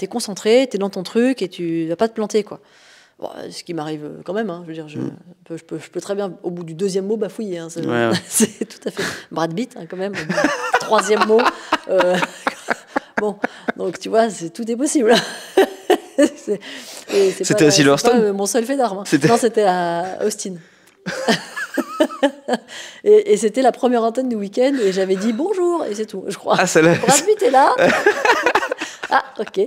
T'es concentré, t'es dans ton truc et tu vas pas te planter, quoi. ce qui m'arrive euh, quand même, hein, je veux dire, mm. je, peux, très bien, au bout du deuxième mot, bafouiller. Hein, c'est tout à fait. Brad Pitt, hein, quand même, troisième mot. Euh, bon, donc tu vois, c'est tout est possible. c'était à Silverstone pas, euh, Mon seul fait d'armes. Non, c'était à Austin. et, c'était la première antenne du week-end et j'avais dit bonjour et c'est tout, je crois. Ah, Brad Pitt est là ah, ok.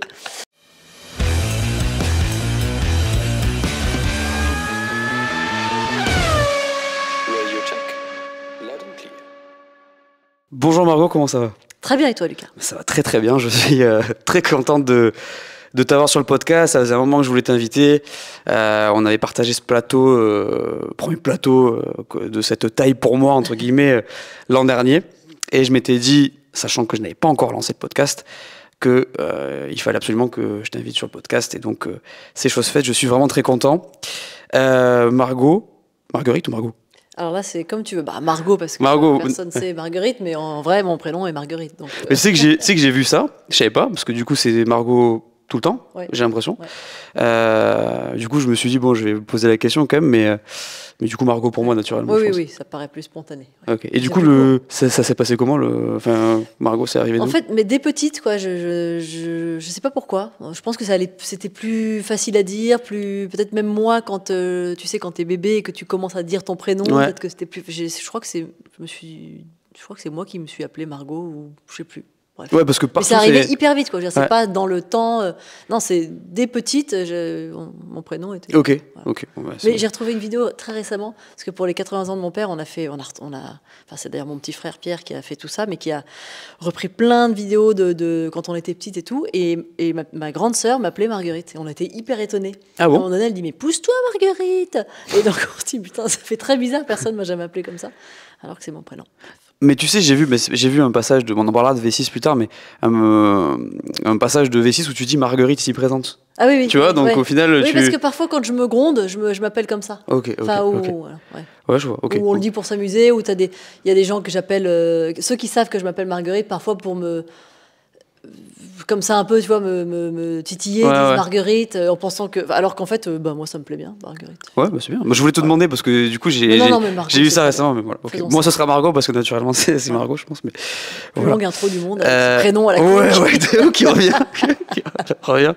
Bonjour Margot, comment ça va Très bien et toi Lucas Ça va très très bien, je suis euh, très contente de, de t'avoir sur le podcast, ça faisait un moment que je voulais t'inviter. Euh, on avait partagé ce plateau, euh, premier plateau de cette taille pour moi, entre guillemets, l'an dernier. Et je m'étais dit, sachant que je n'avais pas encore lancé le podcast, que euh, il fallait absolument que je t'invite sur le podcast. Et donc, euh, c'est chose faite. Je suis vraiment très content. Euh, Margot, Marguerite ou Margot alors là, c'est comme tu veux. Bah, Margot, parce que Margot. personne ne sait Marguerite, mais en vrai, mon prénom est Marguerite. Mais c'est que j'ai vu ça, je savais pas, parce que du coup, c'est Margot tout le temps, j'ai l'impression. Euh, du coup, je me suis dit, bon, je vais poser la question quand même, mais, euh, mais du coup, Margot pour moi, naturellement. Oui, oui, oui, ça paraît plus spontané. Et du coup, le, ça, s'est passé comment le... enfin, Margot, c'est arrivé En fait, mais dès petite, quoi, je je, je, sais pas pourquoi. Je pense que ça allait, c'était plus facile à dire, plus peut-être même moi, quand euh, tu sais, quand es bébé et que tu commences à dire ton prénom, peut-être que c'était plus. Je, crois que c'est. Je me suis je crois que c'est moi qui me suis appelée Margot ou je sais plus parce que Mais c'est arrivé hyper vite, quoi. C'est pas dans le temps. Euh, non, c'est des petites. Euh, mon prénom était. Ok. Ok. Bah, mais j'ai retrouvé une vidéo très récemment parce que pour les 80 ans de mon père, on a fait, Enfin, c'est d'ailleurs mon petit frère Pierre qui a fait tout ça, mais qui a repris plein de vidéos de, quand on était petite et tout. Et, ma, grande sœur m'appelait Marguerite et on était hyper étonnés. Ah bon. À un moment donné, elle dit mais pousse-toi Marguerite. Et donc on dit putain, ça fait très bizarre. Personne m'a jamais appelé comme ça, alors que c'est mon prénom. Mais tu sais, j'ai vu, j'ai vu un passage de, on en parlera de V6 plus tard, mais euh, un, passage de V6 où tu dis Marguerite s'y présente. Ah oui, oui. Tu vois, donc au final, oui, parce que parfois quand je me gronde, je m'appelle comme ça. Ok. ok. ou, ouais. ouais. je vois. on le dit pour s'amuser, ou des, il y a des gens que j'appelle, euh, ceux qui savent que je m'appelle Marguerite, parfois pour me comme ça un peu, tu vois, me, me, me titiller, ouais, ouais. marguerite, euh, en pensant que. Alors qu'en fait, euh, bah, moi, ça me plaît bien, marguerite. Ouais, bah, c'est bien. Moi, je voulais te demander parce que du coup, j'ai j'ai eu ça euh, récemment. Mais voilà, Moi, ça. sera Margot parce que naturellement, c'est Margot, je pense. Mais... Plus longue intro du monde, prénom à la Ouais, ouais, qui revient. qui revient.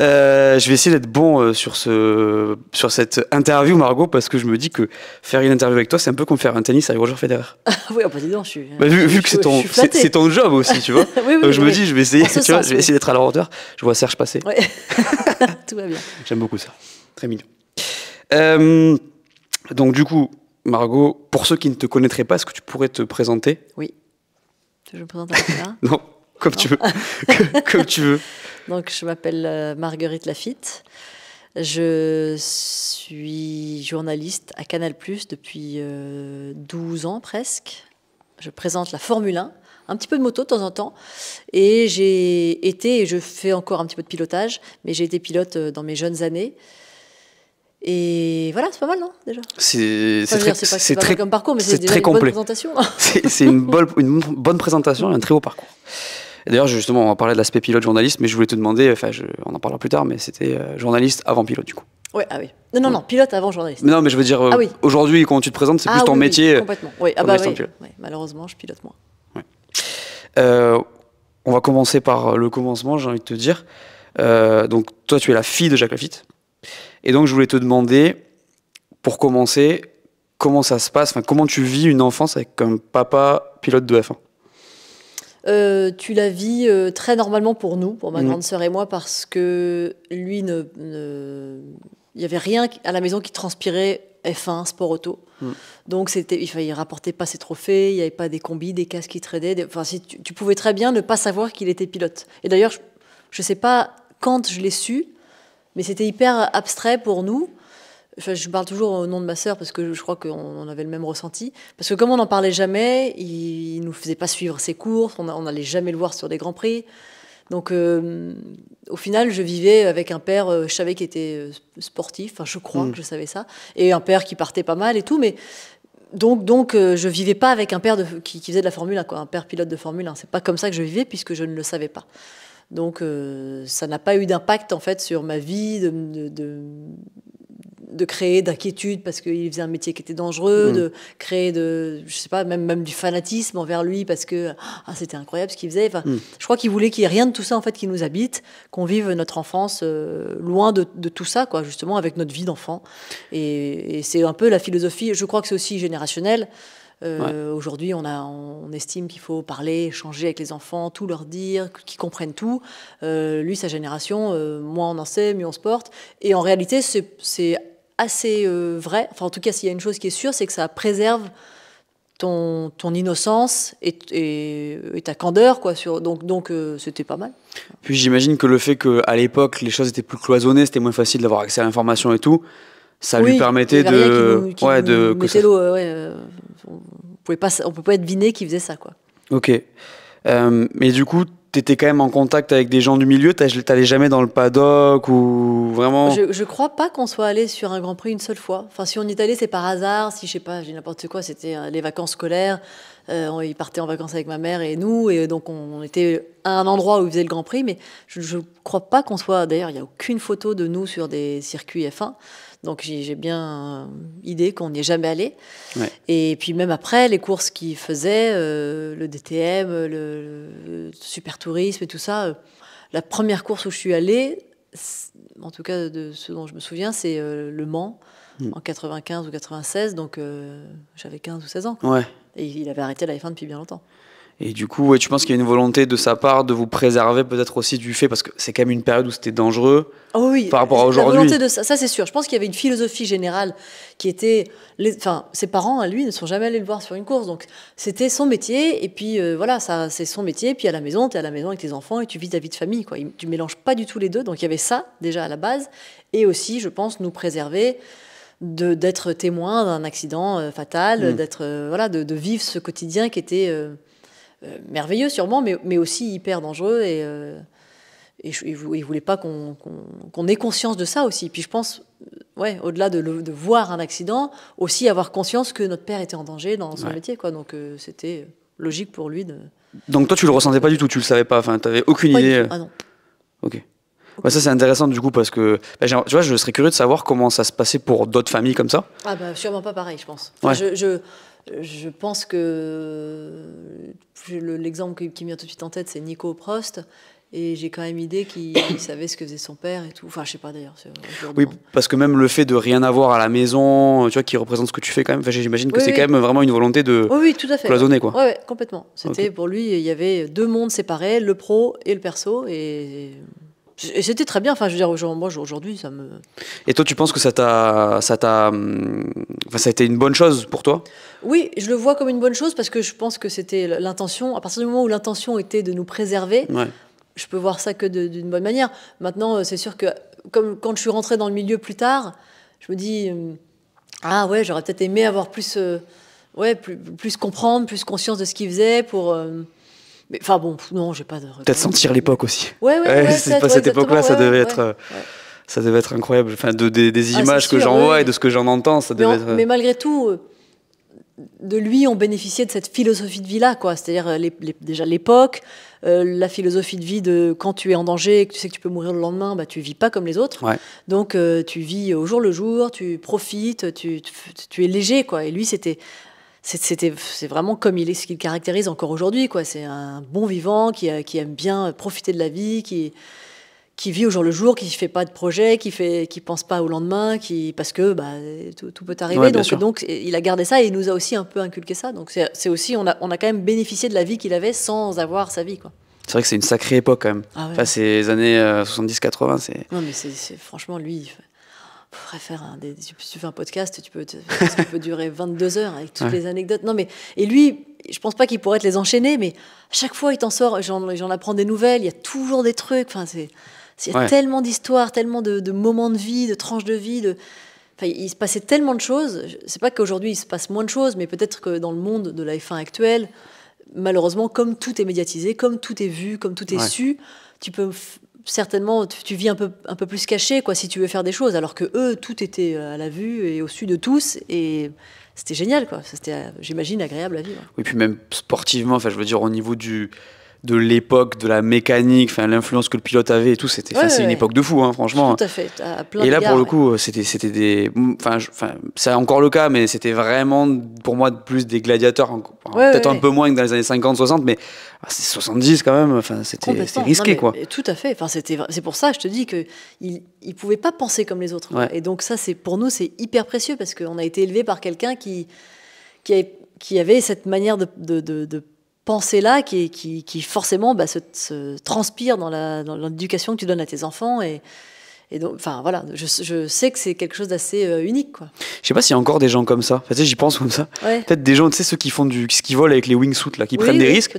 Euh, je vais essayer d'être bon sur, ce, sur cette interview, Margot, parce que je me dis que faire une interview avec toi, c'est un peu comme faire un tennis avec Roger Federer. oui, en oh, bah, président, je suis. Bah, vu, vu que c'est ton, ton, job aussi, tu vois. je me dis, je vais essayer je vais essayer d'être à la hauteur. Je vois Serge passer. Oui. Tout va bien. J'aime beaucoup ça. Très mignon. Euh, donc du coup, Margot, pour ceux qui ne te connaîtraient pas, est-ce que tu pourrais te présenter Oui. Je me présente à Non, comme tu veux. comme tu veux. Donc je m'appelle euh, Marguerite Lafitte. Je suis journaliste à Canal+ depuis 12 euh, ans presque. Je présente la Formule 1 un petit peu de moto de temps en temps. Et j'ai été, et je fais encore un petit peu de pilotage, mais j'ai été pilote euh, dans mes jeunes années. Et voilà, c'est pas mal, non déjà C'est très, c'est très comme parcours, mais c'est très complet. Hein. c'est une, une, bonne présentation et un très beau parcours. D'ailleurs, justement, on va parler de l'aspect pilote-journaliste, mais je voulais te demander, enfin, je, on en parlera plus tard, mais c'était euh, journaliste avant pilote, du coup. Ouais, ah oui. Non, non, non, pilote avant journaliste. non, mais je veux dire, euh, ah aujourd'hui, quand tu te présentes, c'est ah plus ton métier. complètement. Ah bah oui, ah bah, oui. malheureusement, je pilote moins. Euh, on va commencer par le commencement, j'ai envie de te dire. Euh, donc, toi, tu es la fille de Jacques Lafitte. Et donc, je voulais te demander, pour commencer, comment ça se passe, comment tu vis une enfance avec un papa pilote de F1 euh, tu la vis très normalement pour nous, pour ma mhm. grande sœur et moi, parce que lui ne il n'y avait rien à la maison qui transpirait F1, sport auto. Mm. Donc c'était, il fallait rapporter pas ses trophées, il n'y avait pas des combis, des casques qui traînaient. enfin, si tu, pouvais très bien ne pas savoir qu'il était pilote. Et d'ailleurs, je ne sais pas quand je l'ai su, mais c'était hyper abstrait pour nous. je parle toujours au nom de ma sœur parce que je crois qu'on avait le même ressenti. Parce que comme on n'en parlait jamais, il ne nous faisait pas suivre ses courses, on n'allait jamais le voir sur des grands prix. Donc euh, au final, je vivais avec un père, euh, je savais qu'il était euh, sportif, enfin, je crois mm. que je savais ça, et un père qui partait pas mal et tout, mais donc, donc euh, je vivais pas avec un père qui, faisait de la Formule 1, hein, quoi, un père pilote de Formule 1. Hein. C'est pas comme ça que je vivais puisque je ne le savais pas. Donc, ça n'a pas eu d'impact en fait sur ma vie de de créer d'inquiétude parce qu'il faisait un métier qui était dangereux, mm. de créer de, je sais pas, même, même du fanatisme envers lui parce que ah, c'était incroyable ce qu'il faisait. Enfin, mm. Je crois qu'il voulait qu'il n'y ait rien de tout ça en fait qui nous habite, qu'on vive notre enfance euh, loin de, tout ça, quoi, justement, avec notre vie d'enfant. Et, c'est un peu la philosophie. Je crois que c'est aussi générationnel. Euh, aujourd'hui, on, on, estime qu'il faut parler, échanger avec les enfants, tout leur dire, qu'ils comprennent tout. Euh, lui, sa génération, moi moins on en sait, mieux on se porte. Et en réalité, c'est assez euh, vrai. Enfin, en tout cas, s'il y a une chose qui est sûre, c'est que ça préserve ton, ton innocence et, ta candeur, quoi. Sur, donc, donc euh, c'était pas mal. Puis j'imagine que le fait qu'à l'époque, les choses étaient plus cloisonnées, c'était moins facile d'avoir accès à l'information et tout, ça lui permettait de. ouais, de. on pouvait pas, peut pas deviner qui faisait ça, quoi. Ok. Euh, mais du coup, étais quand même en contact avec des gens du milieu T'allais jamais dans le paddock ou vraiment Je, je crois pas qu'on soit allé sur un Grand Prix une seule fois. Enfin, si on y est allé, c'est par hasard. Si je sais pas, j'ai n'importe quoi, c'était euh, les vacances scolaires. Euh, ils partaient en vacances avec ma mère et nous, et donc on était à un endroit où ils faisaient le Grand Prix. Mais je, je crois pas qu'on soit. D'ailleurs, il y a aucune photo de nous sur des circuits F1. Donc j'ai bien idée qu'on n'y est jamais allé. Et puis même après, les courses qu'il faisait, euh, le DTM, le, super tourisme et tout ça, euh, la première course où je suis allée, en tout cas de ce dont je me souviens, c'est euh, Le Mans hmm. en 95 ou 96. Donc j'avais 15 ou 16 ans. Et il avait arrêté la F1 depuis bien longtemps. Et du coup, tu penses qu'il y a une volonté de sa part de vous préserver peut-être aussi du fait, parce que c'est quand même une période où c'était dangereux oh oui, par rapport à aujourd'hui. volonté Ça, ça c'est sûr. Je pense qu'il y avait une philosophie générale qui était... enfin, ses parents, à lui, ne sont jamais allés le voir sur une course. Donc, c'était son métier. Et puis, euh, voilà, ça, c'est son métier. Et puis, à la maison, tu es à la maison avec tes enfants et tu vis ta vie de famille. Quoi. Tu mélanges pas du tout les deux. Donc, il y avait ça, déjà, à la base. Et aussi, je pense, nous préserver d'être témoin d'un accident euh, fatal, hmm. d'être euh, voilà, de, de, vivre ce quotidien qui était... Euh, merveilleux sûrement, mais, mais, aussi hyper dangereux. Et, euh, et je, il voulait pas qu'on ait conscience de ça aussi. Puis je pense, euh, ouais, au-delà de, voir un accident, aussi avoir conscience que notre père était en danger dans son métier, quoi. Donc c'était logique pour lui de. Donc toi, tu le ressentais pas du tout, tu le savais pas, enfin, tu n'avais aucune idée. Ah non. Ok. Bah, ça c'est intéressant du coup parce que bah, tu vois je serais curieux de savoir comment ça se passait pour d'autres familles comme ça. Ah bah sûrement pas pareil je pense. je, je pense que l'exemple qui me vient tout de suite en tête, c'est Nico Prost. Et j'ai quand même idée qu'il savait ce que faisait son père et tout. Enfin, je sais pas d'ailleurs. Oui, hein. parce que même le fait de rien avoir à la maison, tu vois, qui représente ce que tu fais quand même. Enfin, j'imagine que c'est quand même vraiment une volonté de oui, oui tout à fait. cloisonner, quoi. Oui complètement. C'était pour lui, il y avait deux mondes séparés, le pro et le perso, et c'était très bien. Enfin, je veux dire, aujourd'hui, ça me. Et toi, tu penses que ça t'a, ça hum, ça a été une bonne chose pour toi oui, je le vois comme une bonne chose parce que je pense que c'était l'intention. À partir du moment où l'intention était de nous préserver, je peux voir ça que d'une bonne manière. Maintenant, euh, c'est sûr que comme quand je suis rentrée dans le milieu plus tard, je me dis euh, ah ouais, j'aurais peut-être aimé avoir plus euh, ouais plus, comprendre, plus conscience de ce qu'ils faisaient pour. enfin bon, non, j'ai pas de. Peut-être sentir l'époque aussi. Ouais, ouais, c'est pas cette époque-là, ça devait être ça devait être incroyable. Enfin, de, des, ah, images que j'en vois et de ce que j'en entends, ça devait être... mais malgré tout, de lui ont bénéficié de cette philosophie de vie-là, quoi. C'est-à-dire euh, déjà l'époque, euh, la philosophie de vie de quand tu es en danger et que tu sais que tu peux mourir le lendemain, bah, tu vis pas comme les autres. Donc euh, tu vis au jour le jour, tu profites, tu, es léger, quoi. Et lui, c'était c'est vraiment comme il est ce qu'il caractérise encore aujourd'hui quoi c'est un bon vivant qui, qui aime bien profiter de la vie qui qui vit au jour le jour, qui ne fait pas de projet, qui ne pense pas au lendemain, qui parce que bah, tout, peut arriver. donc, il a gardé ça et il nous a aussi un peu inculqué ça. Donc c'est aussi on a, on a quand même bénéficié de la vie qu'il avait sans avoir sa vie C'est vrai que c'est une sacrée époque quand même. Ah enfin, ces années 70-80, euh, c'est. Non mais c'est franchement lui. pourrait faire un, tu fais un podcast, tu peux, peut durer 22 heures avec toutes les anecdotes. Non mais et lui, je pense pas qu'il pourrait te les enchaîner, mais chaque fois il t'en sort, j'en apprends des nouvelles, il y a toujours des trucs. Enfin c'est. Il y a tellement d'histoires, tellement de, moments de vie, de tranches de vie. De... Enfin, il se passait tellement de choses. sais pas qu'aujourd'hui il se passe moins de choses, mais peut-être que dans le monde de la F1 actuelle, malheureusement, comme tout est médiatisé, comme tout est vu, comme tout est su, tu peux certainement tu, vis un peu un peu plus caché quoi si tu veux faire des choses alors que eux tout était à la vue et au su de tous et c'était génial quoi c'était euh, j'imagine agréable à vivre oui puis même sportivement enfin je veux dire au niveau du de l'époque, de la mécanique, enfin l'influence que le pilote avait et tout, c'était, une époque de fou, hein, franchement. Tout à fait. À plein et là, pour le coup, c'était, c'était des, enfin, c'est encore le cas, mais c'était vraiment pour moi plus des gladiateurs, peut-être un peu moins que dans les années 50, 60, mais ah, c'est 70 quand même, enfin, c'était, risqué, quoi. Tout à fait. Enfin, c'était, c'est pour ça, je te dis que il, il pouvait pas penser comme les autres. Et donc ça, c'est pour nous, c'est hyper précieux parce qu'on a été élevé par quelqu'un qui avait, qui avait cette manière de, de, de pensée-là qui, forcément bah, se, transpire dans l'éducation que tu donnes à tes enfants. Et, donc, enfin voilà, je, sais que c'est quelque chose d'assez euh, unique, quoi. Je sais pas s'il y a encore des gens comme ça. j'y pense comme ça. Peut-être des gens, tu sais, ceux qui font du, qui volent avec les wingsuits là, qui prennent des risques.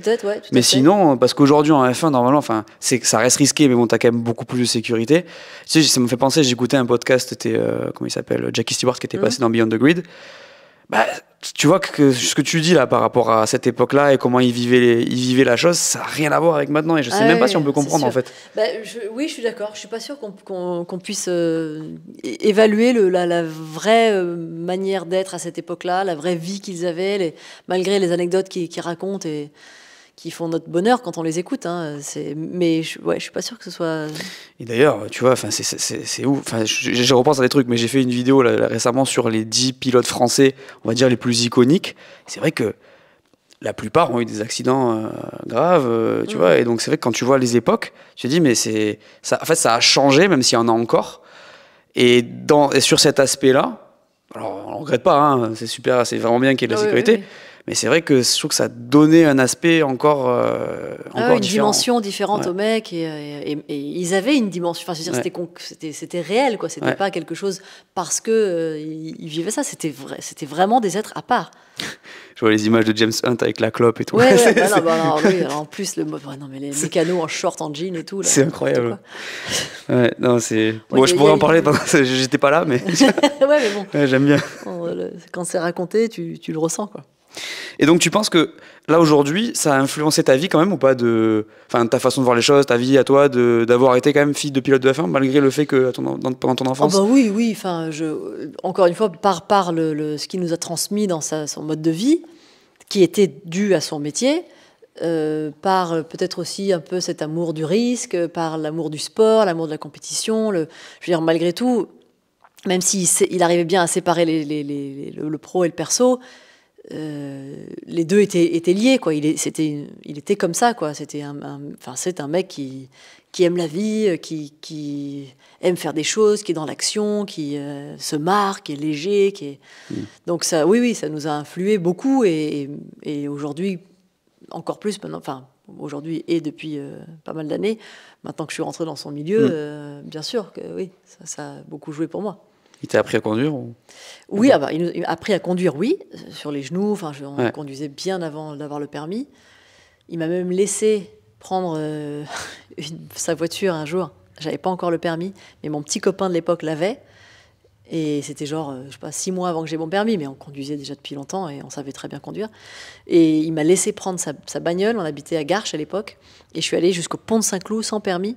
Mais sinon, euh, parce qu'aujourd'hui en F1, normalement, enfin, c'est ça reste risqué, mais bon, t'as quand même beaucoup plus de sécurité. Tu sais, ça me fait penser. J'écoutais un podcast, c'était euh, comment il s'appelle, Jackie Stewart, qui était mmh. passé dans Beyond the Grid bah, tu vois que ce que tu dis là par rapport à cette époque-là et comment ils vivaient, ils vivaient la chose, ça n'a rien à voir avec maintenant et je ne sais ah même pas si on peut comprendre en fait. Bah, oui, je suis d'accord. Je ne suis pas sûre qu'on puisse euh, évaluer la, vraie euh, manière d'être à cette époque-là, la vraie vie qu'ils avaient, malgré les anecdotes qu'ils racontent. Et, qui font notre bonheur quand on les écoute. Hein. Mais je, ouais, je suis pas sûr que ce soit. Et d'ailleurs, tu vois, enfin, c'est ouf. Enfin, je, repense à des trucs, mais j'ai fait une vidéo là, récemment sur les 10 pilotes français, on va dire les plus iconiques. C'est vrai que la plupart ont eu des accidents euh, graves, euh, tu mmh. vois. Et donc c'est vrai que quand tu vois les époques, tu te dis mais c'est ça. En fait, ça a changé, même s'il y en a encore. Et, dans, sur cet aspect-là, alors on regrette pas, hein, c'est super, c'est vraiment bien qu'il y ait de la ah sécurité. Mais c'est vrai que je trouve que ça donnait un aspect encore, euh, ah encore une dimension différente aux mecs. Euh, et, ils avaient une dimension. Enfin, c'était réel quoi. C'était pas quelque chose parce que euh, ils, vivaient ça. C'était vrai, c'était vraiment des êtres à part. je vois les images de James Hunt avec la clope et tout. Bah bah en plus le les mécanos en short, en jean et tout. C'est incroyable. non c'est. je pourrais en parler pendant j'étais pas là, mais. ouais, mais bon. J'aime bien. quand c'est raconté, tu, tu le ressens quoi. Et donc, tu penses que là, aujourd'hui, ça a influencé ta vie quand même ou pas de, enfin, ta façon de voir les choses, ta vie à toi, d'avoir été quand même fille de pilote de F1, malgré le fait que dans, pendant ton enfance ah bah Oui, oui. Enfin, je, encore une fois, par, par ce qu'il nous a transmis dans son mode de vie, qui était dû à son métier, euh, par euh, peut-être aussi un peu cet amour du risque, par l'amour du sport, l'amour de la compétition. Le, je veux dire, malgré tout, même s'il il arrivait bien à séparer le, pro et le perso, euh, les deux étaient, étaient, liés quoi. Il, était, comme ça quoi. C'était un, enfin c'est un mec qui, aime la vie, euh, qui, aime faire des choses, qui est dans l'action, qui euh, se marre, qui est léger, qui mm. donc ça oui oui ça nous a influé beaucoup et, aujourd'hui encore plus enfin aujourd'hui et depuis pas mal d'années maintenant que je suis rentré dans son milieu mm. bien sûr que oui ça a beaucoup joué pour moi. Il t'a appris à conduire Oui, ah bah, il, a appris à conduire, oui, sur les genoux. Enfin, je, on conduisait bien avant d'avoir le permis. Il m'a même laissé prendre euh, sa voiture un jour. J'avais pas encore le permis, mais mon petit copain de l'époque l'avait. Et c'était genre, euh, je sais pas, six mois avant que j'ai mon permis, mais on conduisait déjà depuis longtemps et on savait très bien conduire. Et il m'a laissé prendre sa, sa, bagnole, on habitait à Garches à l'époque, et je suis allée jusqu'au pont de Saint-Cloud sans permis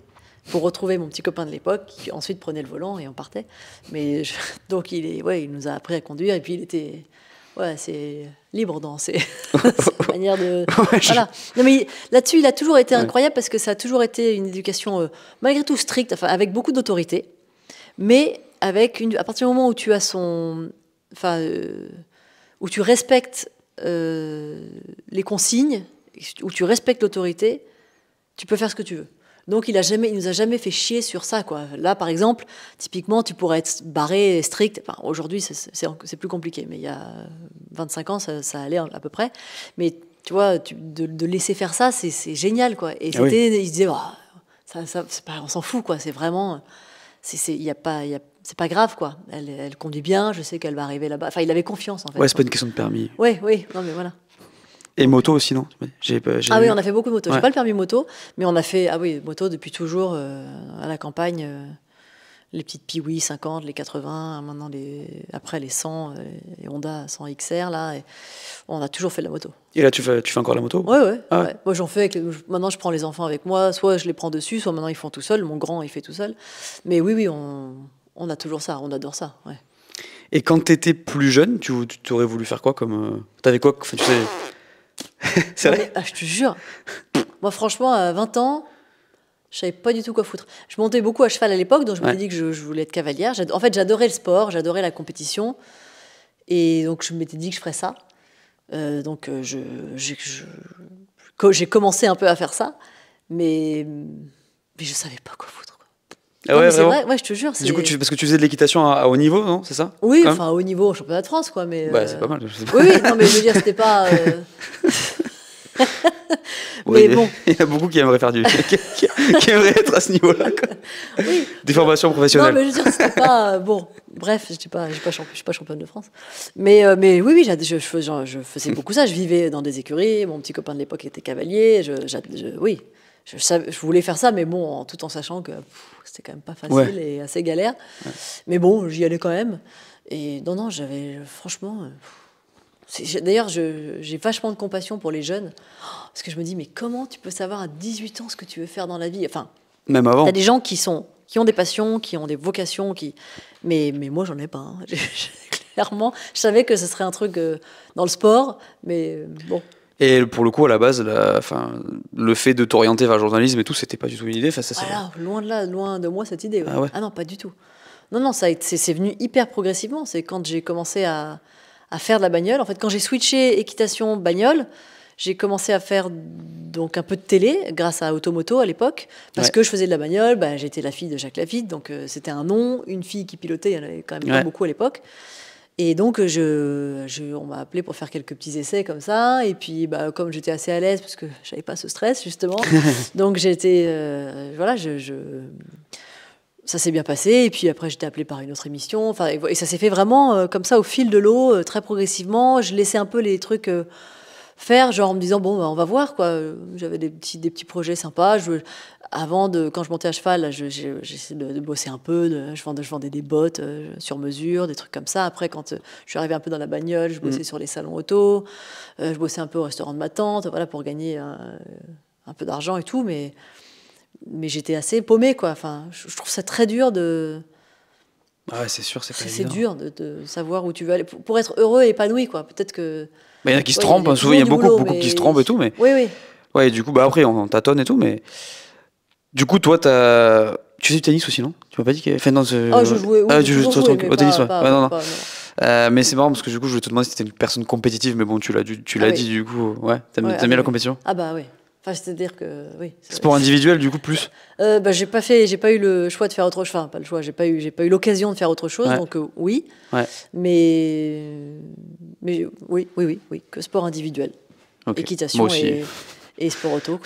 pour retrouver mon petit copain de l'époque qui ensuite prenait le volant et on partait. Mais donc il est, ouais, il nous a appris à conduire et puis il était ouais, c'est libre dans ses manières de. Non, mais là-dessus, il a toujours été incroyable parce que ça a toujours été une éducation euh, malgré tout stricte, enfin avec beaucoup d'autorité, mais avec une. À partir du moment où tu as son, enfin, euh, où tu respectes euh, les consignes, où tu respectes l'autorité, tu peux faire ce que tu veux. Donc il a jamais, il nous a jamais fait chier sur ça, quoi. Là, par exemple, typiquement, tu pourrais être barré, strict. Enfin, aujourd'hui, c'est plus compliqué, mais il y a 25 ans, ça, allait à peu près. Mais tu vois, de, laisser faire ça, c'est génial, quoi. Et ah il disait, bah, pas, on s'en fout, quoi. C'est vraiment, c'est, il a pas, c'est pas grave, quoi. Elle, conduit bien, je sais qu'elle va arriver là-bas. Enfin, il avait confiance, en fait. Ouais, c'est pas une question de permis. Oui, oui, non, mais voilà. Et moto aussi, non Ah oui, on a fait beaucoup de moto. Je J'ai pas le permis moto, mais on a fait ah oui moto depuis toujours euh, à la campagne. Euh, les petites Piwi 50, les 80, maintenant les après les 100, euh, et Honda 100 XR là. on a toujours fait de la moto. Et là, tu fais, tu fais encore la moto Oui, ah ouais. Moi, j'en fais. Avec Maintenant, je prends les enfants avec moi. Soit je les prends dessus, soit maintenant ils font tout seuls. Mon grand, il fait tout seul. Mais oui, oui, on, on a toujours ça. On adore ça. Ouais. Et quand tu étais plus jeune, tu, aurais voulu faire quoi comme. Euh... T'avais quoi tu c'est vrai ah, Je te jure. Moi, franchement, à 20 ans, je savais pas du tout quoi foutre. Je montais beaucoup à cheval à l'époque, donc je me me dit que je, voulais être cavalière. En fait, j'adorais le sport, j'adorais la compétition. Et donc, je m'étais dit que je ferais ça. Euh, donc, euh, j'ai commencé un peu à faire ça. Mais, mais je savais pas quoi foutre. Ah ouais, c'est vrai, je te jure. Du coup, parce que tu faisais de l'équitation à, haut niveau, non C'est ça Oui, enfin, haut niveau, au championnat de France, quoi. Mais, bah, euh, c'est pas mal. Oui, non, mais je veux dire, c'était pas. Euh, mais bon. Il y a beaucoup qui aimeraient faire du. qui, aimeraient être à ce niveau-là, oui. Des formations professionnelles. Non, mais je veux dire, c'était pas. bon, bref, je suis pas, pas, pas championne de France. Mais, euh, mais oui, oui, je, faisais beaucoup ça. Je vivais dans des écuries. Mon petit copain de l'époque était cavalier. Je, oui, je, voulais faire ça, mais bon, tout en sachant que c'est quand même pas facile et assez galère. Mais bon, j'y allais quand même. Et non, non, j'avais franchement. Euh, d'ailleurs, j'ai vachement de compassion pour les jeunes. Parce que je me dis, mais comment tu peux savoir à 18 ans ce que tu veux faire dans la vie Enfin, même avant. a des gens qui, sont, qui ont des passions, qui ont des vocations, qui. Mais, mais moi, j'en ai pas. Hein. Clairement, je savais que ce serait un truc euh, dans le sport, mais euh, bon. Et pour le coup, à la base, le fait de t'orienter vers le journalisme et tout, c'était pas du tout une idée. à ça, ah, loin de là, loin de moi cette idée. Ah, ah, non, pas du tout. Non, non, ça c'est venu hyper progressivement. C'est quand j'ai commencé à, faire de la bagnole. En fait, quand j'ai switché équitation bagnole, j'ai commencé à faire donc un peu de télé grâce à Automoto à l'époque parce que je faisais de la bagnole. Bah, j'étais la fille de Jacques Lafitte, donc euh, c'était un nom, une fille qui pilotait. Il y en avait quand même beaucoup à l'époque. Et donc, je, je on m'a appelé pour faire quelques petits essais comme ça. Et puis, bah, comme j'étais assez à l'aise, parce que je n'avais pas ce stress, justement, donc j'étais. Euh, voilà, je, ça s'est bien passé. Et puis après, j'étais appelée par une autre émission. Enfin, et ça s'est fait vraiment euh, comme ça, au fil de l'eau, euh, très progressivement. Je laissais un peu les trucs faire, genre en me disant bon, bah, on va voir quoi. J'avais des petits, des petits projets sympas. Je, avant de, quand je montais à cheval, j'essayais de, bosser un peu. De, je, vendais, je, vendais, des bottes euh, sur mesure, des trucs comme ça. Après, quand euh, je suis arrivée un peu dans la bagnole, je bossais mm. sur les salons auto, euh, je bossais un peu au restaurant de ma tante, voilà, pour gagner un, peu d'argent et tout. Mais, mais j'étais assez paumée quoi. Enfin, je, trouve ça très dur de ah ouais, c'est sûr, c'est dur de, de, savoir où tu veux aller pour, être heureux et épanoui, quoi. Peut-être que bah, il y en a qui se trompent, souvent il y a, beaucoup, beaucoup qui se trompent et tout, mais. Oui, oui. Ouais, du coup, bah après, on, tâtonne et tout, mais. Du coup, toi, as Tu sais du tennis aussi, non Tu m'as pas dit qu'il y avait. non, ah, je jouais. ah, au tennis, ouais. non, non. Euh, mais c'est marrant parce que du coup, je voulais te demander si t'étais une personne compétitive, mais bon, tu l'as, tu ah l'as dit du coup. Ouais, t'aimes ah la compétition Ah, bah oui c'est-à-dire que oui. Sport individuel, du coup, plus. Euh, euh, bah, j'ai pas fait, j'ai pas eu le choix de faire autre chose. pas le choix. J'ai pas eu, j'ai pas eu l'occasion de faire autre chose. Donc euh, oui. Ouais. Mais mais oui, oui, oui, oui, que sport individuel, équitation et, sport auto.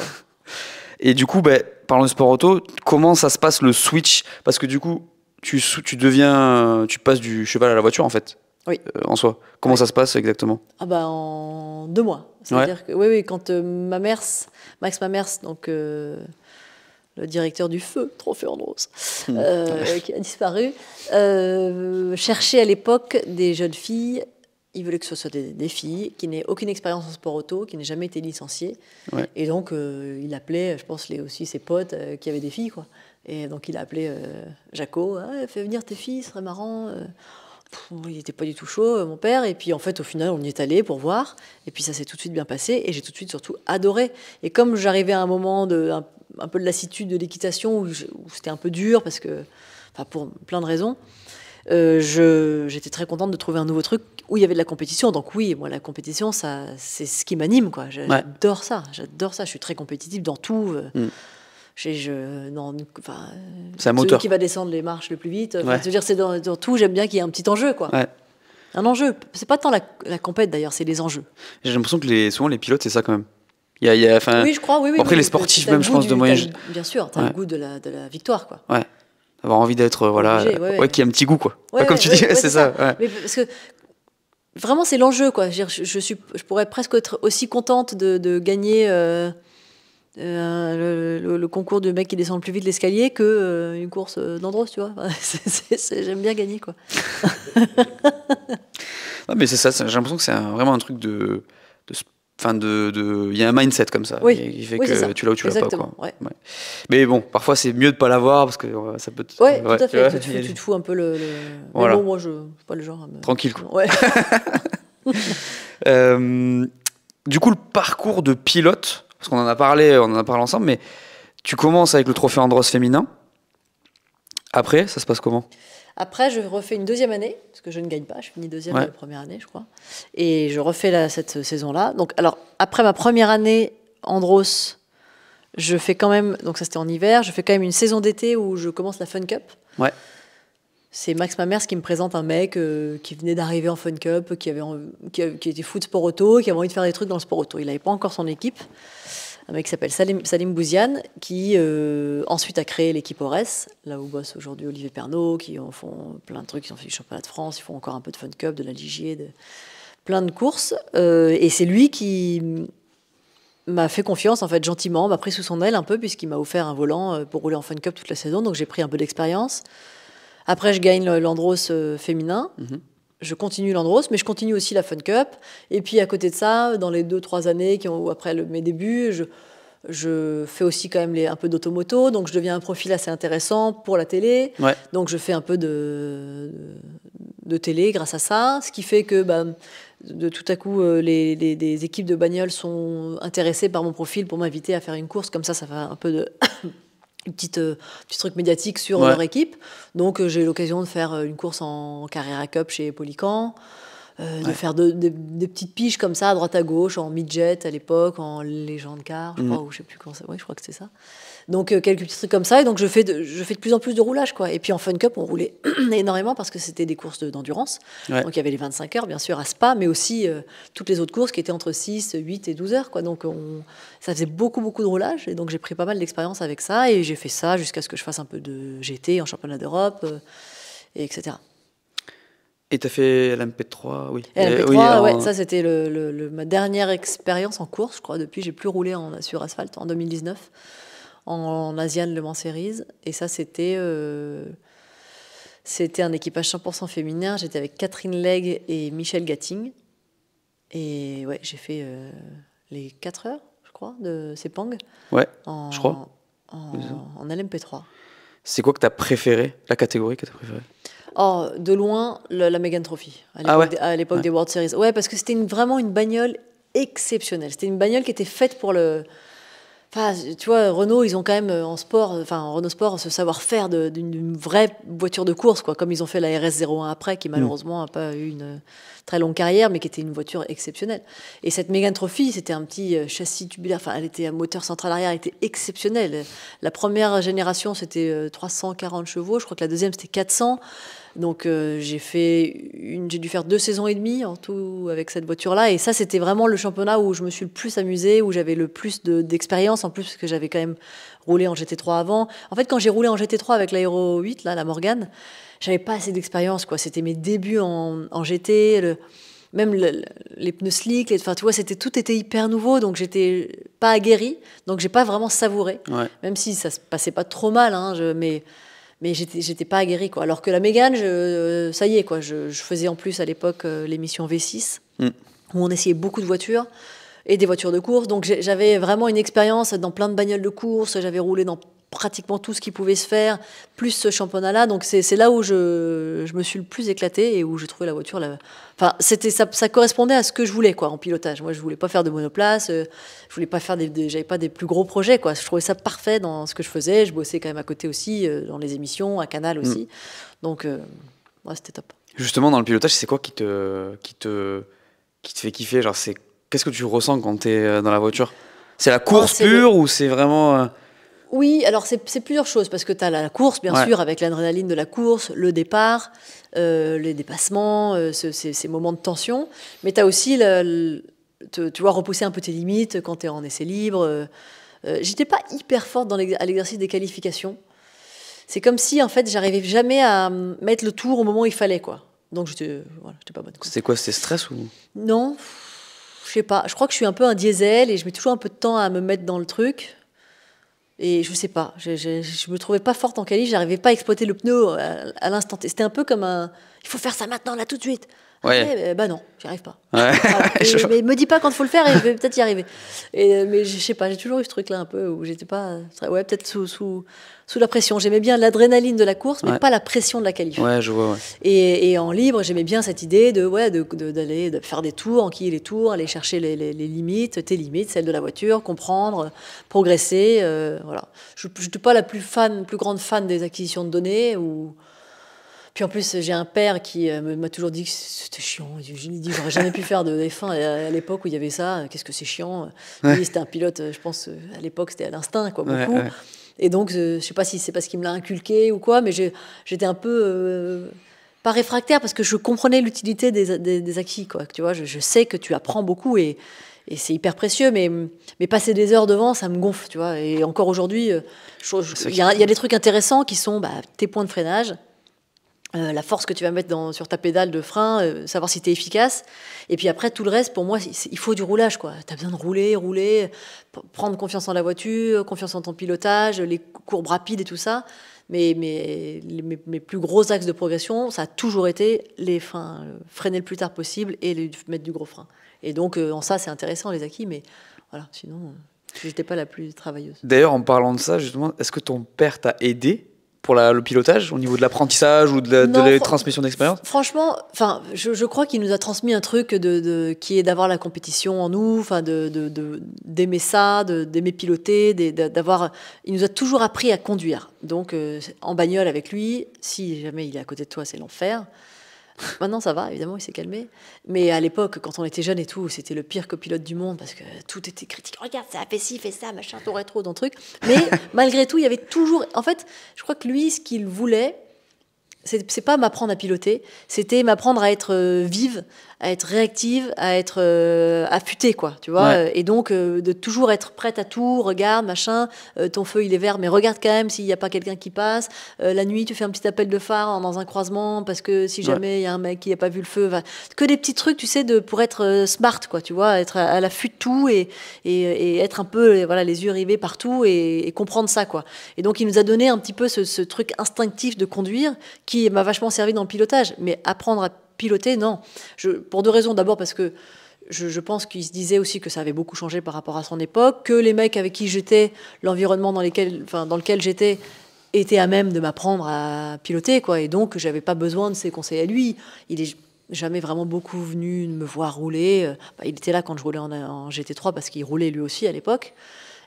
Et du coup, bah, parlons de sport auto. Comment ça se passe le switch Parce que du coup, tu tu deviens, tu passes du cheval à la voiture en fait. Oui. Euh, en soi. Comment ça se passe exactement Ah bah en deux mois. C'est-à-dire que, oui, oui, quand euh, Mamers, Max Mamers, donc euh, le directeur du Feu, Trophée en rose, hmm. euh, qui a disparu, cherchait à l'époque des jeunes filles. Il voulait que ce soit des, filles qui n'aient aucune expérience en sport auto, qui n'aient jamais été licenciées. Et donc, il appelait, je pense, les, aussi ses potes qui avaient des filles, quoi. Et donc, il a appelé Jaco, ah, fais venir tes filles, ce serait marrant il n'était pas du tout chaud, euh, mon père. Et puis, en fait, au final, on y est allé pour voir. Et puis, ça s'est tout de suite bien passé. Et j'ai tout de suite, surtout, adoré. Et comme j'arrivais à un moment de, un, peu de lassitude de l'équitation, où, c'était un peu dur, parce que, enfin, pour plein de raisons, euh, j'étais très contente de trouver un nouveau truc où il y avait de la compétition. Donc, oui, moi, la compétition, ça, c'est ce qui m'anime, quoi. J'adore ça. J'adore ça. Je suis très compétitive dans tout. Euh, mm je c'est un moteur. qui va descendre les marches le plus vite. dire, c'est dans, tout, j'aime bien qu'il y ait un petit enjeu, quoi. Un enjeu. C'est pas tant la, la compète d'ailleurs, c'est les enjeux. J'ai l'impression que les, souvent les pilotes, c'est ça quand même. y a, oui, je crois. après, les sportifs, même, je pense, de moyen. Bien sûr, tu le goût de la, victoire, quoi. Avoir envie d'être, voilà, ouais, qui a un petit goût, quoi. comme tu dis, c'est ça. Mais parce que vraiment, c'est l'enjeu, quoi. Je, je, je, suis, je pourrais presque être aussi contente de, gagner. Euh, euh, le, le, concours de mec qui descend le plus vite l'escalier que euh, une course euh, d'Andros, tu vois. J'aime bien gagner, quoi. non, mais c'est ça, j'ai l'impression que c'est vraiment un truc de. de Enfin, de, de, il y a un mindset comme ça oui. qui fait que tu l'as ou tu l'as pas. Quoi. Ouais. Mais bon, parfois c'est mieux de pas l'avoir parce que ça peut. Te... Ouais, tout à fait. Tu, tu, te fous un peu le. le... bon, moi, je, suis pas le genre. Tranquille, quoi. Ouais. euh, du coup, le parcours de pilote, parce qu'on en a parlé, on en a parlé ensemble, mais tu commences avec le trophée Andros féminin. Après, ça se passe comment après, je refais une deuxième année, parce que je ne gagne pas, je finis deuxième la première année, je crois. Et je refais cette saison-là. Donc, alors, après ma première année, Andros, je fais quand même, donc ça c'était en hiver, je fais quand même une saison d'été où je commence la Fun Cup. Ouais. C'est Max Mamers qui me présente un mec euh, qui venait d'arriver en Fun Cup, qui, avait, qui, qui était foot de sport auto, qui avait envie de faire des trucs dans le sport auto. Il n'avait pas encore son équipe un mec qui s'appelle Salim, Salim, Bouziane, qui euh, ensuite a créé l'équipe ORES, là où bosse aujourd'hui Olivier Pernaud, qui en font plein de trucs, ils ont fait le championnat de France, ils font encore un peu de Fun Cup, de la Ligier, de plein de courses. Euh, et c'est lui qui m'a fait confiance, en fait, gentiment, m'a pris sous son aile un peu, puisqu'il m'a offert un volant euh, pour rouler en Fun Cup toute la saison, donc j'ai pris un peu d'expérience. Après, je gagne l'Andros féminin. Mhm je continue l'Andros, mais je continue aussi la Fun Cup. Et puis à côté de ça, dans les deux trois années qui ont, après mes débuts, je, fais aussi quand même un peu d'automoto, donc je deviens un profil assez intéressant pour la télé. Donc je fais un peu de, télé grâce à ça, ce qui fait que bah, de tout à coup euh, les, équipes de bagnoles sont intéressées par mon profil pour m'inviter à faire une course. Comme ça, ça fait un peu de une petite euh, petit truc médiatique sur leur équipe. Donc euh, j'ai eu l'occasion de faire euh, une course en Carrera Cup chez Polycan, de faire des petites piches comme ça à droite à gauche en midjet à l'époque, en légende car, je mhm. sais plus comment ça. oui je crois que c'est ça. Donc euh, quelques petits trucs comme ça. Et donc je fais de, je fais de plus en plus de roulage quoi. Et puis en Fun Cup, on roulait énormément parce que c'était des courses d'endurance. Donc il y avait les 25 heures bien sûr à Spa, mais aussi euh, toutes les autres courses qui étaient entre 6, 8 et 12 heures quoi. Donc on, ça faisait beaucoup beaucoup de roulage et donc j'ai pris pas mal d'expérience avec ça et j'ai fait ça jusqu'à ce que je fasse un peu de GT en championnat d'Europe euh, et etc. Et tu as fait LMP3, oui. LMP3, oui, ça c'était ma dernière expérience en course, je crois. Depuis, j'ai plus roulé en, sur asphalte en 2019 en, Asian Le Mans Series. Et ça, c'était euh, c'était un équipage 100% féminin. J'étais avec Catherine Legge et Michel Gatting. Et ouais, j'ai fait euh, les 4 heures, je crois, de Sepang. Ouais, en, je crois. En, LMP3. C'est quoi que tu as préféré, la catégorie que tu as préférée Oh, de loin, la Megan Trophy, à ah l'époque, des, World Series. Ouais, parce que c'était vraiment une bagnole exceptionnelle. C'était une bagnole qui était faite pour le, Enfin, tu vois, Renault, ils ont quand même euh, en sport, euh, enfin en Renault Sport, ce savoir-faire d'une vraie voiture de course, quoi, comme ils ont fait la RS01 après, qui mm. malheureusement n'a pas eu une euh, très longue carrière, mais qui était une voiture exceptionnelle. Et cette Mégane Trophy, c'était un petit châssis tubulaire, enfin, elle était un moteur central arrière, elle était exceptionnelle. La première génération, c'était 340 chevaux, je crois que la deuxième, c'était 400. Donc euh, j'ai fait une, j'ai dû faire deux saisons et demie en tout avec cette voiture-là. Et ça, c'était vraiment le championnat où je me suis le plus amusée, où j'avais le plus d'expérience en plus parce que j'avais quand même roulé en GT3 avant. En fait, quand j'ai roulé en GT3 avec l'Aero 8, là, la Morgane, j'avais pas assez d'expérience quoi. C'était mes débuts en, GT. même les pneus slick, enfin, tu vois, c'était tout était hyper nouveau, donc j'étais pas aguerrie, donc j'ai pas vraiment savouré, même si ça se passait pas trop mal, hein, mais mais j'étais pas aguerrie quoi. Alors que la Mégane, je, ça y est quoi. Je, faisais en plus à l'époque euh, l'émission V6 mm. où on essayait beaucoup de voitures et des voitures de course. Donc j'avais vraiment une expérience dans plein de bagnoles de course. J'avais roulé dans pratiquement tout ce qui pouvait se faire, plus ce championnat-là. Donc c'est là où je, me suis le plus éclaté et où j'ai trouvé la voiture. La... Enfin, c'était ça, ça, correspondait à ce que je voulais quoi en pilotage. Moi, je voulais pas faire de monoplace, euh, je voulais pas faire des, pas des plus gros projets quoi. Je trouvais ça parfait dans ce que je faisais. Je bossais quand même à côté aussi euh, dans les émissions, à Canal mm. aussi. Donc euh, c'était top. Justement, dans le pilotage, c'est quoi qui te qui te qui te fait kiffer Genre, c'est qu'est-ce que tu ressens quand tu es dans la voiture C'est la course ah, pure ou c'est vraiment oui, alors c'est plusieurs choses, parce que tu as la course, bien sûr, avec l'adrénaline de la course, le départ, euh, les dépassements, euh, ces, moments de tension, mais tu as aussi, tu vois, repousser un peu tes limites quand tu es en essai libre. Euh, j'étais pas hyper forte dans à l'exercice des qualifications. C'est comme si, en fait, j'arrivais jamais à mettre le tour au moment où il fallait, quoi. Donc, je voilà, pas bonne. C'était quoi C'était stress ou Non, je sais pas. Je crois que je suis un peu un diesel et je mets toujours un peu de temps à me mettre dans le truc. Et je sais pas, je, ne me trouvais pas forte en quali, j'arrivais pas à exploiter le pneu euh, à, l'instant T. C'était un peu comme un, il faut faire ça maintenant, là, tout de suite. Ouais. Euh, bah non, j'y arrive pas. Mais me dis pas quand il faut le faire et je vais peut-être y arriver. Et, euh, mais je sais pas, j'ai toujours eu ce truc-là un peu où j'étais pas, ouais, peut-être sous, sous sous la pression. J'aimais bien l'adrénaline de la course, mais pas la pression de la qualif. Et, en libre, j'aimais bien cette idée de ouais, d'aller de, faire des tours, en enquiller les tours, aller chercher les, limites, tes limites, celles de la voiture, comprendre, progresser. Euh, voilà. Je n'étais pas la plus fan, plus grande fan des acquisitions de données ou. Puis en plus, j'ai un père qui euh, m'a toujours dit que c'était chiant. Je lui dit, j'aurais jamais pu faire de F1 à l'époque où il y avait ça. Qu'est-ce que c'est chiant. c'était un pilote, euh, je pense, euh, à l'époque, c'était à l'instinct, quoi, beaucoup. Et donc, euh, je sais pas si c'est parce qu'il me l'a inculqué ou quoi, mais j'étais un peu euh, pas réfractaire parce que je comprenais l'utilité des, acquis, Tu vois, je, sais que tu apprends beaucoup et, c'est hyper précieux, mais, passer des heures devant, ça me gonfle, tu Et encore aujourd'hui, euh, il y, a des trucs intéressants qui sont bah, tes points de freinage, euh, la force que tu vas mettre sur ta pédale de frein, euh, savoir si tu es efficace. Et puis après, tout le reste, pour moi, il faut du roulage. Tu as besoin de rouler, rouler, prendre confiance en la voiture, confiance en ton pilotage, les courbes rapides et tout ça. Mais mes, plus gros axes de progression, ça a toujours été les freins, euh, freiner le plus tard possible et les, mettre du gros frein. Et donc, en ça, c'est intéressant, les acquis, mais voilà, sinon, j'étais pas la plus travailleuse. D'ailleurs, en parlant de ça, justement, est-ce que ton père t'a aidé pour le pilotage, au niveau de l'apprentissage ou de la, transmission d'expérience Franchement, enfin, je, crois qu'il nous a transmis un truc de, qui est d'avoir la compétition en nous, enfin, de, d'aimer ça, d'aimer piloter, d'avoir. Il nous a toujours appris à conduire. Donc, euh, en bagnole avec lui, si jamais il est à côté de toi, c'est l'enfer. Maintenant, ça va, évidemment, il s'est calmé. Mais à l'époque, quand on était jeune et tout, c'était le pire copilote du monde parce que tout était critique. Regarde, ça a fait ci, fait ça, machin, ton rétro, dans le truc. Mais malgré tout, il y avait toujours. En fait, je crois que lui, ce qu'il voulait, c'est pas m'apprendre à piloter, c'était m'apprendre à être euh, vive, à être réactive, à être euh, affûtée, quoi, tu vois. Euh, et donc, euh, de toujours être prête à tout, regarde, machin, ton feu, il est vert, mais regarde quand même s'il n'y a pas quelqu'un qui passe. la nuit, tu fais un petit appel de phare dans un croisement, parce que si jamais il y a un mec qui n'a pas vu le feu, que des petits trucs, tu sais, de, pour être smart, quoi, tu vois, être à, la l'affût de tout et, être un peu, voilà, les yeux rivés partout et, comprendre ça, quoi. Et donc, il nous a donné un petit peu ce truc instinctif de conduire qui m'a vachement servi dans le pilotage, mais apprendre à piloter, non. Je, pour deux raisons. D'abord parce que je, pense qu'il se disait aussi que ça avait beaucoup changé par rapport à son époque, que les mecs avec qui j'étais, l'environnement dans, lequel j'étais, était à même de m'apprendre à piloter, quoi. Et donc, j'avais pas besoin de ses conseils à lui. Il est jamais vraiment beaucoup venu me voir rouler. Bah, il était là quand je roulais en, en GT3 parce qu'il roulait lui aussi à l'époque.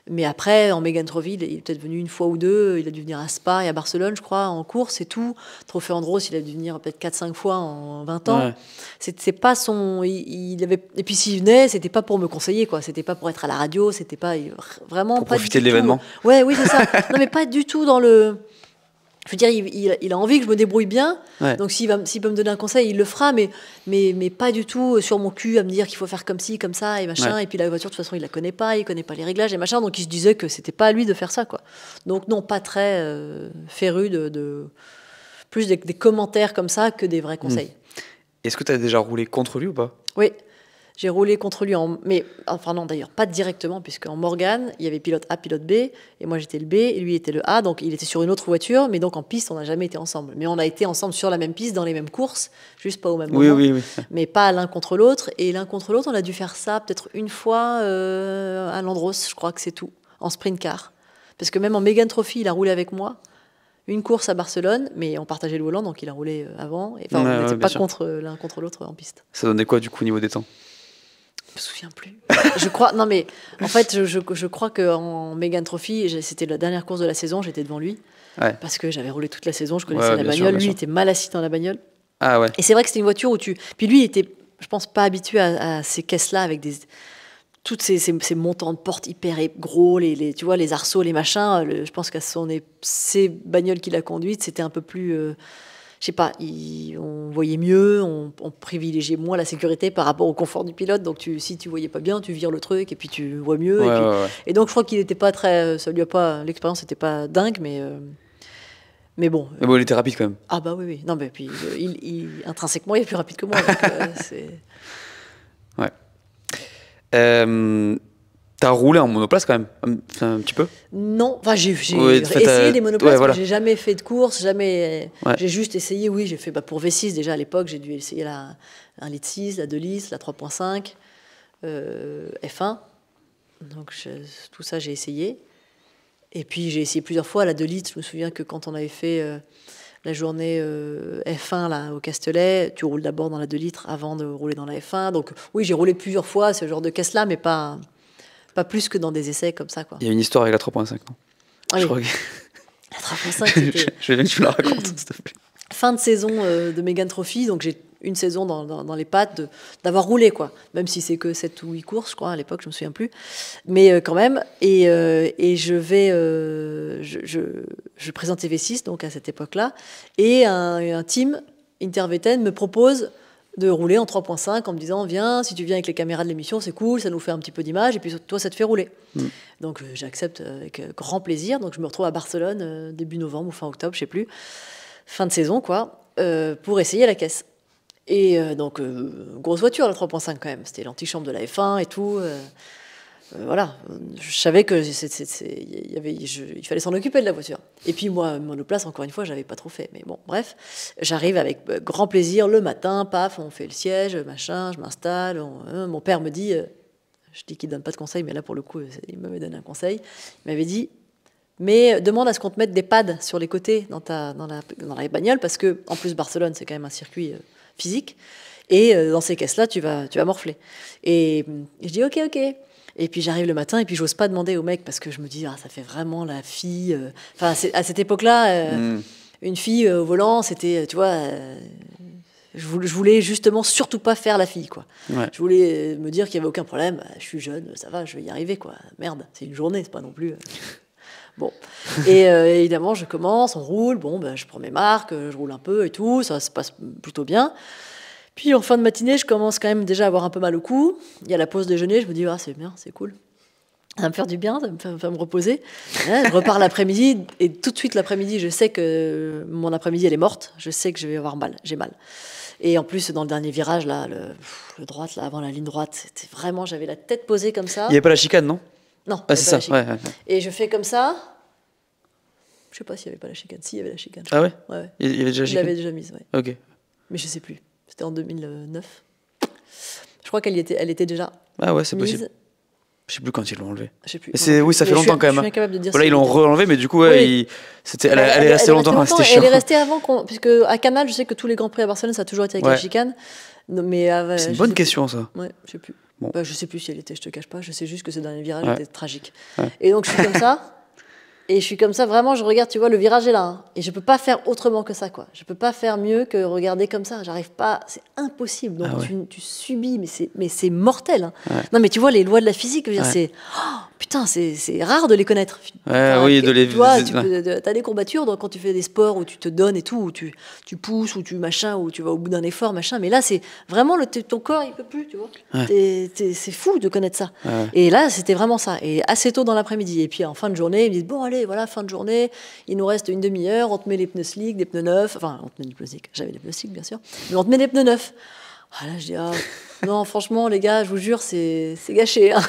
Mais après, en Megan Troville, il est peut-être venu une fois ou deux. Il a dû venir à Spa et à Barcelone, je crois, en course et tout. Trophée Andros, il a dû venir peut-être 4-5 fois en 20 ans. C'est pas son. Il, avait... Et puis s'il venait, c'était pas pour me conseiller, quoi. C'était pas pour être à la radio. C'était pas vraiment. Pour profiter de l'événement. Ouais, oui, c'est ça. non, mais pas du tout dans le je veux dire, il, a envie que je me débrouille bien. Donc s'il, peut me donner un conseil, il le fera, mais, pas du tout euh, sur mon cul à me dire qu'il faut faire comme ci, comme ça, et machin. Et puis la voiture, de toute façon, il la connaît pas, il connaît pas les réglages et machin. Donc il se disait que c'était pas à lui de faire ça, quoi. Donc non, pas très euh, féru de, plus des, commentaires comme ça que des vrais hmm. conseils. Est-ce que tu as déjà roulé contre lui ou pas Oui. J'ai roulé contre lui, en, mais enfin non d'ailleurs pas directement puisque en Morgane il y avait pilote A, pilote B et moi j'étais le B et lui était le A, donc il était sur une autre voiture, mais donc en piste on n'a jamais été ensemble. Mais on a été ensemble sur la même piste dans les mêmes courses, juste pas au même moment, oui, oui. mais pas l'un contre l'autre. Et l'un contre l'autre on a dû faire ça peut-être une fois euh, à Landros, je crois que c'est tout, en sprint car, parce que même en Megan Trophy il a roulé avec moi une course à Barcelone, mais on partageait le volant, donc il a roulé euh, avant. Et enfin, on n'était pas contre euh, l'un contre l'autre en piste. Ça donnait quoi du coup au niveau des temps je me souviens plus. je crois, non mais en fait, je, crois qu'en Megan Trophy, c'était la dernière course de la saison, j'étais devant lui. Parce que j'avais roulé toute la saison, je connaissais la bagnole. lui, il était mal assis dans la bagnole. Ah ouais. Et c'est vrai que c'était une voiture où tu. Puis lui, il était, je pense, pas habitué à, ces caisses-là avec des. Toutes ces, montants de portes hyper gros, les, les, tu vois, les arceaux, les machins. je pense qu'à son ces bagnoles qu'il a conduites, c'était un peu plus. Euh, je sais pas, on voyait mieux, on, privilégiait moins la sécurité par rapport au confort du pilote. Donc tu, si tu voyais pas bien, tu vires le truc et puis tu vois mieux. et, donc je crois qu'il n'était pas très, ça pas, l'expérience n'était pas dingue, mais euh, mais bon. Mais bon, il était rapide quand même. Ah bah oui, oui. Non mais puis euh, il, intrinsèquement il est plus rapide que moi. Euh, ouais. T'as roulé en monoplace quand même, un, petit peu Non, enfin, j'ai essayé des monoplaces, j'ai jamais fait de course, jamais. J'ai juste essayé, oui, j'ai fait bah, pour V6 déjà à l'époque, j'ai dû essayer la, un litre 6, la 2 litres, la 3.5, euh, F1. Donc tout ça, j'ai essayé. Et puis j'ai essayé plusieurs fois la 2 litres. Je me souviens que quand on avait fait euh, la journée euh, F1 là, au Castellet, tu roules d'abord dans la 2 litres avant de rouler dans la F1. Donc oui, j'ai roulé plusieurs fois ce genre de caisse-là, mais pas pas plus que dans des essais comme ça. Quoi. Il y a une histoire avec la 3.5, ah je crois que... La 3.5, Je vais bien que tu la racontes, s'il te plaît. Fin de saison euh, de Megan Trophy, donc j'ai une saison dans, dans, les pattes d'avoir roulé, quoi. Même si c'est que 7 ou 8 courses, je crois, à l'époque, je me souviens plus. Mais euh, quand même, et, euh, et je vais. je, je, je, présentais V6, donc à cette époque-là, et un, un team, Interveten, me propose de rouler en 3.5 en me disant viens, si tu viens avec les caméras de l'émission, c'est cool, ça nous fait un petit peu d'image, et puis toi, ça te fait rouler. Mm. Donc euh, j'accepte euh, avec euh, grand plaisir. Donc je me retrouve à Barcelone début novembre ou fin octobre, je sais plus, fin de saison quoi, pour essayer la caisse. Et donc grosse voiture la 3.5 quand même, c'était l'antichambre de la F1 et tout. Euh, voilà, je savais que il fallait s'en occuper de la voiture. Et puis moi, monoplace, encore une fois, j'avais pas trop fait. Mais bon, bref, j'arrive avec euh, grand plaisir le matin, paf, on fait le siège, machin, je m'installe. Euh, mon père me dit, je dis qu'il ne donne pas de conseils, mais là pour le coup, il me donné un conseil. Il m'avait dit, mais demande à ce qu'on te mette des pads sur les côtés dans ta, dans la, dans bagnole, parce que en plus Barcelone, c'est quand même un circuit physique. Et dans ces caisses-là, tu vas, tu vas morfler. Et je dis, OK, OK. Et puis j'arrive le matin et puis j'ose pas demander au mec parce que je me dis, ah, ça fait vraiment la fille. Euh. Enfin, à cette époque-là, euh, hmm. une fille euh, au volant, c'était, tu vois. Je voulais justement surtout pas faire la fille, quoi. Je voulais me dire qu'il y avait aucun problème. Bah, je suis jeune, ça va, je vais y arriver, quoi. Merde, c'est une journée, c'est pas non plus. Bon, et évidemment, je commence, on roule. Bon, ben, je prends mes marques, je roule un peu et tout. Ça se passe plutôt bien. Puis en fin de matinée, je commence quand même déjà à avoir un peu mal au cou. Il y a la pause déjeuner, je me dis, ah, c'est bien, c'est cool. Ça va me faire du bien, ça va me, me reposer. je repars l'après-midi et tout de suite l'après-midi, je sais que mon après-midi, elle est morte. Je sais que je vais avoir mal, j'ai mal. Et en plus, dans le dernier virage, là, le, droite, là, avant la ligne droite, c'était vraiment, j'avais la tête posée comme ça. Il n'y avait pas la chicane, non Non. Ah, c'est ça, ouais, Et je fais comme ça. Je sais pas s'il n'y avait pas la chicane. Si, il y avait la chicane. Ah ouais, Il y avait déjà la chicane. Je l'avais déjà mise, oui. Ok. Mais je sais plus. C'était en 2009. Je crois qu'elle était, elle était déjà. Ah ouais, c'est possible. Je sais plus quand ils l'ont enlevé. Je sais plus. Oui, ça fait longtemps quand même. Hein. Je suis de dire. ils l'ont relevé, mais du coup, bah, elle, est restée longtemps. elle est restée avant, puisque à Canal, je sais que tous les grands prix à Barcelone, ça a toujours été avec la chicane. Mais ah, c'est une bonne question, ça. je sais plus. Bon. Bah, je sais plus si elle était, je te cache pas. Je sais juste que ce dernier virage était tragique. Et donc je suis comme ça. Et je suis comme ça, vraiment, je regarde, tu vois, le virage est là. Hein. et je ne peux pas faire autrement que ça, quoi. Je peux pas faire mieux que regarder comme ça. J'arrive pas, c'est impossible. Donc ah tu, subis, mais c'est, mortel. Hein. Non, mais tu vois, les lois de la physique, c'est. Oh, putain, c'est rare de les connaître. Ouais, oui, de les... Tu vois, tu as des courbatures donc, quand tu fais des sports où tu te donnes et tout, où tu, tu pousses, ou tu machin, ou tu vas au bout d'un effort, machin. Mais là, c'est vraiment le, ton corps, il peut plus, tu vois. c'est fou de connaître ça. Et là, c'était vraiment ça. Et assez tôt dans l'après-midi. Et puis en fin de journée, ils me disent bon, allez, voilà, fin de journée, il nous reste une demi-heure, on te met les pneus slick, des pneus neufs. Enfin, on te met des pneus slick, j'avais des pneus slick, bien sûr. Mais on te met des pneus neufs. Ah là, je dis, ah, non, franchement, les gars, je vous jure, c'est gâché. Hein.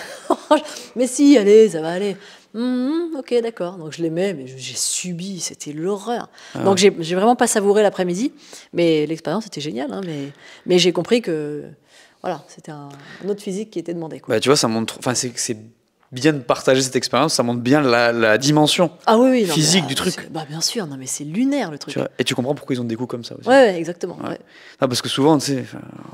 mais si, allez, ça va aller. Hum, ok, d'accord. Donc je l'aimais, mais j'ai subi, c'était l'horreur. Ah. Donc j'ai vraiment pas savouré l'après-midi, mais l'expérience était géniale. Hein, mais mais j'ai compris que voilà, c'était un, autre physique qui était demandé. Quoi. Bah, tu vois, ça montre. Enfin, c'est bien de partager cette expérience. Ça montre bien la, dimension ah physique du truc. Bah, bien sûr, non, mais c'est lunaire le truc. et tu comprends pourquoi ils ont des coups comme ça aussi. Ouais, exactement. Ah, parce que souvent, tu sais,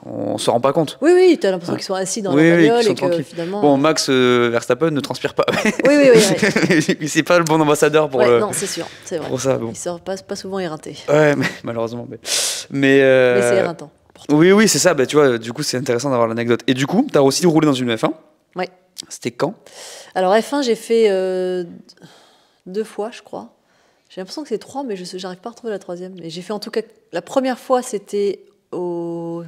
on rend pas compte. Oui, oui, tu as l'impression qu'ils sont assis dans la bagnole et que finalement. Bon, euh, Max euh, Verstappen ne transpire pas. oui, oui, oui. c'est pas le bon ambassadeur pour le. Non, c'est sûr, c'est vrai. Pour ça, Il sort pas, pas souvent éreinté. Ouais, mais, malheureusement. Mais, mais, euh, c'est éreintant. Oui, oui, c'est ça. Bah, tu vois, du coup, c'est intéressant d'avoir l'anecdote. Et du coup, tu as aussi roulé dans une F1. Oui. C'était quand Alors F1, j'ai fait euh, deux fois, je crois. J'ai l'impression que c'est trois, mais je n'arrive pas à retrouver la troisième. Mais j'ai fait en tout cas la première fois, c'était au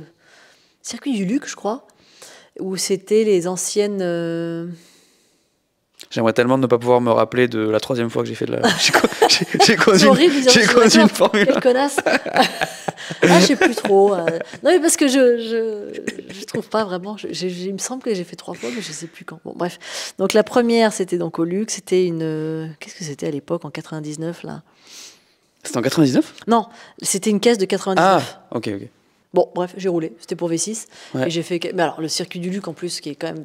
circuit du Luc, je crois, où c'était les anciennes. Euh, J'aimerais tellement ne pas pouvoir me rappeler de la troisième fois que j'ai fait de la. J'ai conduit, une, une formule. Quelle connasse Ah, je sais plus trop. Euh. Non, mais parce que je, je, je trouve pas vraiment. Je, il me semble que j'ai fait trois fois, mais je sais plus quand. Bon, bref. Donc la première, c'était donc au Luxe. C'était une. Euh, qu'est-ce que c'était à l'époque, en 99, là C'était en 99 Non, c'était une caisse de 99. Ah, ok, ok. Bon, bref, j'ai roulé. C'était pour V6. Et j'ai fait. Mais alors, le circuit du Luc, en plus, qui est quand même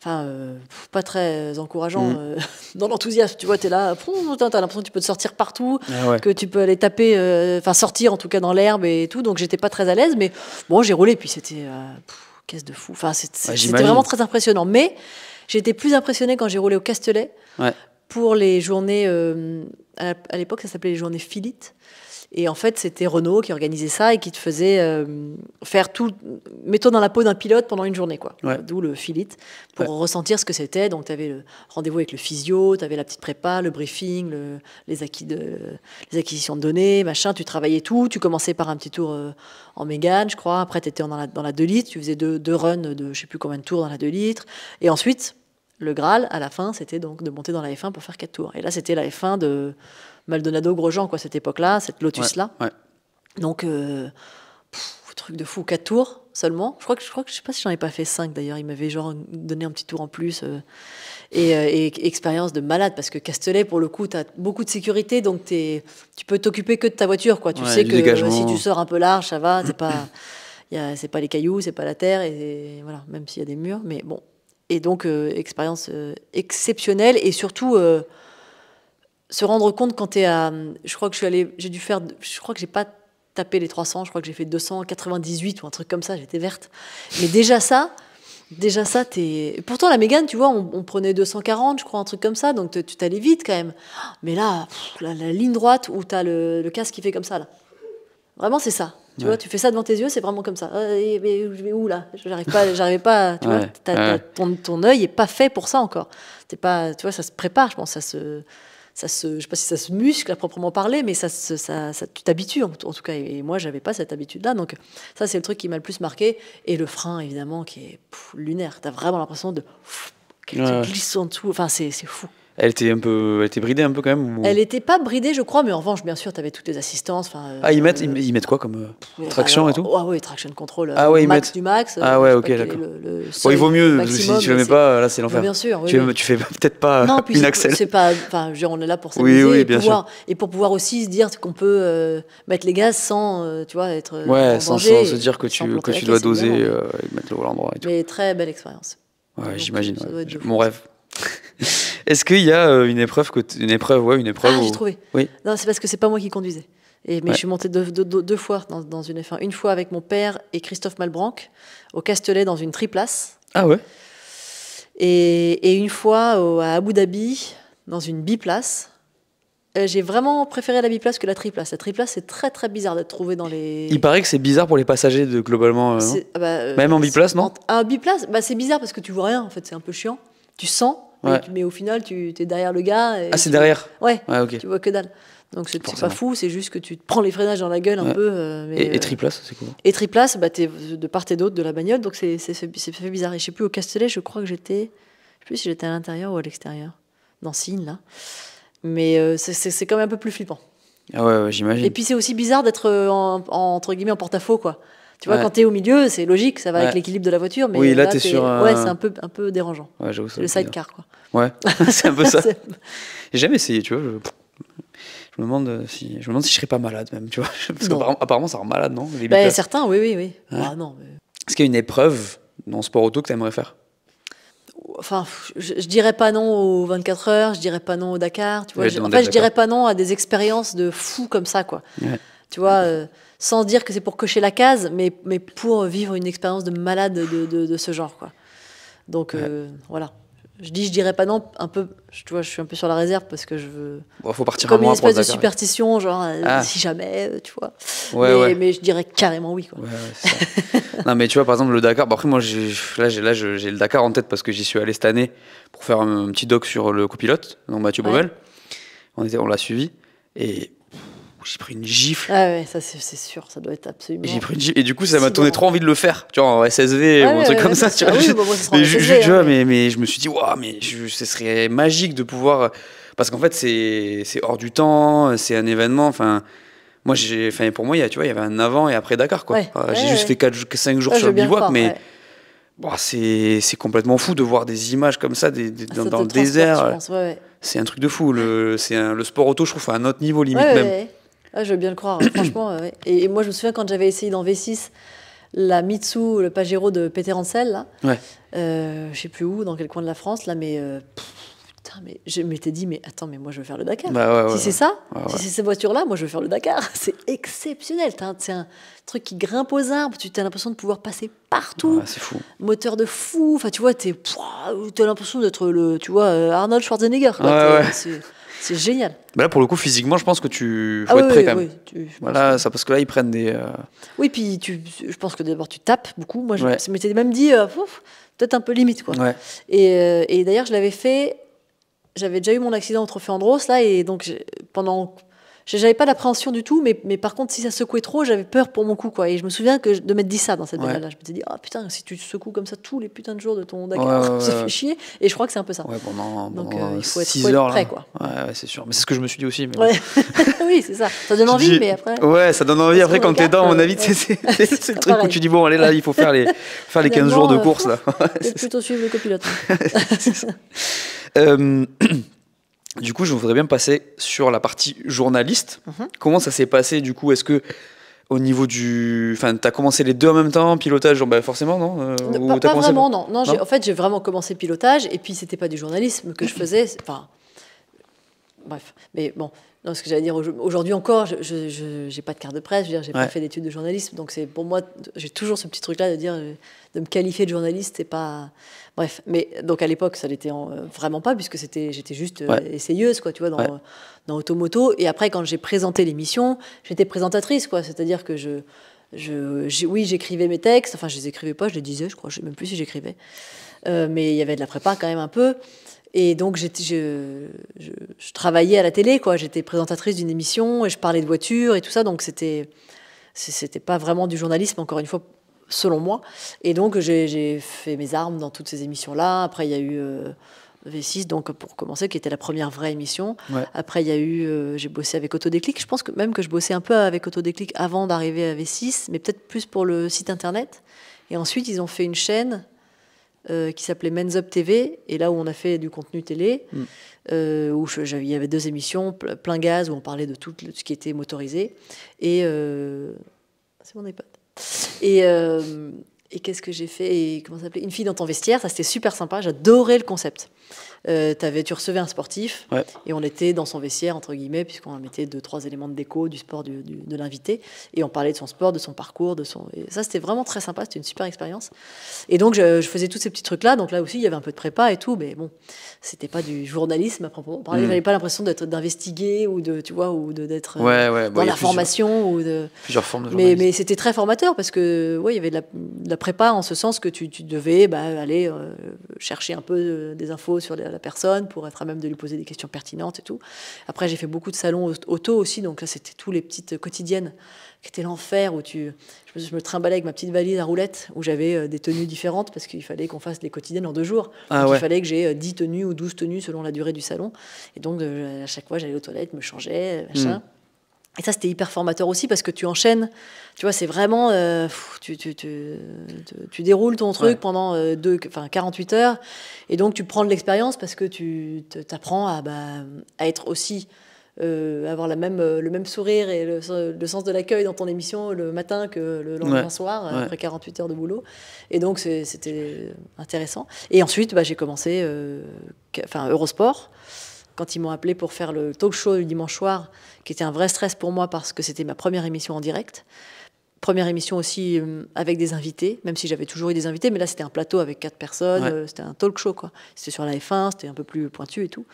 enfin, euh, pas très encourageant mm. euh, dans l'enthousiasme. Tu vois, tu es là, t'as l'impression que tu peux te sortir partout, ah que tu peux aller taper, euh, enfin sortir en tout cas dans l'herbe et tout. Donc j'étais pas très à l'aise, mais bon, j'ai roulé, puis c'était caisse de fou. Enfin, c'était vraiment très impressionnant. Mais j'étais plus impressionnée quand j'ai roulé au Castellet pour les journées, à l'époque ça s'appelait les journées Philites. Et en fait, c'était Renault qui organisait ça et qui te faisait euh, faire tout, mettons dans la peau d'un pilote pendant une journée, quoi. D'où le filit, pour ressentir ce que c'était. Donc, tu avais le rendez-vous avec le physio, tu avais la petite prépa, le briefing, le, les, acquis de, les acquisitions de données, machin. Tu travaillais tout. Tu commençais par un petit tour euh, en mégane, je crois. Après, tu étais dans la, dans 2 litres. Tu faisais deux, runs de je sais plus combien de tours dans la 2 litres. Et ensuite, le Graal, à la fin, c'était donc de monter dans la F1 pour faire quatre tours. Et là, c'était la F1 de Maldonado, Grosjean, quoi, cette époque-là, cette Lotus-là. Donc, euh, truc de fou, quatre tours seulement. Je crois que je crois que je sais pas si j'en ai pas fait cinq d'ailleurs. Il m'avait genre donné un petit tour en plus euh, et, euh, expérience de malade parce que Castellet pour le coup tu as beaucoup de sécurité donc es, tu peux t'occuper que de ta voiture quoi. Tu sais que bah, si tu sors un peu large ça va, c'est pas c'est pas les cailloux, c'est pas la terre et, voilà même s'il y a des murs mais bon et donc expérience exceptionnelle et surtout se rendre compte quand tu es à. Je crois que je suis allée. J'ai dû faire. Je crois que j'ai pas tapé les 300. Je crois que j'ai fait 298 ou un truc comme ça. J'étais verte. Mais déjà ça. Déjà ça, t'es. Pourtant la Mégane, tu vois, on, prenait 240, je crois, un truc comme ça, donc tu t'allais vite quand même. Mais là, la, ligne droite où t'as le, le casque qui fait comme ça, là. Vraiment, c'est ça. Tu vois, tu fais ça devant tes yeux, c'est vraiment comme ça. Euh, mais où là J'arrive pas, j'arrivais pas. Tu vois, ton, ton œil est pas fait pour ça encore. pas, tu vois, ça se prépare, je pense, ça se ça se, je sais pas si ça se muscle à proprement parler, mais ça, se, ça, tu t'habitues en, tout cas. Et, moi, j'avais pas cette habitude-là. Donc ça, c'est le truc qui m'a le plus marqué. Et le frein, évidemment, qui est lunaire. T'as vraiment l'impression de pff, ouais. glisse en dessous. Enfin, c'est fou. Elle était un peu, elle était bridée un peu quand même. Elle n'était pas bridée, je crois, mais en revanche, bien sûr, tu avais toutes les assistances. Euh, ah, ils mettent, ils mettent quoi comme euh, traction et tout Ah oui, traction control. Euh, ah oui, max ils mettent... du max. Ah ouais, ok, d'accord. Bon, il vaut mieux si tu le mets pas, là c'est l'enfer. Bien sûr. tu, fais peut-être pas non, une C'est pas, enfin, on est là pour s'amuser et, et pour pouvoir aussi se dire qu'on peut mettre les gaz sans, tu vois, être ouais, sans, se dire que tu que tu dois doser et mettre l'eau à l'endroit. Mais très belle expérience. Ouais, j'imagine. Mon rêve. Est-ce qu'il y a euh, une épreuve une épreuve, ouais, une épreuve ah, j'ai trouvé. Oui. Non, c'est parce que c'est pas moi qui conduisais. Et, mais je suis montée deux, deux, fois dans, dans une Une fois avec mon père et Christophe Malbranc au Castellet dans une triplace. Ah ouais. Et, et une fois à Abu Dhabi dans une biplace. Euh, j'ai vraiment préféré la biplace que la triplace. La triplace, c'est très très bizarre d'être trouvé dans les. Il paraît que c'est bizarre pour les passagers de globalement. Euh, ah bah, Même en biplace, non En ah, biplace, bah, c'est bizarre parce que tu vois rien en fait, c'est un peu chiant. Tu sens, mais, au final, tu es derrière le gars. ah, c'est derrière Ouais, tu vois que dalle. Donc c'est pas fou, c'est juste que tu te prends les freinages dans la gueule un peu. Euh, et, triplasse euh, triplace, c'est cool. Et triplace, bah, es de part et d'autre de la bagnole, donc c'est fait bizarre. Et je sais plus, au Castellet, je crois que j'étais. Je sais plus si j'étais à l'intérieur ou à l'extérieur. Dans Signe, là. Mais euh, c'est quand même un peu plus flippant. Ah ouais, j'imagine. Et puis c'est aussi bizarre d'être entre guillemets en porte-à-faux, quoi. Tu vois, quand tu es au milieu, c'est logique, ça va avec l'équilibre de la voiture. Mais oui, là, tu es, Ouais, c'est un peu, un peu dérangeant. Le sidecar, quoi. Ouais, c'est un peu ça. J'ai jamais essayé, tu vois. Je... me demande si je me je serais pas malade même, tu vois. Parce qu'apparemment, ça rend malade, non bah, Certains, oui, oui, oui. Ah, non. Mais... Est-ce qu'il y a une épreuve dans le sport auto que tu aimerais faire Enfin, je, dirais pas non aux 24 heures, je dirais pas non au Dakar, tu vois. je, en fait, je dirais pas non à des expériences de fou comme ça, quoi. Tu vois. Euh, sans dire que c'est pour cocher la case, mais, mais pour vivre une expérience de malade de, de, ce genre. Quoi. Donc euh, voilà. Je dis, je dirais pas non, un peu, je, tu vois, je suis un peu sur la réserve parce que je veux. Bon, faut partir Comme une espèce de superstition, genre, euh, ah. si jamais, euh, tu vois. mais, je dirais carrément oui, quoi. non, mais tu vois, par exemple, le Dakar, bah, après, moi, là, j'ai, là, j'ai le Dakar en tête parce que j'y suis allé cette année pour faire un, petit doc sur le copilote, donc Mathieu Baumel. On, on l'a suivi. Et j'ai pris une gifle. Ah ouais, ça c'est sûr, ça doit être absolument. J'ai pris une gifle. Et du coup, ça m'a donné trop envie de le faire, tu vois, en SSV ou un truc comme ça. Tu vois, mais, mais, je me suis dit, waouh, mais ce serait magique de pouvoir. Parce qu'en fait, c'est hors du temps, c'est un événement, enfin moi j'ai enfin pour moi il y a, tu vois il y avait un avant et après Dakar quoi j'ai juste fait 4 5 jours ah, sur le bivouac mais c'est complètement fou de voir des images comme ça des, ah, dans, dans le désert c'est un truc de fou le c'est le sport auto je trouve à un autre niveau limite même ah, je veux bien le croire, hein. franchement. Euh, et, moi, je me souviens quand j'avais essayé dans V6 la Mitsu, le Pajero de Peter Ansel, là. Ouais. Euh, je sais plus où, dans quel coin de la France, là, mais. Euh, putain, mais je m'étais dit, mais attends, mais moi je veux faire le Dakar. Bah, si c'est ça, si c'est cette voiture-là, moi je veux faire le Dakar. C'est exceptionnel. C'est un truc qui grimpe aux arbres. Tu as l'impression de pouvoir passer partout. c'est fou. Moteur de fou. Enfin, tu vois, tu as l'impression d'être le, tu vois, Arnold Schwarzenegger. C'est génial. Bah là, pour le coup, physiquement, je pense que tu ah faut être prêt quand même. voilà, ça parce que là, ils prennent des. Euh, oui, puis tu, je pense que d'abord tu tapes beaucoup. Moi, je m'étais même dit euh, peut-être un peu limite quoi. Et, euh, et d'ailleurs, je l'avais fait. J'avais déjà eu mon accident au Trophée Andros là, et donc pendant j'avais pas d'appréhension du tout, mais, mais par contre, si ça secouait trop, j'avais peur pour mon cou, quoi. Et je me souviens que de mettre 10 ça dans cette balade là Je me suis dit, ah oh, putain, si tu secoues comme ça tous les putains de jours de ton Dakar, ça fait chier. Et je crois que c'est un peu ça. Ouais, pendant, Donc, euh, il faut être, prêt, quoi. Ouais, ouais c'est sûr. Mais c'est ce que je me suis dit aussi. oui, c'est ça. Ça donne envie, mais après. Ouais, ça donne envie. Après, quand t'es dans, à mon avis, c'est le truc où tu dis, bon, allez, là, il faut faire les, 15 jours de course, là. Euh, plutôt suivre le copilote. Euh, Du coup, je voudrais bien passer sur la partie journaliste. Mhm. Comment ça s'est passé du coup Est-ce que au niveau du. Enfin, t'as commencé les deux en même temps, pilotage, bah, forcément, non euh, Pas, vraiment, non. non, en fait, j'ai vraiment commencé pilotage, et puis c'était pas du journalisme que je faisais. Enfin, bref. Mais bon, ce que j'allais dire aujourd'hui encore, je n'ai pas de carte de presse, je n'ai pas fait d'études de journalisme, donc c'est pour moi, j'ai toujours ce petit truc-là de dire, euh, de me qualifier de journaliste, c'est pas. Bref, mais donc à l'époque, ça l'était euh, vraiment pas, puisque j'étais juste euh, essayeuse, quoi, tu vois, dans, dans Automoto. Et après, quand j'ai présenté l'émission, j'étais présentatrice, quoi. C'est-à-dire que je, oui, j'écrivais mes textes, enfin, je les écrivais pas, je les disais, je crois, sais même plus si j'écrivais. Euh, mais il y avait de la prépa quand même un peu. Et donc, je, je travaillais à la télé, quoi. J'étais présentatrice d'une émission et je parlais de voiture et tout ça. Donc, c'était, c'était pas vraiment du journalisme, encore une fois, selon moi. Et donc, j'ai fait mes armes dans toutes ces émissions-là. Après, il y a eu. Euh, V6, donc pour commencer, qui était la première vraie émission. Après, il y a eu, euh, j'ai bossé avec Autodéclic. Je pense que même que je bossais un peu avec Autodéclic avant d'arriver à V6, mais peut-être plus pour le site internet. Et ensuite, ils ont fait une chaîne euh, qui s'appelait Men's Up TV, et là où on a fait du contenu télé, hmm. où il y avait deux émissions, plein gaz, où on parlait de tout ce qui était motorisé. Et c'est mon iPad. Euh, et, qu'est-ce que j'ai fait Et comment Une fille dans ton vestiaire. Ça, c'était super sympa. J'adorais le concept. Euh, avais, tu recevais un sportif et on était dans son vestiaire, entre guillemets, puisqu'on mettait deux, trois éléments de déco, du sport de l'invité. Et on parlait de son sport, de son parcours, de son. Et ça, c'était vraiment très sympa, c'était une super expérience. Et donc, je, faisais tous ces petits trucs-là. Donc là aussi, il y avait un peu de prépa et tout, mais bon, c'était pas du journalisme à proprement parler. Hmm. J'avais pas l'impression d'être d'investiguer ou de, tu vois, ou d'être euh, dans la formation ou de. Plusieurs formes Mais, mais c'était très formateur parce que, ouais, il y avait de la, prépa en ce sens que tu, devais bah, aller euh, chercher un peu des infos sur les la personne pour être à même de lui poser des questions pertinentes et tout. Après, j'ai fait beaucoup de salons auto aussi, donc là, c'était tous les petites quotidiennes qui étaient l'enfer où tu, je me, je trimballais avec ma petite valise à roulette où j'avais euh, des tenues différentes parce qu'il fallait qu'on fasse les quotidiennes en deux jours. Ah il fallait que j'ai 10 euh, tenues ou 12 tenues selon la durée du salon. Et donc, euh, à chaque fois, j'allais aux toilettes, me changeais, machin. Hmm. Et ça, c'était hyper formateur aussi parce que tu enchaînes. Tu vois, c'est vraiment. Euh, tu, déroules ton truc pendant 48 euh, heures. Et donc, tu prends de l'expérience parce que tu t'apprends bah, à, être aussi. Euh, avoir même, le même sourire et le, sens de l'accueil dans ton émission le matin que le lendemain soir, après 48 heures de boulot. Et donc, c'était intéressant. Et ensuite, bah, j'ai commencé Eurosport quand ils m'ont appelé pour faire le talk show du dimanche soir, qui était un vrai stress pour moi parce que c'était ma première émission en direct. Première émission aussi euh, avec des invités, même si j'avais toujours eu des invités, mais là c'était un plateau avec quatre personnes, euh, c'était un talk show quoi. C'était sur la F1, c'était un peu plus pointu et tout.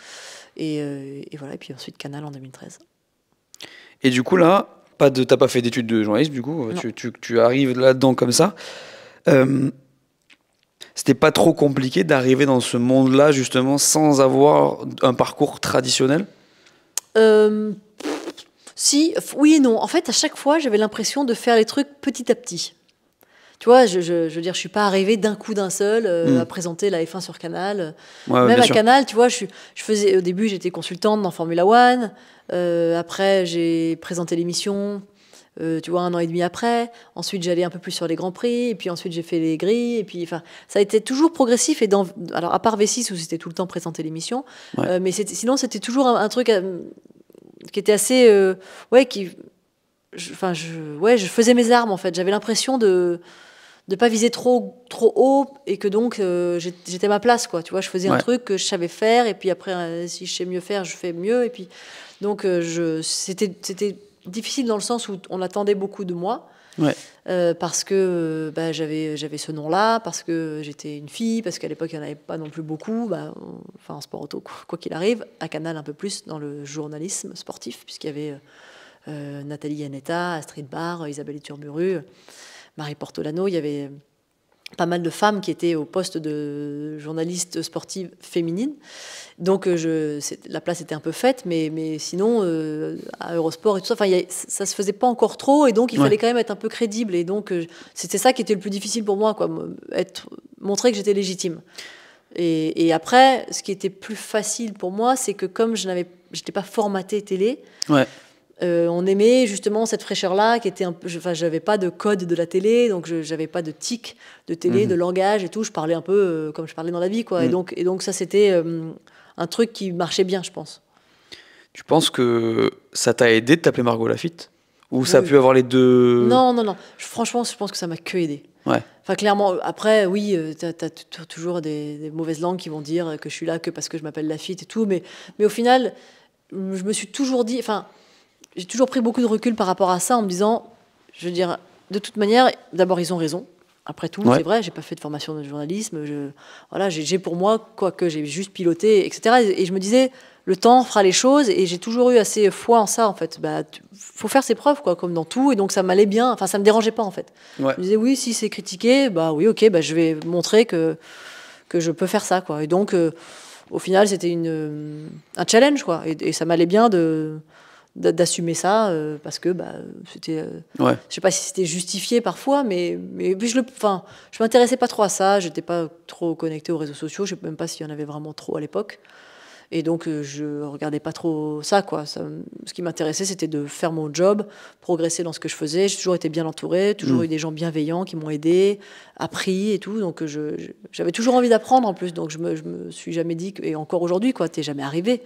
Et, euh, voilà, et puis ensuite Canal en 2013. Et du coup là, pas de, t'as pas fait d'études de journalisme du coup, tu, arrives là-dedans comme ça. Euh, c'était pas trop compliqué d'arriver dans ce monde-là justement sans avoir un parcours traditionnel euh, Si, oui et non. En fait, à chaque fois, j'avais l'impression de faire les trucs petit à petit. Tu vois, je, veux dire, je suis pas arrivée d'un coup d'un seul euh, hmm. à présenter la F1 sur Canal. Même à Canal, tu vois, je, je faisais au début, j'étais consultante dans Formula One. Euh, après, j'ai présenté l'émission. Euh, tu vois, un an et demi après. Ensuite, j'allais un peu plus sur les grands prix, et puis ensuite, j'ai fait les grilles, et puis, enfin, ça a été toujours progressif. Et dans, alors, à part V6 où c'était tout le temps présenter l'émission, euh, mais sinon, c'était toujours un, truc euh, qui était assez, ouais, qui, enfin, je, ouais, je faisais mes armes en fait. J'avais l'impression de de pas viser trop trop haut et que donc j'étais ma place quoi tu vois je faisais un truc que je savais faire et puis après si je sais mieux faire je fais mieux et puis donc je c'était c'était difficile dans le sens où on attendait beaucoup de moi. Euh, parce que bah, j'avais, j'avais ce nom-là, parce que j'étais une fille, parce qu'à l'époque, il n'y en avait pas non plus beaucoup, bah, enfin en sport auto, quoi qu'il arrive, à Canal un peu plus dans le journalisme sportif, puisqu'il y avait euh, euh, Nathalie Yanetta, Astrid Barr, Isabelle Turburu, Marie Portolano, il y avait pas mal de femmes qui étaient au poste de journaliste sportive féminine Donc euh, je, la place était un peu faite, mais, mais sinon, euh, à Eurosport et tout ça, enfin, ça se faisait pas encore trop, et donc il fallait quand même être un peu crédible. Et donc euh, c'était ça qui était le plus difficile pour moi, quoi, être, montrer que j'étais légitime. Et, après, ce qui était plus facile pour moi, c'est que comme je n'avais, j'étais pas formatée télé, ouais. Euh, on aimait justement cette fraîcheur-là, qui était un peu. Enfin, j'avais pas de code de la télé, donc je j'avais pas de tic de télé, mhm. de langage et tout. Je parlais un peu euh, comme je parlais dans la vie, quoi. Et mhm. donc, ça, c'était euh, un truc qui marchait bien, je pense. Tu penses que ça t'a aidé de t'appeler Margot Lafitte ou ça a pu avoir les deux Non, non, non. franchement, je pense que ça m'a que aidé. Ouais. Enfin, clairement, après, oui, tu as, toujours des, mauvaises langues qui vont dire que je suis là que parce que je m'appelle Lafitte et tout, mais, mais au final, je me suis toujours dit, enfin, j'ai toujours pris beaucoup de recul par rapport à ça en me disant, je veux dire, de toute manière, d'abord, ils ont raison. Après tout, c'est vrai, j'ai pas fait de formation de journalisme. voilà, j'ai pour moi, quoi que j'ai juste piloté, etc. Et, je me disais, le temps fera les choses. Et j'ai toujours eu assez foi en ça, en fait. Bah, faut faire ses preuves, quoi, comme dans tout. Et donc ça m'allait bien. Enfin, ça me dérangeait pas, en fait. Je me disais, oui, si c'est critiqué, bah oui, ok, bah je vais montrer que que je peux faire ça, quoi. Et donc, euh, au final, c'était une un challenge, quoi. et ça m'allait bien de d'assumer ça euh, parce que bah, c'était euh, je sais pas si c'était justifié parfois mais je le enfin je m'intéressais pas trop à ça j'étais pas trop connecté aux réseaux sociaux je sais même pas s'il y en avait vraiment trop à l'époque et donc je euh, je regardais pas trop ça quoi ce qui m'intéressait c'était de faire mon job progresser dans ce que je faisais j'ai toujours été bien entourée toujours mm. eu des gens bienveillants qui m'ont aidé appris et tout donc j'avais toujours envie d'apprendre en plus donc je me, je me suis jamais dit et encore aujourd'hui quoi t'es jamais arrivé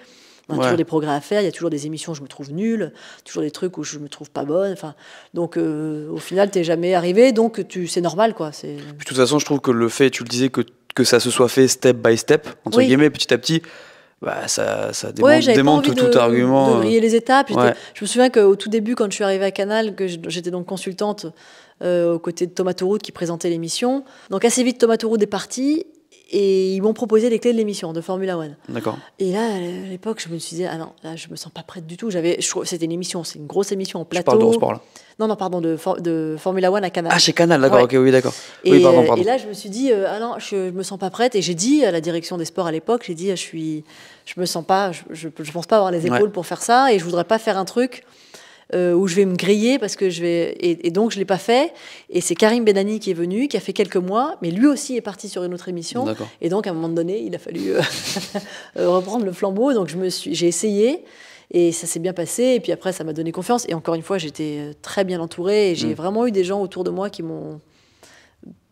on a toujours des progrès à faire. Il y a toujours des émissions où je me trouve nulle, toujours des trucs où je me trouve pas bonne. Enfin, donc euh, au final, t'es jamais arrivé, donc tu, c'est normal, quoi. C'est. De toute façon, je trouve que le fait, tu le disais, que ça se soit fait step by step entre guillemets, petit à petit. Bah, ça, ça démonte, tout, argument. De les étapes. Je me souviens qu'au tout début, quand je suis arrivée à Canal, que j'étais donc consultante euh, aux côtés de Thomas Touroud qui présentait l'émission. Donc assez vite, Thomas Touroud est parti et ils m'ont proposé les clés de l'émission de Formula One. D'accord. Et là, à l'époque, je me suis dit, ah non, là, je me sens pas prête du tout. J'avais, c'était une émission, c'est une grosse émission en plateau. de sport là. Non, non, pardon, de, For de Formula One à Canal. Ah, chez Canal, d'accord, ok, oui, d'accord. Et, oui, euh, pardon, et là, je me suis dit, euh, ah non, je, ne me sens pas prête. Et j'ai dit à la direction des sports à l'époque, j'ai dit, je suis, je me sens pas, je, pense pas avoir les épaules pour faire ça, et je voudrais pas faire un truc euh, où je vais me griller parce que je vais. Et, donc, je ne l'ai pas fait. Et c'est Karim Benani qui est venu, qui a fait quelques mois, mais lui aussi est parti sur une autre émission. Et donc, à un moment donné, il a fallu euh, euh, reprendre le flambeau. Donc, j'ai suis... essayé. Et ça s'est bien passé. Et puis après, ça m'a donné confiance. Et encore une fois, j'étais très bien entourée. Et j'ai mm. vraiment eu des gens autour de moi qui m'ont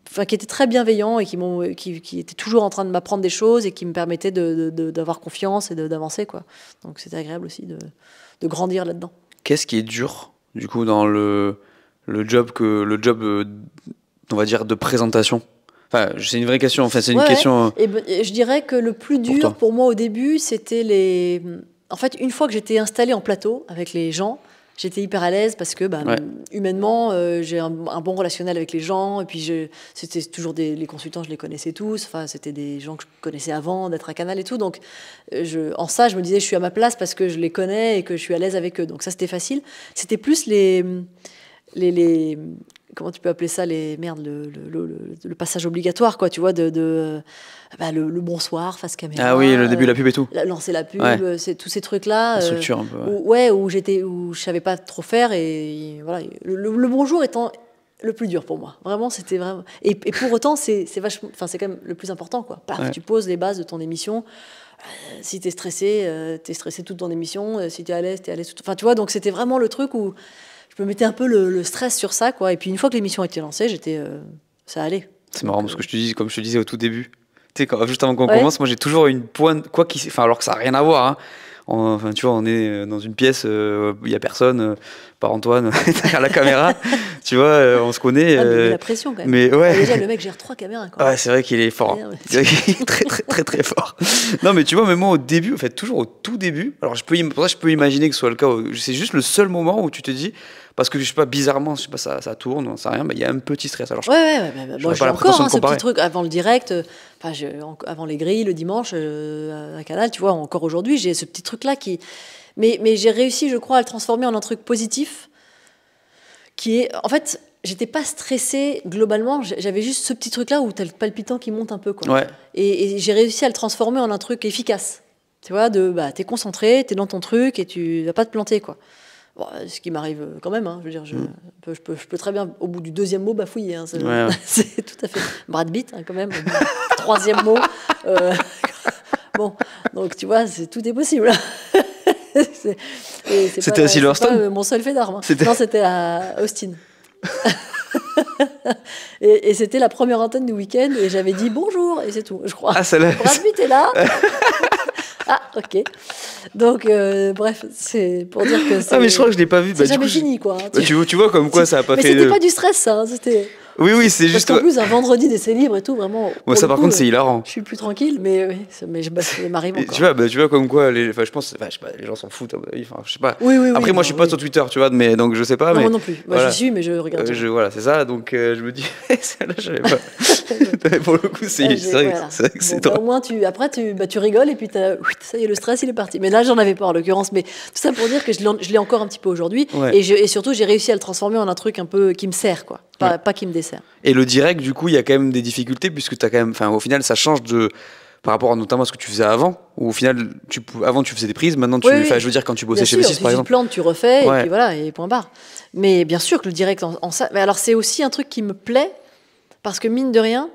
Enfin, qui étaient très bienveillants et qui, m'ont, qui, qui, étaient toujours en train de m'apprendre des choses et qui me permettaient d'avoir confiance et d'avancer. Quoi. Donc c'était agréable aussi de grandir là-dedans. Qu'est-ce qui est dur, du coup, dans le, le job que le job, euh, on va dire, de présentation Enfin, c'est une vraie question. Enfin, c'est une ben, Et je dirais que le plus dur pour, moi au début, c'était les. En fait, une fois que j'étais installé en plateau avec les gens, j'étais hyper à l'aise parce que bah, humainement, euh, j'ai un, bon relationnel avec les gens. Et puis, c'était toujours des les consultants, je les connaissais tous. Enfin, c'était des gens que je connaissais avant d'être à Canal et tout. Donc, euh, je, en ça, je me disais, je suis à ma place parce que je les connais et que je suis à l'aise avec eux. Donc, ça, c'était facile. C'était plus les les, comment tu peux appeler ça les merdes le, passage obligatoire quoi tu vois de, euh, bah, le, bonsoir face caméra ah oui le début de la euh, pub et tout lancer la pub c'est tous ces trucs là euh, structure, un peu, ouais. Où, j'étais où je savais pas trop faire et voilà le, bonjour étant le plus dur pour moi vraiment c'était vraiment et, pour autant c'est vachement enfin c'est quand même le plus important quoi tu poses les bases de ton émission si si t'es stressé, tu t'es stressé toute ton émission. si t'es à l'aise, t'es à l'aise. Enfin, tu vois, donc c'était vraiment le truc où je me mettais un peu le, stress sur ça, quoi. Et puis une fois que l'émission était lancée, j'étais, euh, ça allait. C'est marrant parce que euh, je te dis, comme je te disais au tout début, tu quand, juste avant qu'on commence, moi j'ai toujours une pointe, quoi qui, enfin alors que ça n'a rien à voir. Hein enfin, tu vois, on est euh, dans une pièce, euh, il euh, n'y a personne, euh, par Antoine, derrière la caméra, tu vois, on se connaît. Ah, mais la pression quand même. Mais ouais. déjà, le mec gère trois caméras. Ouais, c'est vrai qu'il est fort. Hein. il Est très, très, très, très fort. non, mais tu vois, même moi, au début, en fait, toujours au tout début, alors je peux, je peux imaginer que ce soit le cas, c'est juste le seul moment où tu te dis, parce que je sais pas bizarrement je sais pas ça, ça tourne on rien mais il y a un petit stress alors ouais, ouais, ouais bah, bah, Je bah, encore hein, ce petit truc avant le direct avant les grilles, le dimanche, euh, à Canal, tu vois, encore aujourd'hui, j'ai ce petit truc-là qui. Mais, j'ai réussi, je crois, à le transformer en un truc positif qui est. En fait, j'étais pas stressée globalement, j'avais juste ce petit truc là où t'as le palpitant qui monte un peu quoi. Et, j'ai réussi à le transformer en un truc efficace. Tu vois, de bah t'es concentré, t'es dans ton truc et tu vas pas te planter quoi. Bah, ce qui m'arrive euh, quand même, hein, je veux dire, mm. je, peux, je, peux, très bien, au bout du deuxième mot, bafouiller. Hein, c'est tout à fait. Brad Pitt, hein, quand même, troisième mot. Euh, bon, donc tu vois, c'est tout est possible. Hein. c'était à Silverstone Mon seul fait d'armes. Hein. Non, c'était à Austin. et, c'était la première antenne du week-end et j'avais dit bonjour et c'est tout, je crois. Ah, Brad Pitt est là. ah, ok. Donc, euh, bref, c'est pour dire que. Ah, mais je crois que je l'ai pas vu. C'est bah, jamais fini, quoi. Bah, tu, vois, tu vois, comme quoi ça a pas fait. Mais c'était pas du stress, ça. Hein, c'était. Oui, oui, c'est juste. Parce qu'en plus, un vendredi d'essai libre et tout, vraiment. Moi, ça, par contre, c'est hilarant. Je suis plus tranquille, mais, mais je les Tu vois, bah, tu vois, comme quoi, les, je pense, les gens s'en foutent, Je sais pas. Après, moi, je suis pas sur Twitter, tu vois, mais donc je sais pas. moi non plus. Moi, je suis, mais je regarde. Euh, voilà, c'est ça. Donc, euh, je me dis, là, je pour le coup, c'est vrai, au moins, tu, après, tu, bah, tu rigoles et puis ça y est, le stress, il est parti. Mais là, j'en avais pas en l'occurrence. Mais tout ça pour dire que je l'ai encore un petit peu aujourd'hui. Et, surtout, j'ai réussi à le transformer en un truc un peu qui me sert, quoi. Pas, qui me dessert. Et le direct, du coup, il y a quand même des difficultés puisque tu as quand même. au final, ça change de par rapport à notamment à ce que tu faisais avant, ou au final, tu, avant tu faisais des prises, maintenant tu. fais je veux dire, quand tu bossais chez B6 par exemple. Tu plantes, tu refais, et puis voilà, et point barre. Mais bien sûr que le direct en ça. Mais alors, c'est aussi un truc qui me plaît, parce que mine de rien,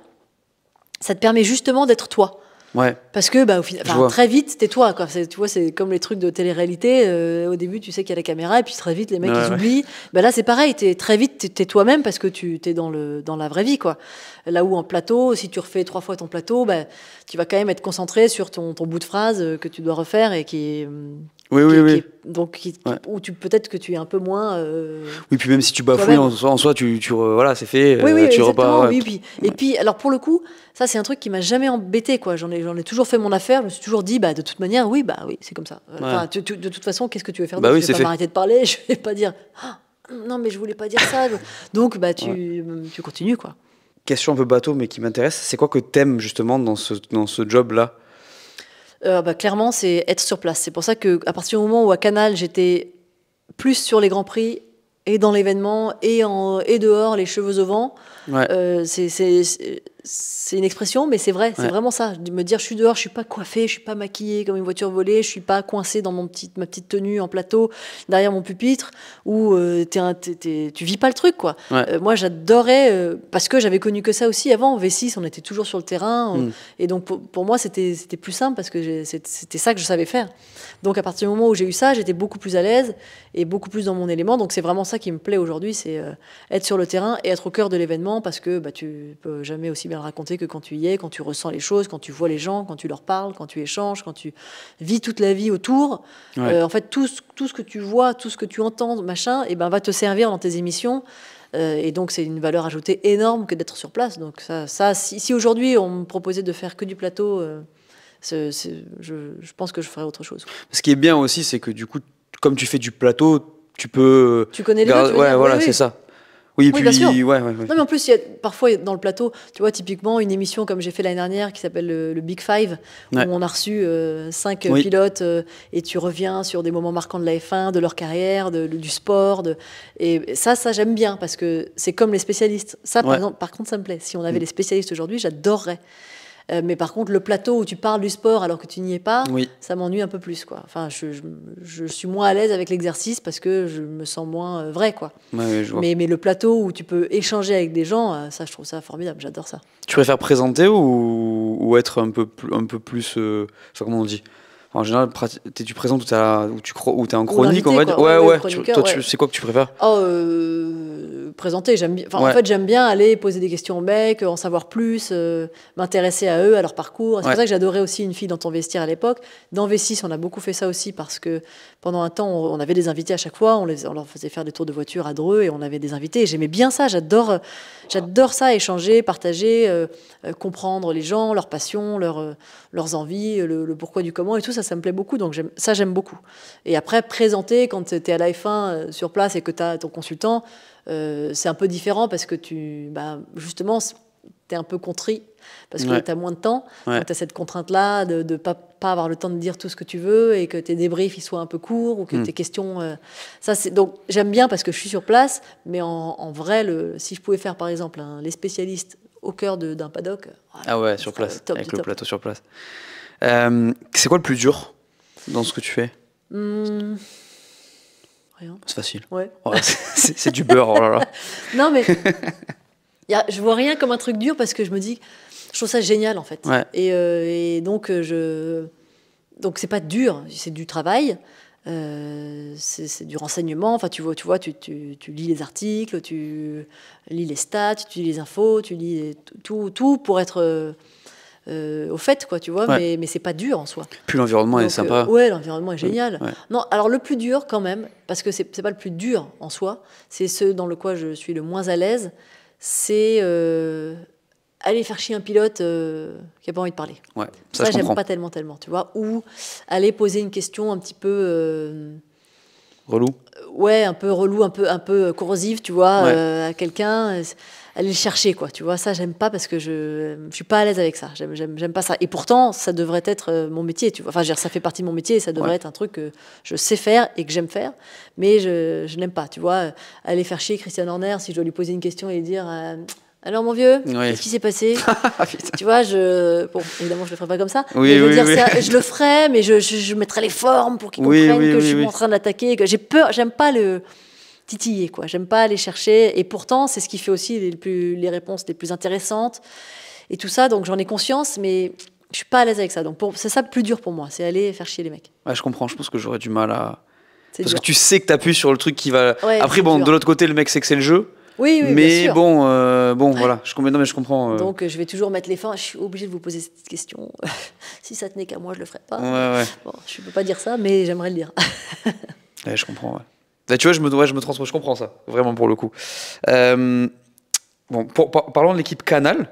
ça te permet justement d'être toi. Ouais. Parce que bah, au final, très vite, t'es toi. Quoi. Tu vois, c'est comme les trucs de télé-réalité. Euh, au début, tu sais qu'il y a la caméra, et puis très vite, les mecs, ils oublient. Bah, là, c'est pareil. Es, très vite, t'es toi-même parce que tu t'es dans, le, dans la vraie vie. Quoi. Là où en plateau, si tu refais trois fois ton plateau, bah, tu vas quand même être concentré sur ton, ton bout de phrase euh, que tu dois refaire et qui, hum, oui, oui, oui. donc, où tu peut-être que tu es un peu moins. Euh, oui, puis même si tu bafouilles en, soi, tu, voilà, c'est fait. Oui, euh, oui, tu Oui, Et puis, alors pour le coup, ça c'est un truc qui m'a jamais embêté, quoi. J'en ai, j'en ai toujours fait mon affaire. Je me suis toujours dit, bah de toute manière, oui, bah oui, c'est comme ça. de toute façon, qu'est-ce que tu veux faire bah Je vais pas m'arrêter de parler. Je vais pas dire. Ah, non, mais je voulais pas dire ça. donc, bah tu, tu continues, quoi. Question un peu bateau, mais qui m'intéresse. C'est quoi que t'aimes justement dans ce dans ce job là euh, bah, clairement, c'est être sur place. C'est pour ça qu'à partir du moment où à Canal, j'étais plus sur les Grands Prix et dans l'événement et, et dehors, les cheveux au vent, euh, c'est une expression, mais c'est vrai, c'est vraiment ça. De me dire, je suis dehors, je suis pas coiffée, je suis pas maquillée comme une voiture volée, je suis pas coincée dans mon ma petite tenue en plateau derrière mon pupitre, où euh, tu tu vis pas le truc, quoi. Euh, moi, j'adorais parce que j'avais connu que ça aussi avant. V6, on était toujours sur le terrain, mm. et donc pour, moi, c'était plus simple parce que c'était ça que je savais faire. Donc à partir du moment où j'ai eu ça, j'étais beaucoup plus à l'aise et beaucoup plus dans mon élément. Donc c'est vraiment ça qui me plaît aujourd'hui, c'est être sur le terrain et être au cœur de l'événement parce que bah, tu peux jamais aussi bien le raconter que quand tu y es, quand tu ressens les choses, quand tu vois les gens, quand tu leur parles, quand tu échanges, quand tu vis toute la vie autour. Euh, en fait, tout ce, que tu vois, tout ce que tu entends, machin, et eh ben va te servir dans tes émissions. Euh, et donc, c'est une valeur ajoutée énorme que d'être sur place. Donc, ça, si, aujourd'hui on me proposait de faire que du plateau, euh, je, pense que je ferais autre chose. Ce qui est bien aussi, c'est que du coup, comme tu fais du plateau, tu peux. Tu connais les gens. ouais, voilà, c'est ça. Oui, Ouais, Non, mais en plus, il y a parfois dans le plateau, tu vois, typiquement une émission comme j'ai fait l'année dernière qui s'appelle le, Big Five, où on a reçu euh, cinq pilotes euh, et tu reviens sur des moments marquants de la F1, de leur carrière, du sport. Et ça, ça j'aime bien parce que c'est comme les spécialistes. Ça, par, contre, ça me plaît. Si on avait mm. les spécialistes aujourd'hui, j'adorerais. Euh, mais par contre, le plateau où tu parles du sport alors que tu n'y es pas, ça m'ennuie un peu plus. Quoi. Enfin, je, je, suis moins à l'aise avec l'exercice parce que je me sens moins euh, vrai. Quoi. Mais, mais, le plateau où tu peux échanger avec des gens, euh, ça, je trouve ça formidable. J'adore ça. Tu préfères présenter ou, ou être un peu, un peu plus. comment on dit en général, t'es-tu présentes ou, à, ou tu crois, ou en chronique, en va Ouais, ouais. toi, c'est quoi que tu préfères oh, euh, Présenter. J'aime en fait, j'aime bien aller poser des questions aux mecs, euh, en savoir plus, euh, m'intéresser à eux, à leur parcours. C'est pour ça que j'adorais aussi une fille dans ton vestiaire à l'époque. Dans V6, on a beaucoup fait ça aussi parce que pendant un temps, on, avait des invités à chaque fois. On, les, on leur faisait faire des tours de voiture à Dreux et on avait des invités. J'aimais bien ça. J'adore. J'adore ça, échanger, partager, euh, euh, comprendre les gens, leurs passions, leurs euh, envies, le, pourquoi du comment et tout ça, ça me plaît beaucoup. Donc ça, j'aime beaucoup. Et après, présenter quand tu es à la 1 sur place et que tu as ton consultant, c'est un peu différent parce que tu, bah, justement, un peu contrit parce que tu as moins de temps. tu as cette contrainte-là de ne pas, avoir le temps de dire tout ce que tu veux et que tes débriefs soient un peu courts ou que hmm. tes questions. Euh, ça, c'est, donc, j'aime bien parce que je suis sur place, mais en, vrai, le, si je pouvais faire par exemple les spécialistes au cœur d'un paddock. Oh, ah ouais, sur place, avec le plateau sur place. Euh, c'est quoi le plus dur dans ce que tu fais hmm. Rien. C'est facile. Oh, c'est, du beurre, oh non, mais je vois rien comme un truc dur parce que je me dis, je trouve ça génial en fait. Euh, et, donc, euh, je. Donc, c'est pas dur, c'est du travail. Euh, c'est du renseignement. Enfin, tu vois, tu vois, tu, lis les articles, tu lis les stats, tu lis les infos, tu lis tout, pour être au fait, quoi, tu vois. Mais, mais c'est pas dur en soi. plus l'environnement est sympa. Oui, l'environnement est génial. Non, alors le plus dur quand même, parce que c'est pas le plus dur en soi, c'est ce dans le quoi je suis le moins à l'aise c'est euh, aller faire chier un pilote euh, qui n'a pas envie de parler. ça, je j'aime pas tellement, tellement, tu vois. Ou aller poser une question un petit peu. Euh, relou Ouais, un peu relou, un peu, un peu corrosive, tu vois, à quelqu'un aller le chercher, quoi. Tu vois, ça, j'aime pas parce que je, je suis pas à l'aise avec ça. J'aime pas ça. Et pourtant, ça devrait être euh, mon métier, tu vois. Enfin, je veux dire, ça fait partie de mon métier et ça devrait être un truc que je sais faire et que j'aime faire, mais je, je n'aime pas, tu vois. Euh, aller faire chier Christian Horner, si je dois lui poser une question et lui dire. Euh, alors mon vieux, qu'est-ce qui s'est passé ah, Tu vois, je bon, évidemment je le ferai pas comme ça. je, je le ferai, mais je, je, mettrai les formes pour qu'il comprenne que je suis en train d'attaquer. Que j'ai peur, j'aime pas le titiller, quoi. J'aime pas aller chercher. Et pourtant, c'est ce qui fait aussi les, plus, les réponses les plus intéressantes et tout ça. Donc j'en ai conscience, mais je suis pas à l'aise avec ça. Donc c'est ça le plus dur pour moi, c'est aller faire chier les mecs. Ouais, je comprends. Je pense que j'aurais du mal à. Parce que tu sais que tu appuies sur le truc qui va. Après, bon, de l'autre côté, le mec sait que c'est le jeu. Oui, oui, mais bon, euh, bon, voilà, je comprends. mais je comprends. Euh. Donc, je vais toujours mettre les fins. Je suis obligée de vous poser cette question. si ça tenait qu'à moi, je le ferais pas. Bon, je peux pas dire ça, mais j'aimerais le dire. je comprends. Bah, tu vois, je me, ouais, je me transforme, je comprends ça, vraiment pour le coup. Euh, bon, parlons de l'équipe Canal.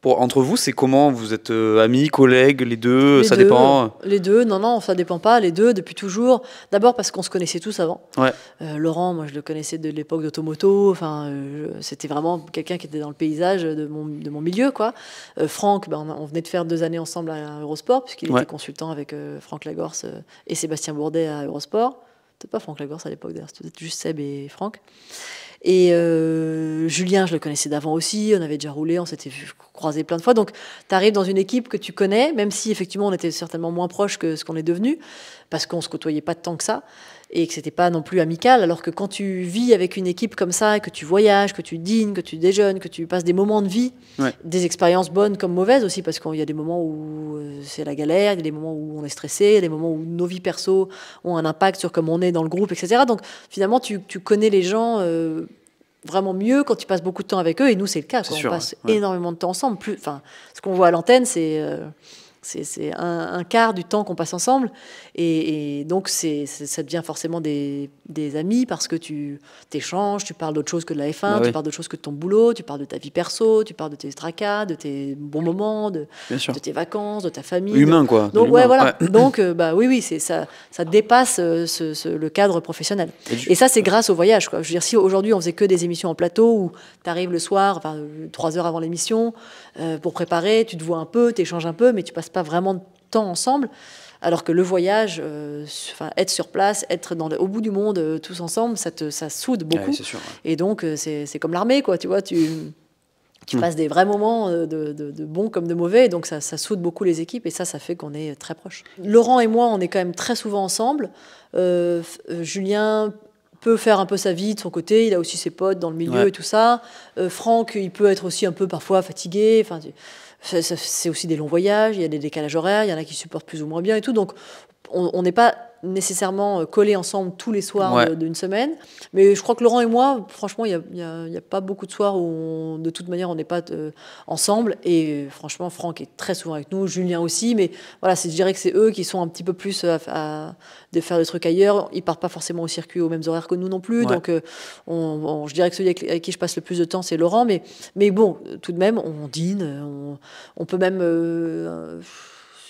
Pour, entre vous, c'est comment Vous êtes euh, amis, collègues, les deux les Ça deux, dépend Les deux, non, non, ça dépend pas. Les deux, depuis toujours. D'abord parce qu'on se connaissait tous avant. Euh, Laurent, moi, je le connaissais de l'époque d'Automoto. Enfin, c'était vraiment quelqu'un qui était dans le paysage de mon, milieu, quoi. Franck, ben, on, venait de faire deux années ensemble à Eurosport, puisqu'il était consultant avec Franck Lagorce et Sébastien Bourdet à Eurosport. C'était pas Franck Lagorce à l'époque, d'ailleurs, c'était juste Seb et Franck. Et euh, Julien, je le connaissais d'avant aussi, on avait déjà roulé, on s'était croisé plein de fois. Donc, tu arrives dans une équipe que tu connais, même si effectivement on était certainement moins proches que ce qu'on est devenu, parce qu'on se côtoyait pas tant que ça et que c'était pas non plus amical. Alors que quand tu vis avec une équipe comme ça, que tu voyages, que tu dînes, que tu déjeunes, que tu passes des moments de vie, des expériences bonnes comme mauvaises aussi, parce qu'il y a des moments où euh, c'est la galère, il y a des moments où on est stressé, il y a des moments où nos vies perso ont un impact sur comment on est dans le groupe, etc. Donc finalement, tu, connais les gens. Euh, vraiment mieux quand tu passes beaucoup de temps avec eux et nous c'est le cas on passe énormément de temps ensemble enfin ce qu'on voit à l'antenne euh, c'est c'est un, un, quart du temps qu'on passe ensemble. Et, donc, ça devient forcément des, amis parce que tu t'échanges, tu parles d'autre chose que de la F1, bah tu parles d'autre chose que de ton boulot, tu parles de ta vie perso, tu parles de tes tracas, de tes bons moments, de, tes vacances, de ta famille. Humain, quoi. Donc, euh, bah, oui, oui, ça, dépasse euh, ce, le cadre professionnel. Et, ça, c'est grâce au voyage, Je veux dire, si aujourd'hui, on faisait que des émissions en plateau où tu arrives le soir, enfin, euh, trois heures avant l'émission, pour préparer, tu te vois un peu, tu échanges un peu, mais tu passes pas vraiment de temps ensemble. Alors que le voyage, euh, être sur place, être dans au bout du monde euh, tous ensemble, ça, soude ah beaucoup. Et donc, euh, c'est comme l'armée, quoi. Tu vois, tu, hmm. passes des vrais moments de, bons comme de mauvais. Donc, ça, soude beaucoup les équipes et ça, ça fait qu'on est très proches. Laurent et moi, on est quand même très souvent ensemble. Julien peut faire un peu sa vie de son côté, il a aussi ses potes dans le milieu et tout ça. Franck, il peut être aussi un peu parfois fatigué. Enfin, c'est aussi des longs voyages, il y a des décalages horaires, il y en a qui supportent plus ou moins bien et tout. Donc on n'est pas nécessairement euh, collés ensemble tous les soirs euh, d'une semaine. Mais je crois que Laurent et moi, franchement, il n'y a, pas beaucoup de soirs où, de toute manière, on n'est pas euh, ensemble. Et franchement, Franck est très souvent avec nous, Julien aussi. Mais voilà, je dirais que c'est eux qui sont un petit peu plus à, de faire des trucs ailleurs. Ils partent pas forcément au circuit aux mêmes horaires que nous non plus. Donc, je dirais que celui avec, qui je passe le plus de temps, c'est Laurent. Mais, mais bon, tout de même, on dîne, on, peut même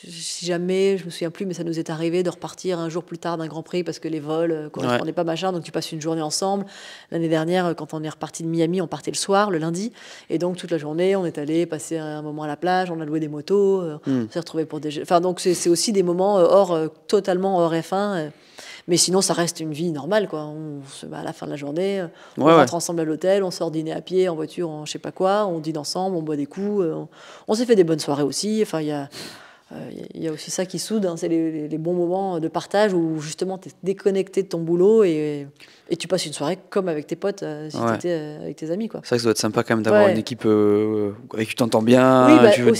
si jamais, je me souviens plus, mais ça nous est arrivé de repartir un jour plus tard d'un Grand Prix parce que les vols euh, on n'est pas machin, donc tu passes une journée ensemble. L'année dernière, euh, quand on est reparti de Miami, on partait le soir, le lundi, et donc toute la journée, on est allé passer un moment à la plage, on a loué des motos, euh, hmm. on s'est retrouvé pour des, enfin donc c'est aussi des moments hors totalement hors F1. Mais sinon, ça reste une vie normale, quoi. On se bat à la fin de la journée, on rentre ensemble à l'hôtel, on sort dîner à pied, en voiture, en je sais pas quoi, on dîne ensemble, on boit des coups, on, on s'est fait des bonnes soirées aussi. Enfin, il y a il euh, y a aussi ça qui soude, hein. c'est les, les, bons moments de partage où justement tu es déconnecté de ton boulot et et tu passes une soirée comme avec tes potes euh, euh, avec tes amis quoi. C'est vrai que ça doit être sympa quand même d'avoir une équipe euh, avec qui tu t'entends bien, bah, tu veux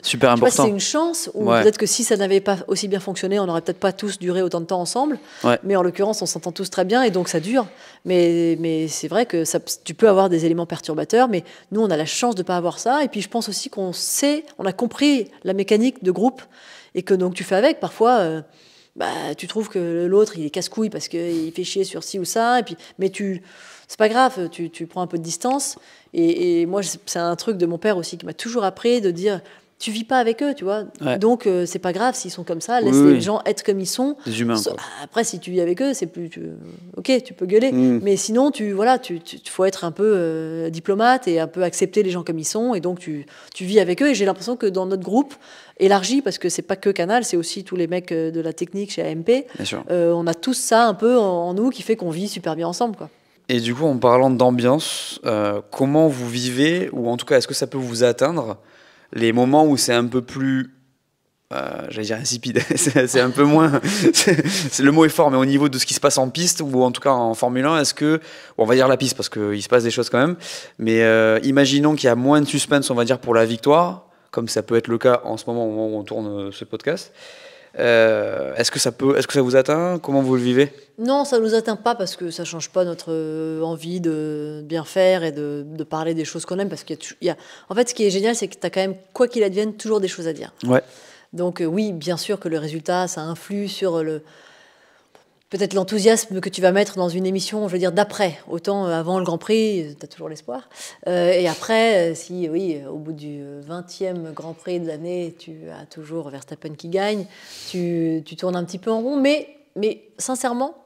Super important. C'est une chance ou peut-être que si ça n'avait pas aussi bien fonctionné, on n'aurait peut-être pas tous duré autant de temps ensemble. Mais en l'occurrence, on s'entend tous très bien et donc ça dure. Mais mais c'est vrai que tu peux avoir des éléments perturbateurs, mais nous on a la chance de pas avoir ça. Et puis je pense aussi qu'on sait, on a compris la mécanique de groupe et que donc tu fais avec parfois bah, tu trouves que l'autre, il est casse-couille parce qu'il fait chier sur ci ou ça. puis, mais tu, c'est pas grave, tu, prends un peu de distance. Et, et moi, c'est un truc de mon père aussi qui m'a toujours appris de dire tu vis pas avec eux, tu vois. Donc ce euh, c'est pas grave s'ils sont comme ça, laisse les gens être comme ils sont. Des humains. quoi. Après si tu vis avec eux, c'est plus OK, tu peux gueuler, hmm. mais sinon tu voilà, tu, tu faut être un peu euh, diplomate et un peu accepter les gens comme ils sont et donc tu, tu vis avec eux et j'ai l'impression que dans notre groupe élargi parce que c'est pas que Canal, c'est aussi tous les mecs euh, de la technique chez AMP. on a tous ça un peu en, en nous qui fait qu'on vit super bien ensemble quoi. Et du coup, en parlant d'ambiance, comment vous vivez, ou en tout cas, est-ce que ça peut vous atteindre les moments où c'est un peu plus euh, j'allais dire insipide, c'est un peu moins, C'est le mot est fort, mais au niveau de ce qui se passe en piste, ou en tout cas en Formule 1, est-ce que, on va dire la piste parce qu'il se passe des choses quand même, mais euh, imaginons qu'il y a moins de suspense, on va dire, pour la victoire, comme ça peut être le cas en ce moment moment où on tourne euh, ce podcast, euh, est-ce que ça peut, est-ce que ça vous atteint Comment vous le vivez Non, ça nous atteint pas parce que ça change pas notre euh, envie de bien faire et de, parler des choses qu'on aime parce qu'il y, a, en fait, ce qui est génial, c'est que tu as quand même, quoi qu'il advienne, toujours des choses à dire. Ouais. Donc euh, oui, bien sûr que le résultat, ça influe sur le, peut-être l'enthousiasme que tu vas mettre dans une émission, je veux dire, d'après. Autant euh, avant le Grand Prix, tu as toujours l'espoir. Euh, et après, euh, si, oui, au bout du 20e Grand Prix de l'année, tu as toujours Verstappen qui gagne, tu, tournes un petit peu en rond. Mais, mais sincèrement,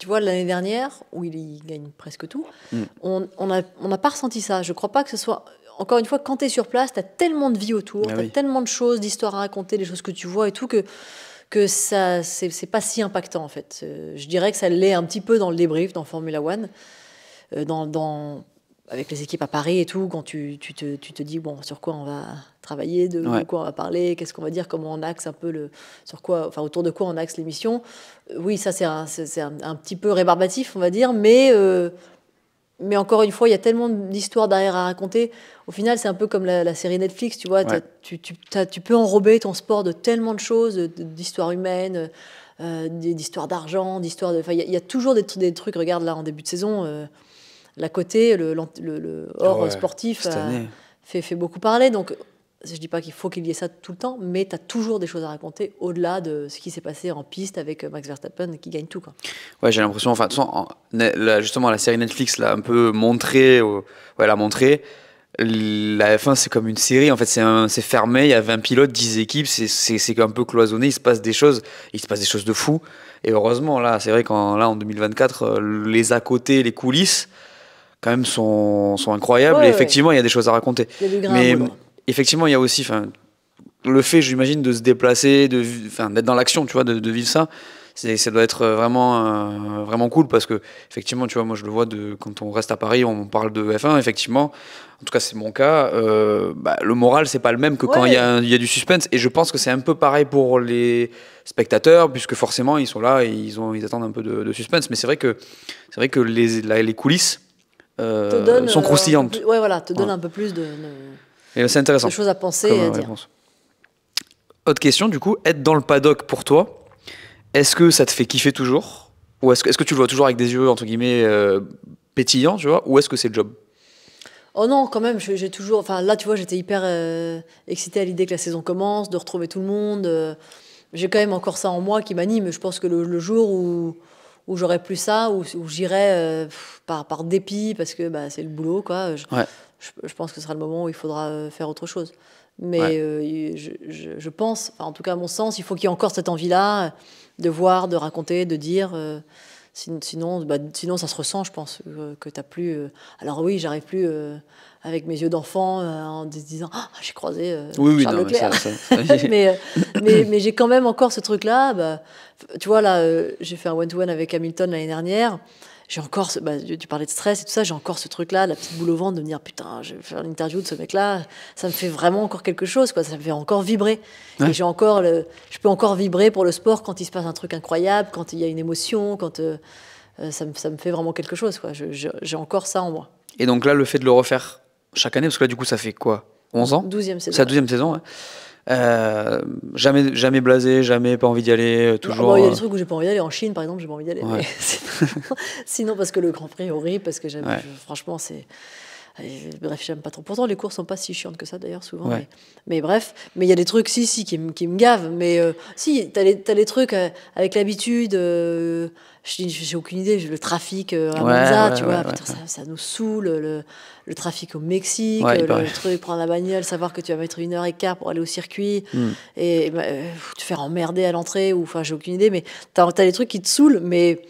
tu vois, l'année dernière, où il, y gagne presque tout, mm. on n'a on pas ressenti ça. Je ne crois pas que ce soit encore une fois, quand tu es sur place, tu as tellement de vie autour, ah tu as tellement de choses, d'histoires à raconter, des choses que tu vois et tout, que que ça, c'est pas si impactant en fait. Euh, je dirais que ça l'est un petit peu dans le débrief, dans Formula One, euh, dans, avec les équipes à Paris et tout, quand tu, te, dis bon sur quoi on va travailler, de quoi on va parler, qu'est-ce qu'on va dire, comment on axe un peu le sur quoi, enfin autour de quoi on axe l'émission. Euh, oui, ça c'est un, petit peu rébarbatif on va dire, mais mais encore une fois, il y a tellement d'histoires derrière à raconter. Au final, c'est un peu comme la, série Netflix, tu vois. Tu, peux enrober ton sport de tellement de choses, d'histoires humaines, euh, d'histoires d'argent, d'histoires de. Il y, a toujours des, des, trucs. Regarde là, en début de saison, euh, la côté, le, le, hors ah sportif fait, fait beaucoup parler. Donc je dis pas qu'il faut qu'il y ait ça tout le temps, mais tu as toujours des choses à raconter au-delà de ce qui s'est passé en piste avec euh, Max Verstappen qui gagne tout. Quoi. Ouais, j'ai l'impression, enfin, justement, la série Netflix l'a un peu montré, La F1, c'est comme une série, en fait, c'est fermé, il y a 20 pilotes, 10 équipes, c'est un peu cloisonné, il se passe des choses, il se passe des choses de fou. Et heureusement, là, c'est vrai qu'en en 2024, euh, les à côté, les coulisses, quand même, sont, sont incroyables. et effectivement, il y a des choses à raconter. Il y a mais, effectivement, il y a aussi le fait, j'imagine, de se déplacer, d'être dans l'action, tu vois, de, vivre ça ça doit être euh, vraiment euh, vraiment cool parce que effectivement tu vois moi je le vois de quand on reste à Paris on parle de F1 effectivement en tout cas c'est mon cas euh, bah, le moral c'est pas le même que quand il y, a du suspense et je pense que c'est un peu pareil pour les spectateurs puisque forcément ils sont là et ils ont ils attendent un peu de, suspense mais c'est vrai que c'est vrai que les les coulisses sont croustillantes ouais voilà te donne un peu plus de c'est intéressant. Des à penser à dire. Autre question, du coup, être dans le paddock pour toi, est-ce que ça te fait kiffer toujours Ou est-ce que, que, tu le vois toujours avec des yeux, entre guillemets, euh, pétillants, tu vois Ou est-ce que c'est le job Oh non, quand même, j'ai toujours. Enfin, là, tu vois, j'étais hyper excité euh, excitée à l'idée que la saison commence, de retrouver tout le monde. Euh, j'ai quand même encore ça en moi qui m'anime. Je pense que le, jour où, où j'aurai plus ça, où, j'irai par, par dépit, parce que bah, c'est le boulot, quoi. Je, je, pense que ce sera le moment où il faudra euh, faire autre chose. Mais euh, je, pense, en tout cas à mon sens, il faut qu'il y ait encore cette envie-là euh, de voir, de raconter, de dire. sinon, bah, sinon, ça se ressent, je pense, que tu n'as plus. alors oui, j'arrive plus avec mes yeux d'enfant en disant ah, j'ai croisé Charles Leclerc. Mais, j'ai quand même encore ce truc-là. Bah, tu vois là, j'ai fait un one to -one avec Hamilton l'année dernière j'ai encore bah, tu parlais de stress et tout ça, j'ai encore ce truc-là, la petite boule au ventre de me dire putain, je vais faire l'interview de ce mec-là, ça me fait vraiment encore quelque chose, quoi, ça me fait encore vibrer. Et j'ai encore le, je peux encore vibrer pour le sport quand il se passe un truc incroyable, quand il y a une émotion, quand euh, euh, ça, me, fait vraiment quelque chose, quoi. j'ai encore ça en moi. Et donc là, le fait de le refaire chaque année, parce que là, du coup, ça fait quoi 11 ans 12e saison. C'est la 12 saison, euh, jamais, jamais blasé, jamais pas envie d'y aller, euh, bah, toujours. il y a euh, des trucs où j'ai pas envie d'aller. En Chine, par exemple, j'ai pas envie d'aller. aller. Sinon, parce que le Grand Prix est horrible, parce que j'aime, franchement, c'est. Bref, j'aime pas trop. Pourtant, les courses sont pas si chiantes que ça, d'ailleurs, souvent. Mais, bref, mais il y a des trucs, si, si, qui, me gavent. Mais si, t'as les, as les trucs avec l'habitude je j'ai aucune idée, le trafic euh, à Monza, tu vois, ça, nous saoule, le, le trafic au Mexique, le, truc, prendre la bagnole, savoir que tu vas mettre une heure et quart pour aller au circuit, hmm. et, bah, euh, te faire emmerder à l'entrée, ou enfin, j'ai aucune idée, mais t'as as des trucs qui te saoulent, mais,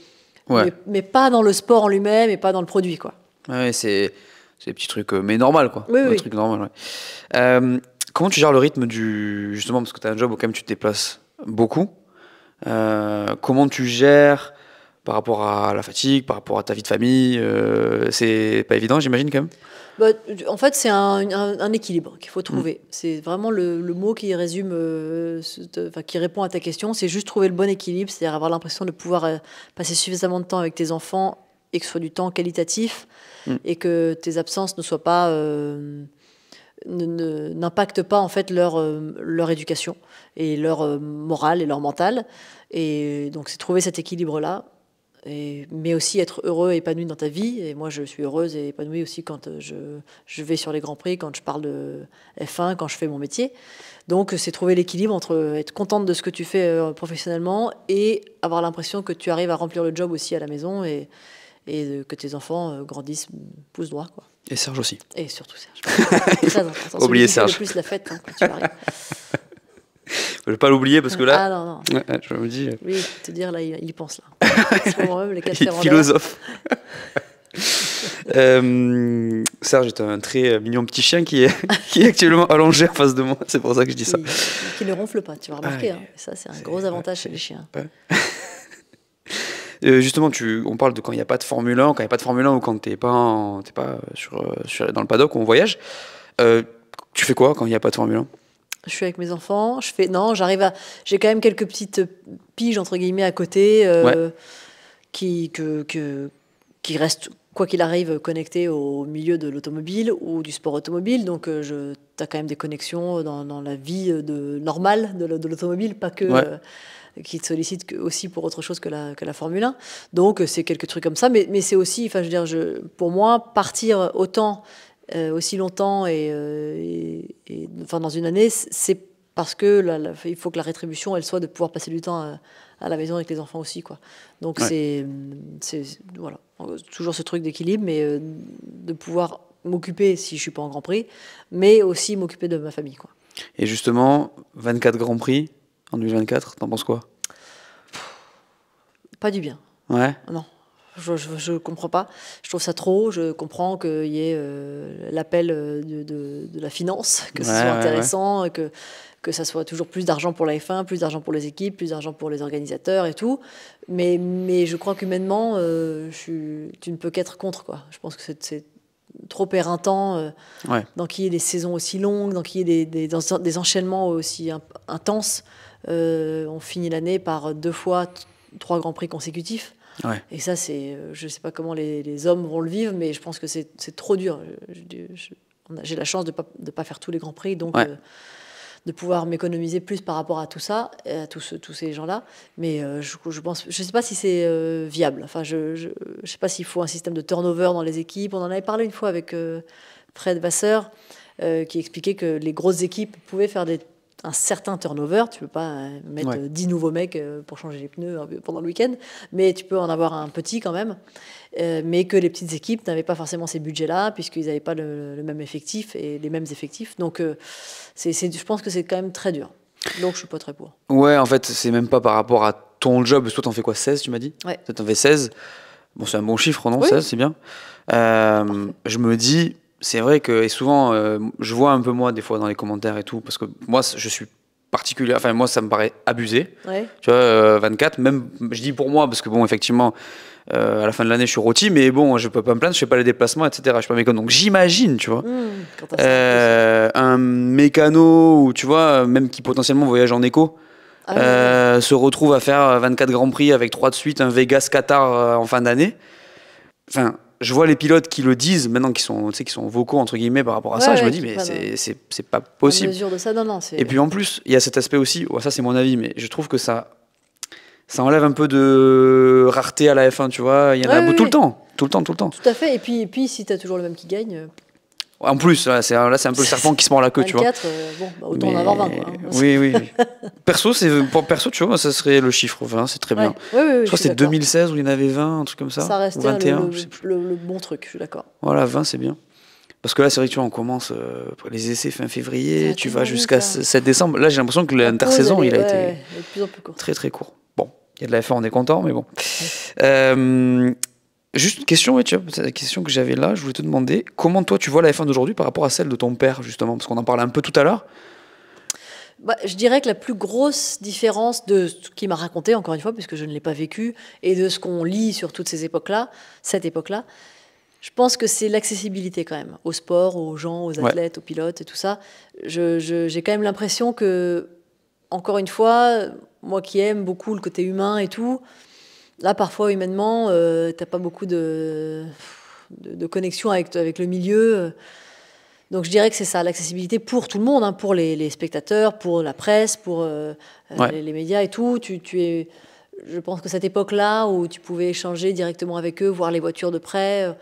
mais, pas dans le sport en lui-même et pas dans le produit, quoi. c'est des petits trucs, euh, mais normal, quoi. comment tu gères le rythme du. Justement, parce que tu as un job où quand même tu te déplaces beaucoup. comment tu gères par rapport à la fatigue, par rapport à ta vie de famille euh, C'est pas évident, j'imagine, quand même bah, En fait, c'est un, équilibre qu'il faut trouver. Mm. C'est vraiment le, mot qui résume, euh, qui répond à ta question. C'est juste trouver le bon équilibre, c'est-à-dire avoir l'impression de pouvoir euh, passer suffisamment de temps avec tes enfants et que ce soit du temps qualitatif mm. et que tes absences ne soient pas euh, n'impactent pas en fait leur, leur éducation et leur morale et leur mental. Et donc c'est trouver cet équilibre-là mais aussi être heureux et épanoui dans ta vie. Et moi, je suis heureuse et épanouie aussi quand euh, je, je vais sur les Grands Prix, quand je parle de F1, quand je fais mon métier. Donc, c'est trouver l'équilibre entre être contente de ce que tu fais euh, professionnellement et avoir l'impression que tu arrives à remplir le job aussi à la maison et, et que tes enfants euh, grandissent pouce droit. Quoi. Et Serge aussi. Et surtout Serge. oublier Oubliez Serge. Plus la fête hein, quand tu arrives. Je ne vais pas l'oublier parce que là. Ah non, non. Ouais, je me dis. Oui, te dire, là, il, y pense là. même, les quatre il est philosophe. euh, Serge est un très mignon petit chien qui est, actuellement allongé en face de moi, c'est pour ça que je dis ça. Qui ne ronfle pas, tu vas remarquer. Ah, hein. Ça, c'est un gros avantage chez les chiens. Euh, justement, on parle de quand il n'y a pas de Formule 1, quand il n'y a pas de Formule 1 ou quand tu n'es pas, pas euh, dans le paddock ou en voyage. Euh, tu fais quoi quand il n'y a pas de Formule 1 je suis avec mes enfants, je fais non, j'arrive à j'ai quand même quelques petites piges entre guillemets à côté euh, qui que, que, qui restent quoi qu'il arrive connecté au milieu de l'automobile ou du sport automobile donc euh, je as quand même des connexions dans, la vie de normale de, l'automobile pas que euh, qui te sollicite aussi pour autre chose que la, que la Formule 1. Donc, c'est quelques trucs comme ça. Mais, mais c'est aussi, enfin, je veux dire, je, pour moi, partir autant euh, aussi longtemps euh, et, enfin dans une année, c'est parce que il faut que la rétribution elle soit de pouvoir passer du temps à, la maison avec les enfants aussi quoi. Donc c'est voilà toujours ce truc d'équilibre, mais euh, de pouvoir m'occuper si je suis pas en Grand Prix, mais aussi m'occuper de ma famille quoi. Et justement, 24 Grand Prix en 2024, t'en penses quoi Pas du bien. Ouais. Non. Je ne comprends pas. Je trouve ça trop. Je comprends qu'il y ait euh, l'appel euh, de, la finance, que ce soit intéressant, que que ça soit toujours plus d'argent pour la F1, plus d'argent pour les équipes, plus d'argent pour les organisateurs et tout. Mais, mais je crois qu'humainement, euh, tu ne peux qu'être contre. Quoi. Je pense que c'est trop éreintant dans qu'il y ait des saisons aussi longues, dans qu'il y ait des, des, enchaînements aussi intenses. on finit l'année par deux fois trois grands prix consécutifs. Et ça, c'est, euh, je ne sais pas comment les, hommes vont le vivre, mais je pense que c'est trop dur. J'ai la chance de ne pas, faire tous les grands prix, donc euh, de pouvoir m'économiser plus par rapport à tout ça, à tous, ces gens-là. Mais euh, je, je pense, je sais pas si c'est viable. Enfin, je, ne sais pas s'il faut un système de turnover dans les équipes. On en avait parlé une fois avec Fred Vasseur, qui expliquait que les grosses équipes pouvaient faire des un certain turnover. Tu peux pas euh, mettre euh, dix 10 nouveaux mecs euh, pour changer les pneus pendant le week-end, mais tu peux en avoir un petit quand même. mais que les petites équipes n'avaient pas forcément ces budgets-là, puisqu'ils n'avaient pas le, même effectif et les mêmes effectifs. Donc, c'est, je pense que c'est quand même très dur. Donc, je suis pas très pour. Ouais, en fait, c'est même pas par rapport à ton job. Toi, en fais quoi 16, tu m'as dit Ouais. Toi, en fais 16. Bon, c'est un bon chiffre, non oui. 16, c'est bien. je me dis, c'est vrai que et souvent, euh, je vois un peu moi des fois dans les commentaires et tout, parce que moi, je suis particulier. Enfin, moi, ça me paraît abusé. Tu vois, 24, euh, même, je dis pour moi, parce que bon, effectivement, euh, à la fin de l'année, je suis rôti, mais bon, je peux pas me plaindre, je fais pas les déplacements, etc. Je suis pas mécano. Donc, j'imagine, tu vois, mmh, un mécano ou, tu vois, même qui potentiellement voyage en écho. Ah se retrouve à faire 24 Grands Prix avec 3 de suite, un Vegas Qatar en fin d'année. Enfin, je vois les pilotes qui le disent maintenant qu'ils sont, qui sont vocaux entre guillemets par rapport à ça. je me dis mais c'est pas possible. Et puis en plus, il y a cet aspect aussi. ça c'est mon avis, mais je trouve que ça ça enlève un peu de rareté à la F1, tu vois. Il y en a tout le temps, tout le temps, tout le temps. Tout à fait. Et puis, et puis si tu toujours le même qui gagne. En plus, là, c'est un, un, peu le serpent qui se mord la queue, tu vois. Euh, bon, bah, autant en avoir 20. Quoi. Hein. Oui, oui. perso, perso, tu vois, ça serait le chiffre 20, c'est très bien. Oui, oui, je crois que c'était 2016 où il y en avait 20, un truc comme ça. Ça restait 21, le, le, le, le, bon truc, je suis d'accord. Voilà, 20, c'est bien. Parce que là, c'est vrai que tu vois, on commence euh, les essais fin février, tu vas jusqu'à 7 décembre. Là, j'ai l'impression que l'intersaison, il a ouais, été plus en plus court. très très court. Bon, il y a de la f on est content, mais bon. Euh, Juste une question, ouais, c'est la question que j'avais là. Je voulais te demander comment toi tu vois la F1 d'aujourd'hui par rapport à celle de ton père, justement, parce qu'on en parlait un peu tout à l'heure. Bah, je dirais que la plus grosse différence de ce qu'il m'a raconté, encore une fois, puisque je ne l'ai pas vécu, et de ce qu'on lit sur toutes ces époques-là, cette époque-là, je pense que c'est l'accessibilité quand même, au sport, aux gens, aux athlètes, aux pilotes et tout ça. J'ai quand même l'impression que, encore une fois, moi qui aime beaucoup le côté humain et tout, Là, parfois, humainement, tu euh, t'as pas beaucoup de, de, connexion avec, avec, le milieu. Donc, je dirais que c'est ça, l'accessibilité pour tout le monde, hein, pour les, spectateurs, pour la presse, pour euh, euh, les, médias et tout. Tu, tu, es, je pense que cette époque-là où tu pouvais échanger directement avec eux, voir les voitures de près.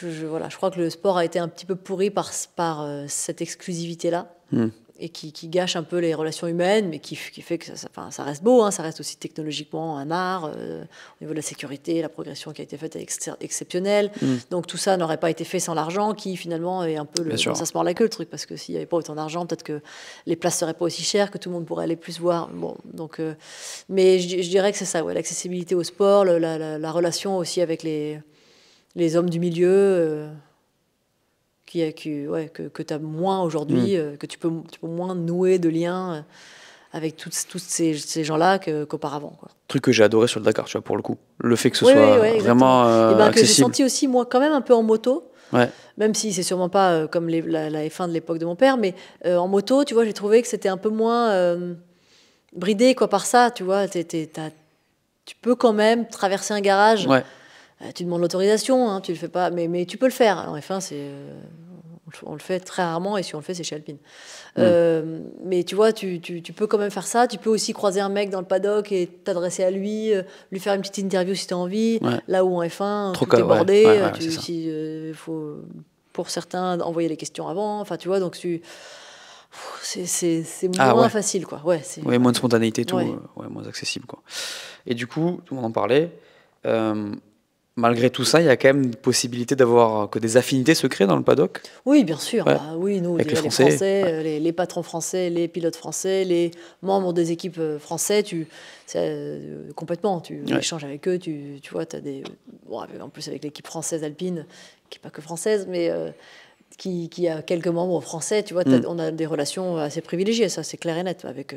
Je, voilà, je crois que le sport a été un petit peu pourri par, par cette exclusivité-là. Hmm et qui, gâche un peu les relations humaines, mais qui, fait que ça, reste beau, hein, ça reste aussi technologiquement un art, euh, au niveau de la sécurité, la progression qui a été faite est exceptionnelle. Mm. Donc tout ça n'aurait pas été fait sans l'argent, qui finalement est un peu le, ça se mord la queue le truc, parce que s'il n'y avait pas autant d'argent, peut-être que les places seraient pas aussi chères, que tout le monde pourrait aller plus voir. Bon, donc, euh, mais je, dirais que c'est ça, ouais, l'accessibilité au sport, la, relation aussi avec les, les hommes du milieu. Euh, qui, ouais, que, tu as moins aujourd'hui, mm. euh, que tu peux, tu peux moins nouer de liens euh, avec tous ces, ces gens-là qu'auparavant. Truc que j'ai adoré sur le Dakar, tu vois, pour le coup. Le fait que ce soit vraiment euh, Et ben, que J'ai senti aussi, moi, quand même un peu en moto. Même si c'est sûrement pas euh, comme la, la, F1 de l'époque de mon père, mais en moto, tu vois, j'ai trouvé que c'était un peu moins bridé quoi par ça, tu vois. tu peux quand même traverser un garage. Euh, tu demandes l'autorisation, hein, tu le fais pas, mais, mais tu peux le faire. En F1, c'est euh, on le fait très rarement et si on le fait, c'est chez Alpine. Euh, mais tu vois, tu, tu, peux quand même faire ça. Tu peux aussi croiser un mec dans le paddock et t'adresser à lui, lui faire une petite interview si tu as envie. Là où en F1, tout est bordé. tu, si, faut, pour certains, envoyer les questions avant. Enfin, tu vois, donc tu. C'est ah moins facile, quoi. Ouais, moins de spontanéité, tout, moins accessible, quoi. Et du coup, tout le monde en parlait malgré tout ça, il y a quand même une possibilité d'avoir euh, que des affinités se créent dans le paddock. Oui, bien sûr. Bah oui, nous, les Français, euh, les, patrons français, les pilotes français, les membres des équipes euh, françaises, tu complètement, tu échanges avec eux, tu, tu as des en plus avec l'équipe française alpine qui n'est pas que française, mais qui, a quelques membres français, tu vois, hmm. on a des relations assez privilégiées, ça c'est clair et net avec.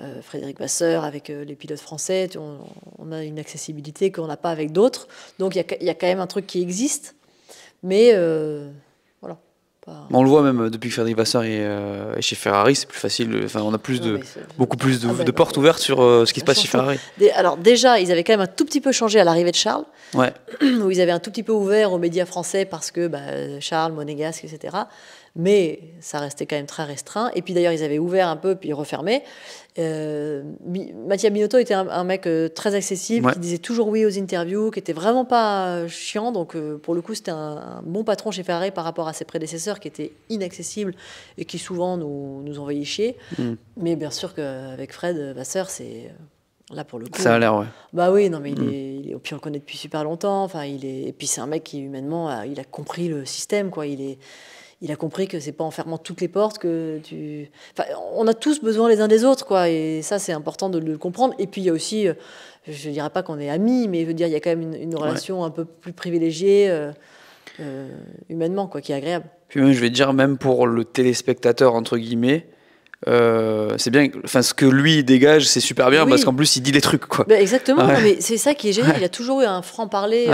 Euh, Frédéric Vasseur, avec euh, les pilotes français, on, a une accessibilité qu'on n'a pas avec d'autres. Donc il y, a quand même un truc qui existe, mais euh, voilà. On le voit même depuis que Frédéric Vasseur est, chez Ferrari, c'est plus facile. Enfin, on a plus ah de, beaucoup plus de, ah ben portes ouvertes sur ce qui se passe chez Ferrari. Alors déjà, ils avaient quand même un tout petit peu changé à l'arrivée de Charles, où ils avaient un tout petit peu ouvert aux médias français parce que bah, Charles, Monégasque, etc mais ça restait quand même très restreint. Et puis d'ailleurs, ils avaient ouvert un peu, puis refermé. Euh, Mathias Binotto était un, mec euh, très accessible, qui disait toujours oui aux interviews, qui était vraiment pas euh, chiant. Donc euh, pour le coup, c'était un, bon patron chez Ferrari par rapport à ses prédécesseurs, qui étaient inaccessibles et qui souvent nous, nous envoyaient chier. Hmm. Mais bien sûr qu'avec Fred Vasseur, c'est... Là, pour le coup. Ça a l'air, ouais. Bah oui, non, mais il, hmm. est, il est, Puis on le connaît depuis super longtemps. Enfin, il est. Et puis c'est un mec qui, humainement, il a compris le système, quoi. Il est il a compris que c'est pas en fermant toutes les portes que tu. Enfin, on a tous besoin les uns des autres, quoi. Et ça, c'est important de le comprendre. Et puis, il y a aussi, euh, je dirais pas qu'on est amis, mais je veux dire, il y a quand même une, relation un peu plus privilégiée. Euh, euh, humainement, quoi, qui est agréable. Puis je vais dire, même pour le téléspectateur, entre guillemets, c'est bien, enfin, ce que lui dégage, c'est super bien parce qu'en plus, il dit les trucs, quoi. Ben, exactement, mais c'est ça qui est génial. Il a toujours eu un franc-parler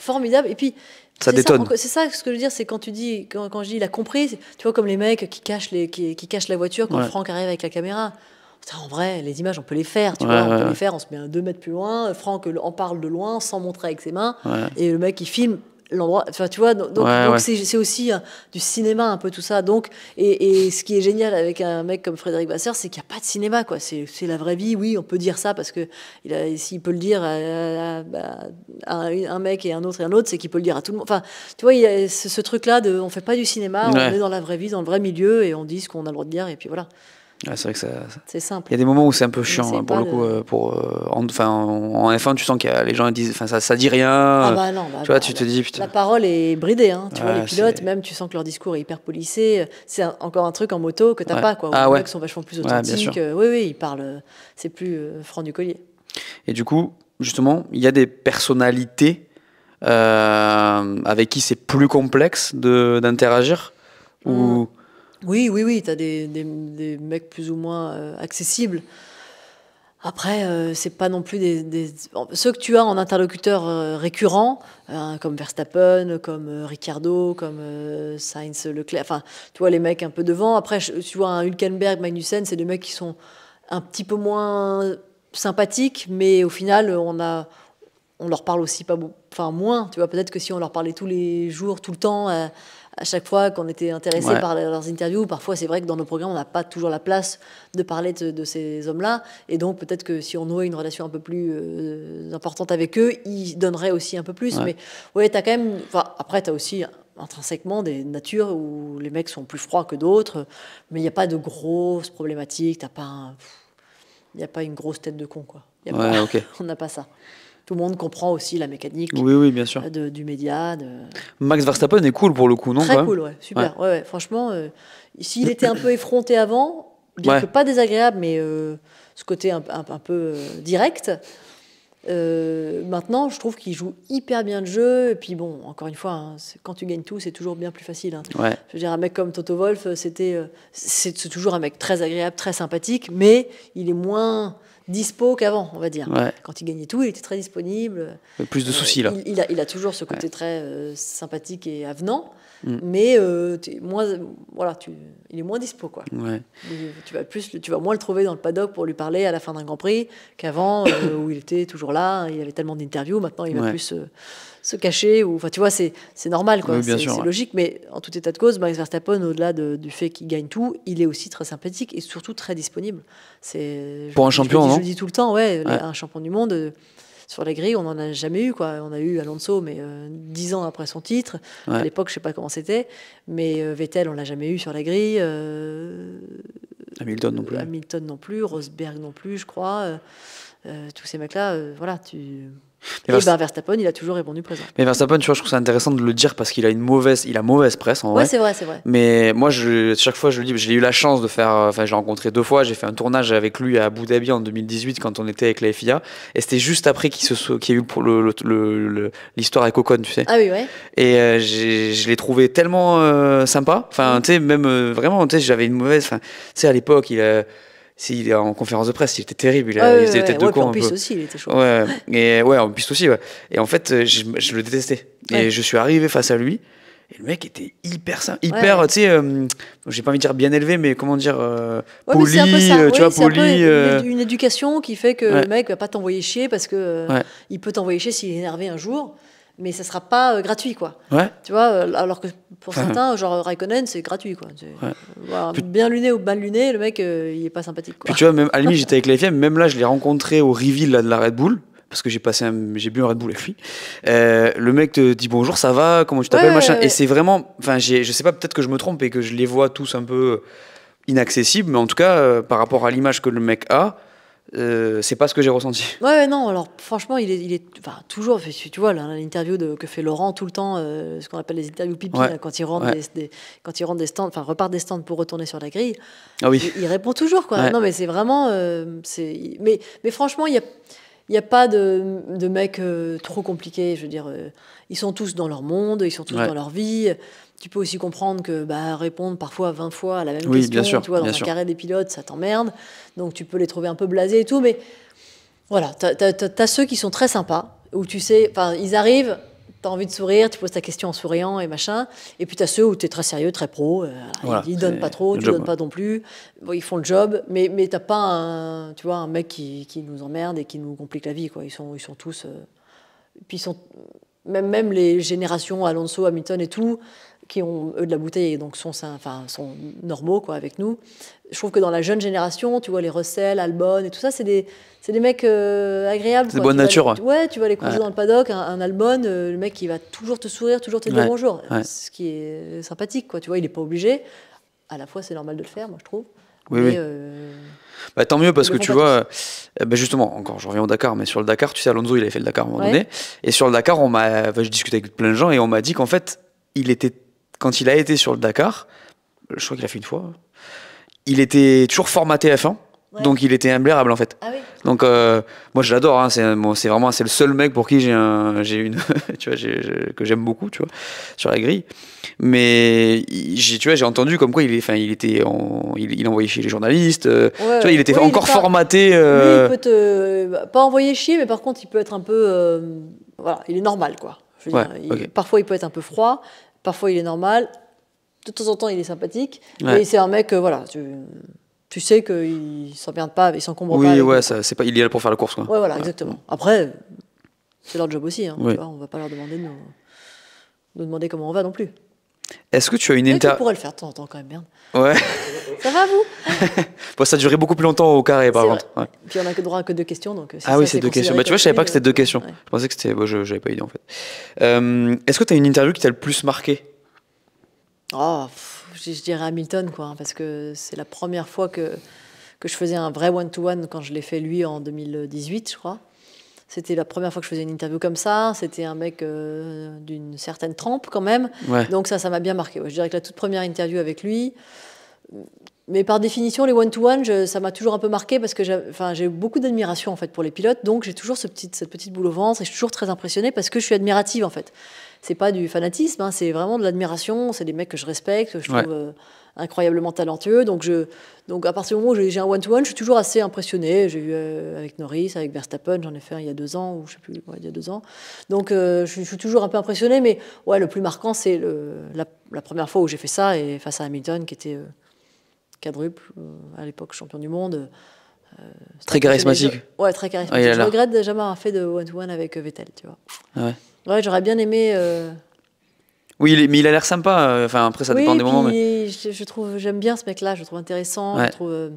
formidable. Et puis, ça détonne. C'est ça ce que je veux dire, c'est quand tu dis, quand, quand, je dis il a compris, tu vois, comme les mecs qui cachent, les, qui, cachent la voiture quand Franck arrive avec la caméra. en vrai, les images, on peut les faire, tu vois, on peut les faire, on se met à deux mètres plus loin, Franck en parle de loin, sans montrer avec ses mains, et le mec, il filme, l'endroit enfin tu vois donc c'est aussi hein, du cinéma un peu tout ça donc et, et, ce qui est génial avec un mec comme Frédéric Basser c'est qu'il n'y a pas de cinéma quoi c'est la vraie vie oui on peut dire ça parce que il a s'il peut le dire à, un mec et un autre et un autre c'est qu'il peut le dire à tout le monde enfin tu vois il y a ce, truc là de on fait pas du cinéma on est dans la vraie vie dans le vrai milieu et on dit ce qu'on a le droit de dire et puis voilà c'est vrai que ça. C'est simple. Il y a des moments où c'est un peu chiant hein, pour le coup. Euh, pour, euh, en, F1, tu sens que les gens disent, enfin ça, ça dit rien. Ah bah non, bah, tu vois, tu te dis La parole est bridée, hein. Tu vois les pilotes, même tu sens que leur discours est hyper policé. C'est encore un truc en moto que t'as pas quoi. Ah ouais. sont vachement plus authentiques. Euh, oui oui, ils parlent. C'est plus franc du collier. Et du coup, justement, il y a des personnalités avec qui c'est plus complexe d'interagir. Ou hum. Oui, oui, oui, tu as des, mecs plus ou moins euh, accessibles. Après, euh, c'est pas non plus des, Ceux que tu as en interlocuteur euh, récurrent, hein, comme Verstappen, comme Ricciardo, comme Sainz, Leclerc, enfin, tu vois, les mecs un peu devant. Après, tu vois, un Hülkenberg, Magnussen, c'est des mecs qui sont un petit peu moins sympathiques, mais au final, on a. On leur parle aussi pas enfin moins, tu vois, peut-être que si on leur parlait tous les jours, tout le temps, à chaque fois qu'on était intéressé par leurs interviews. Parfois, c'est vrai que dans nos programmes, on n'a pas toujours la place de parler de, ces hommes-là. Et donc, peut-être que si on nouait une relation un peu plus euh, importante avec eux, ils donneraient aussi un peu plus. Mais ouais, tu as quand même. Après, tu as aussi intrinsèquement des natures où les mecs sont plus froids que d'autres, mais il n'y a pas de grosses problématiques, il n'y a pas une grosse tête de con. Quoi. a on n'a pas ça tout le monde comprend aussi la mécanique De, du média. De... Max Verstappen est cool pour le coup, non Très cool, ouais, super. Ouais. franchement, euh, s'il était un peu effronté avant, bien que pas désagréable, mais euh, ce côté un, peu euh, direct, maintenant, je trouve qu'il joue hyper bien le jeu. Et puis bon, encore une fois, hein, quand tu gagnes tout, c'est toujours bien plus facile. Hein. Je veux un mec comme Toto Wolf, c'était, c'est toujours un mec très agréable, très sympathique, mais il est moins dispo qu'avant, on va dire. Quand il gagnait tout, il était très disponible. Plus de euh, soucis, là. Il, a, toujours ce côté très euh, sympathique et avenant, mm. mais euh, voilà, tu, il est moins dispo, quoi. Tu, vas plus, tu vas moins le trouver dans le paddock pour lui parler à la fin d'un Grand Prix qu'avant, où il était toujours là, il y avait tellement d'interviews, maintenant il va plus se cacher. Ou, enfin, tu vois, c'est normal, quoi. c'est logique. Mais en tout état de cause, Max Verstappen, au-delà du fait qu'il gagne tout, il est aussi très sympathique et surtout très disponible. C'est pour un champion, je, non je le dis tout le temps, ouais, un champion du monde. Euh, sur la grille, on n'en a jamais eu. Quoi. On a eu Alonso, mais euh, dix ans après son titre. À l'époque, je ne sais pas comment c'était. Mais euh, Vettel, on l'a jamais eu sur la grille. Hamilton non plus. Hamilton non plus. Rosberg non plus, je crois. tous ces mecs-là, voilà, tu mais ben, Verstappen, il a toujours répondu présent. Mais Verstappen, tu vois, je trouve ça intéressant de le dire parce qu'il a une mauvaise, il a mauvaise presse en vrai. Ouais, c'est vrai, c'est vrai. Mais moi, je, chaque fois, je le dis, j'ai eu la chance de faire, enfin, je l'ai rencontré deux fois, j'ai fait un tournage avec lui à Abu Dhabi en 2018 quand on était avec la FIA, et c'était juste après qu'il y a eu l'histoire le, avec Ocon, tu sais. Ah oui, ouais. Et euh, je l'ai trouvé tellement euh, sympa, enfin, mm. tu sais, même euh, vraiment, tu sais, j'avais une mauvaise, tu sais, à l'époque, il a... S'il est en conférence de presse, il était terrible. Il, ouais, faisait tête de con. En piste aussi, il était chaud. Ouais, et ouais, en piste aussi. Ouais. Et en fait, je, le détestais. Et je suis arrivé face à lui. Et le mec était hyper hyper, tu sais, euh, j'ai pas envie de dire bien élevé, mais comment dire, euh, poli, euh, tu vois, poli. une, une, éducation qui fait que le mec va pas t'envoyer chier parce que il peut t'envoyer chier s'il est énervé un jour mais ça sera pas euh, gratuit, quoi. Ouais. Tu vois, euh, alors que pour certains, genre euh, Raikkonen, c'est gratuit, quoi. bien luné ou mal luné, le mec, il est pas sympathique. tu vois, même à la j'étais avec la même là, je l'ai rencontré au reveal là, de la Red Bull parce que j'ai passé j'ai bu un Red Bull avec lui. le mec te dit bonjour, ça va, comment tu t'appelles, machin. Et c'est vraiment, enfin, je sais pas, peut-être que je me trompe et que je les vois tous un peu inaccessibles, mais en tout cas, par rapport à l'image que le mec a, euh, c'est pas ce que j'ai ressenti. Ouais, non, alors franchement, il est, il est toujours, tu vois, l'interview que fait Laurent tout le temps, euh, ce qu'on appelle les interviews pipi, quand, il des, quand des stands, enfin, repart des stands pour retourner sur la grille, ah oui. il, répond toujours, quoi. Non, mais c'est vraiment. Euh, mais, mais franchement, il y a. Il n'y a pas de, de mecs trop compliqués, je veux dire, ils sont tous dans leur monde, ils sont tous dans leur vie. Tu peux aussi comprendre que bah, répondre parfois 20 fois à la même question, bien tu vois, dans le un carré des pilotes, ça t'emmerde. Donc tu peux les trouver un peu blasés et tout, mais voilà, tu as, ceux qui sont très sympas, où tu sais, ils arrivent, tu as envie de sourire, tu poses ta question en souriant et machin. Et puis tu as ceux où tu es très sérieux, très pro, euh, ils, donnent pas trop, tu ne donnes hein. pas non plus, ils font le job, mais, mais t'as pas un, tu vois, un mec qui, nous emmerde et qui nous complique la vie, quoi. Ils sont, ils sont tous. Euh, puis sont même, même les générations Alonso, Hamilton et tout, qui ont eux de la bouteille et donc sont, enfin, sont normaux quoi, avec nous. Je trouve que dans la jeune génération, tu vois les Russell, Albon et tout ça, c'est des, des mecs euh, agréables. C'est bonne nature. ouais, tu vas les croiser dans le paddock, un, un Albon, euh, le mec qui va toujours te sourire, toujours te dire bonjour, ce qui est euh, sympathique. Quoi, tu vois, il n'est pas obligé. À la fois, c'est normal de le faire, moi je trouve. Oui, bah, tant mieux parce que tu vois, bah, justement, encore, je reviens au Dakar, mais sur le Dakar, tu sais, Alonso, il avait fait le Dakar à un moment donné. Et sur le Dakar, on m'a, avec plein de gens et on m'a dit qu'en fait, il était quand il a été sur le Dakar, je crois qu'il a fait une fois, il était toujours formaté F1. Donc il était imbérable en fait. Ah donc euh, moi je l'adore, hein, c'est vraiment c'est le seul mec pour qui j'ai un, une que j'aime beaucoup tu vois sur la grille. Mais tu vois j'ai entendu comme quoi il enfin il était il, envoyait chier les journalistes. Euh, tu vois il était encore formaté. Euh, il peut te bah, pas envoyer chier mais par contre il peut être un peu euh, voilà il est normal quoi. Parfois il peut être un peu froid, Parfois, il est normal. De temps en temps, il est sympathique. Mais c'est un mec, euh, voilà, tu, sais qu'il ne vient pas, il s'encombre pas. Oui, ouais, c'est pas, il est là pour faire la course. Quoi. Ouais, voilà, exactement. Après, c'est leur job aussi. Hein. on ne va pas leur demander de nous demander comment on va non plus. Est-ce que tu as une eh, interview. Je pourrais le faire de temps quand même, merde. Ouais. ça va vous bon, Ça durait beaucoup plus longtemps au carré par contre. Puis on n'a que droit à que deux questions. Donc euh, ah oui, c'est deux questions. Bah, tu vois, je savais pas que c'était deux euh, questions. Je pensais que c'était. Bon, je n'avais pas idée en fait. Euh, est-ce que tu as une interview qui t'a le plus marqué Oh, je, dirais Hamilton, quoi. Hein, parce que c'est la première fois que, que je faisais un vrai one to -one quand je l'ai fait lui en 2018, je crois. C'était la première fois que je faisais une interview comme ça. C'était un mec euh, d'une certaine trempe quand même. Donc ça, ça m'a bien marqué. je dirais que la toute première interview avec lui. Mais par définition, les one-to-one, ça m'a toujours un peu marqué parce que j'ai beaucoup d'admiration en fait pour les pilotes. Donc j'ai toujours ce petit, cette petite boule au ventre et je suis toujours très impressionnée parce que je suis admirative en fait. C'est pas du fanatisme, hein, c'est vraiment de l'admiration. C'est des mecs que je respecte, je trouve. Euh, incroyablement talentueux. Donc, je, donc à partir du moment où j'ai un one-to-one, je suis toujours assez impressionné. J'ai eu euh, avec Norris, avec Verstappen, j'en ai fait il y a deux ans, ou je sais plus, il y a deux ans. Donc euh, je, suis toujours un peu impressionné, mais ouais, le plus marquant, c'est la, la, première fois où j'ai fait ça, et face à Hamilton, qui était euh, quadruple, à l'époque champion du monde. très charismatique. Ouais, très charismatique. Oh je regrette déjà jamais avoir fait de one-to-one avec Vettel, tu vois. Ah ouais j'aurais bien aimé oui, mais il a l'air sympa. Euh, enfin, après, ça dépend des moments. Mais... Je, trouve, j'aime bien ce mec-là. Je le trouve intéressant. Je trouve, euh,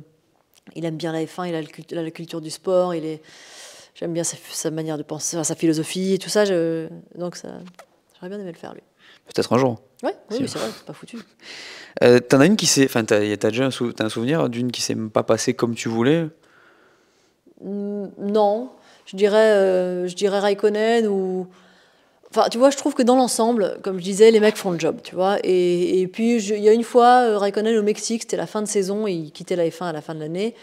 il aime bien la F1. Il a, la culture du sport. Il est, j'aime bien sa, manière de penser, sa philosophie et tout ça. Je, donc, ça, j'aurais bien aimé le faire lui. Peut-être un jour. oui, c'est vrai, c'est pas foutu. Euh, t'en as une qui s'est, enfin, t'as, déjà un, un souvenir d'une qui s'est pas passée comme tu voulais mm, Non, je dirais, je dirais Raikkonen ou. Enfin, tu vois, je trouve que dans l'ensemble, comme je disais, les mecs font le job, tu vois. Et, puis, il y a une fois, euh, Raikkonen au Mexique, c'était la fin de saison, il quittait la F1 à la fin de l'année.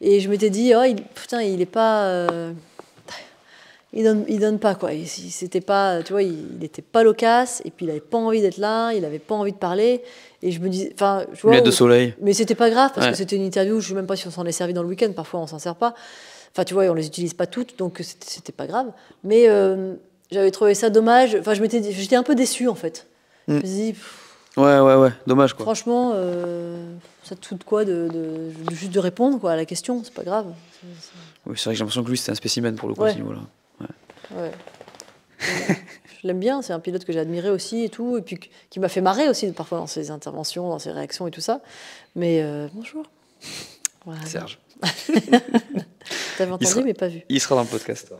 Et je m'étais dit, oh, il, putain, il est pas. Euh, il, donne, il donne pas, quoi. Il, c'était pas, tu vois, il n'était pas loquace, et puis il avait pas envie d'être là, il avait pas envie de parler. Et je me disais, enfin, je vois. de soleil. Mais c'était pas grave, parce que c'était une interview, je sais même pas si on s'en est servi dans le week-end, parfois on s'en sert pas. Enfin, tu vois, on les utilise pas toutes, donc c'était pas grave. Mais. Euh, j'avais trouvé ça dommage. Enfin, je m'étais, j'étais un peu déçu en fait. Mm. ouais, ouais, ouais, dommage quoi. Franchement, euh, ça te fout de quoi de, juste de répondre quoi à la question, c'est pas grave. c'est vrai que j'ai l'impression que lui c'était un spécimen pour le coup à ce niveau-là. Ouais. ouais. je l'aime bien, c'est un pilote que j'ai admiré aussi et tout, et puis qui m'a fait marrer aussi parfois dans ses interventions, dans ses réactions et tout ça. Mais euh, bonjour. Voilà. Serge. T'avais entendu mais pas vu. Il sera dans le podcast.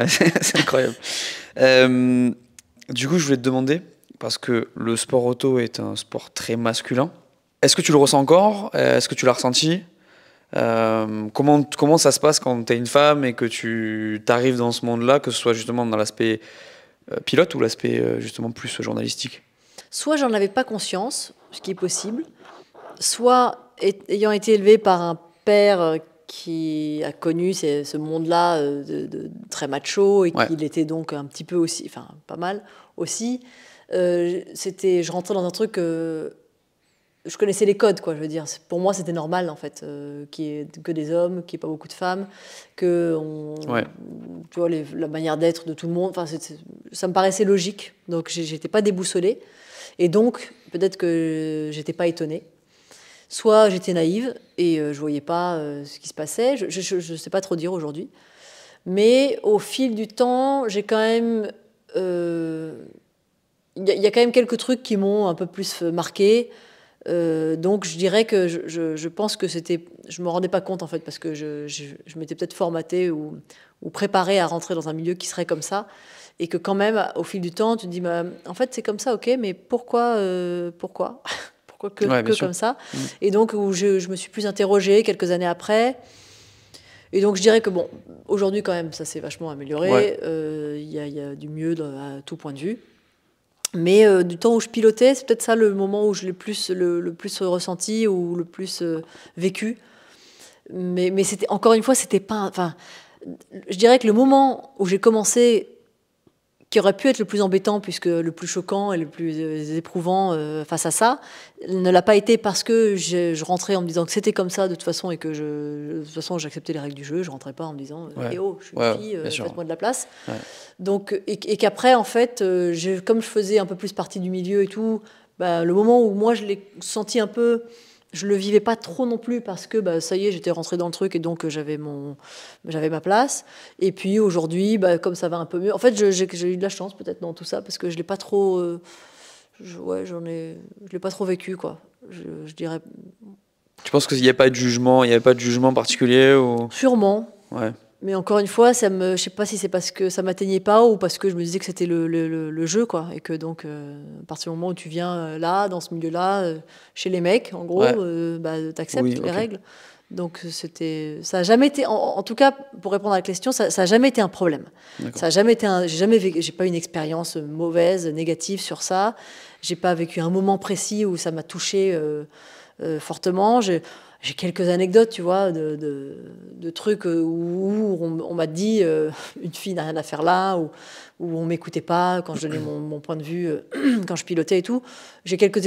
c'est incroyable. Euh, du coup, je voulais te demander, parce que le sport auto est un sport très masculin, est-ce que tu le ressens encore Est-ce que tu l'as ressenti euh, comment, comment ça se passe quand tu es une femme et que tu arrives dans ce monde-là, que ce soit justement dans l'aspect euh, pilote ou l'aspect justement plus journalistique Soit j'en avais pas conscience, ce qui est possible, soit ayant été élevé par un père qui a connu ce monde-là euh, de, très macho et qui qu'il était donc un petit peu aussi, enfin pas mal aussi. Euh, c'était, je rentrais dans un truc, euh, je connaissais les codes quoi. Je veux dire, pour moi c'était normal en fait qu'il y ait que des hommes, qu'il n'y ait pas beaucoup de femmes, que on, tu vois la manière d'être de tout le monde. Enfin, ça me paraissait logique, donc j'étais pas déboussolée et donc peut-être que j'étais pas étonnée. Soit j'étais naïve et euh, je voyais pas euh, ce qui se passait. Je ne sais pas trop dire aujourd'hui. Mais au fil du temps, j'ai quand même. Euh, il y, a quand même quelques trucs qui m'ont un peu plus marqué. donc je dirais que je, pense que c'était, je me rendais pas compte en fait parce que je, m'étais peut-être formatée ou, préparée à rentrer dans un milieu qui serait comme ça et que quand même au fil du temps tu te dis bah, en fait c'est comme ça ok mais pourquoi pourquoi que, comme ça. Mm. Et donc, où je, me suis plus interrogée quelques années après. Et donc, je dirais que, bon, aujourd'hui, quand même, ça s'est vachement amélioré. Euh, il y, a, du mieux à tout point de vue. Mais euh, du temps où je pilotais, c'est peut-être ça le moment où je l'ai plus, le, plus ressenti ou le plus euh, vécu. Mais, mais c'était encore une fois, c'était pas. Enfin, je dirais que le moment où j'ai commencé qui aurait pu être le plus embêtant, puisque le plus choquant et le plus euh, éprouvant euh, face à ça, ne l'a pas été parce que je, rentrais en me disant que c'était comme ça de toute façon et que je, de toute façon j'acceptais les règles du jeu. Je rentrais pas en me disant euh, eh oh, je suis une fille, faites-moi de la place. Donc et, qu'après en fait, comme je faisais un peu plus partie du milieu et tout, bah, le moment où moi je l'ai senti un peu je le vivais pas trop non plus parce que bah, ça y est, j'étais rentrée dans le truc et donc euh, j'avais mon, j'avais ma place. Et puis aujourd'hui, bah, comme ça va un peu mieux. En fait, j'ai eu de la chance peut-être dans tout ça parce que je l'ai pas trop, euh, ouais, j'en ai, je l'ai pas trop vécu quoi. Je, dirais. Tu penses qu'il n'y a pas de jugement, il y avait pas de jugement particulier ou... Sûrement. Ouais. Mais encore une fois, ça me, je sais pas si c'est parce que ça m'atteignait pas ou parce que je me disais que c'était le, le, le, jeu, quoi. Et que donc, euh, à partir du moment où tu viens euh, là, dans ce milieu-là, euh, chez les mecs, en gros, bah, tu acceptes les règles. Donc c'était, ça a jamais été, en, tout cas, pour répondre à la question, ça, n'a jamais été un problème. Ça a jamais été, j'ai jamais, j'ai pas une expérience mauvaise, négative sur ça. J'ai pas vécu un moment précis où ça m'a touché fortement. J'ai j'ai quelques anecdotes, tu vois, de, de, trucs euh, où on, m'a dit euh, une fille n'a rien à faire là, ou où on m'écoutait pas quand je donnais mon, point de vue, euh, quand je pilotais et tout. J'ai quelques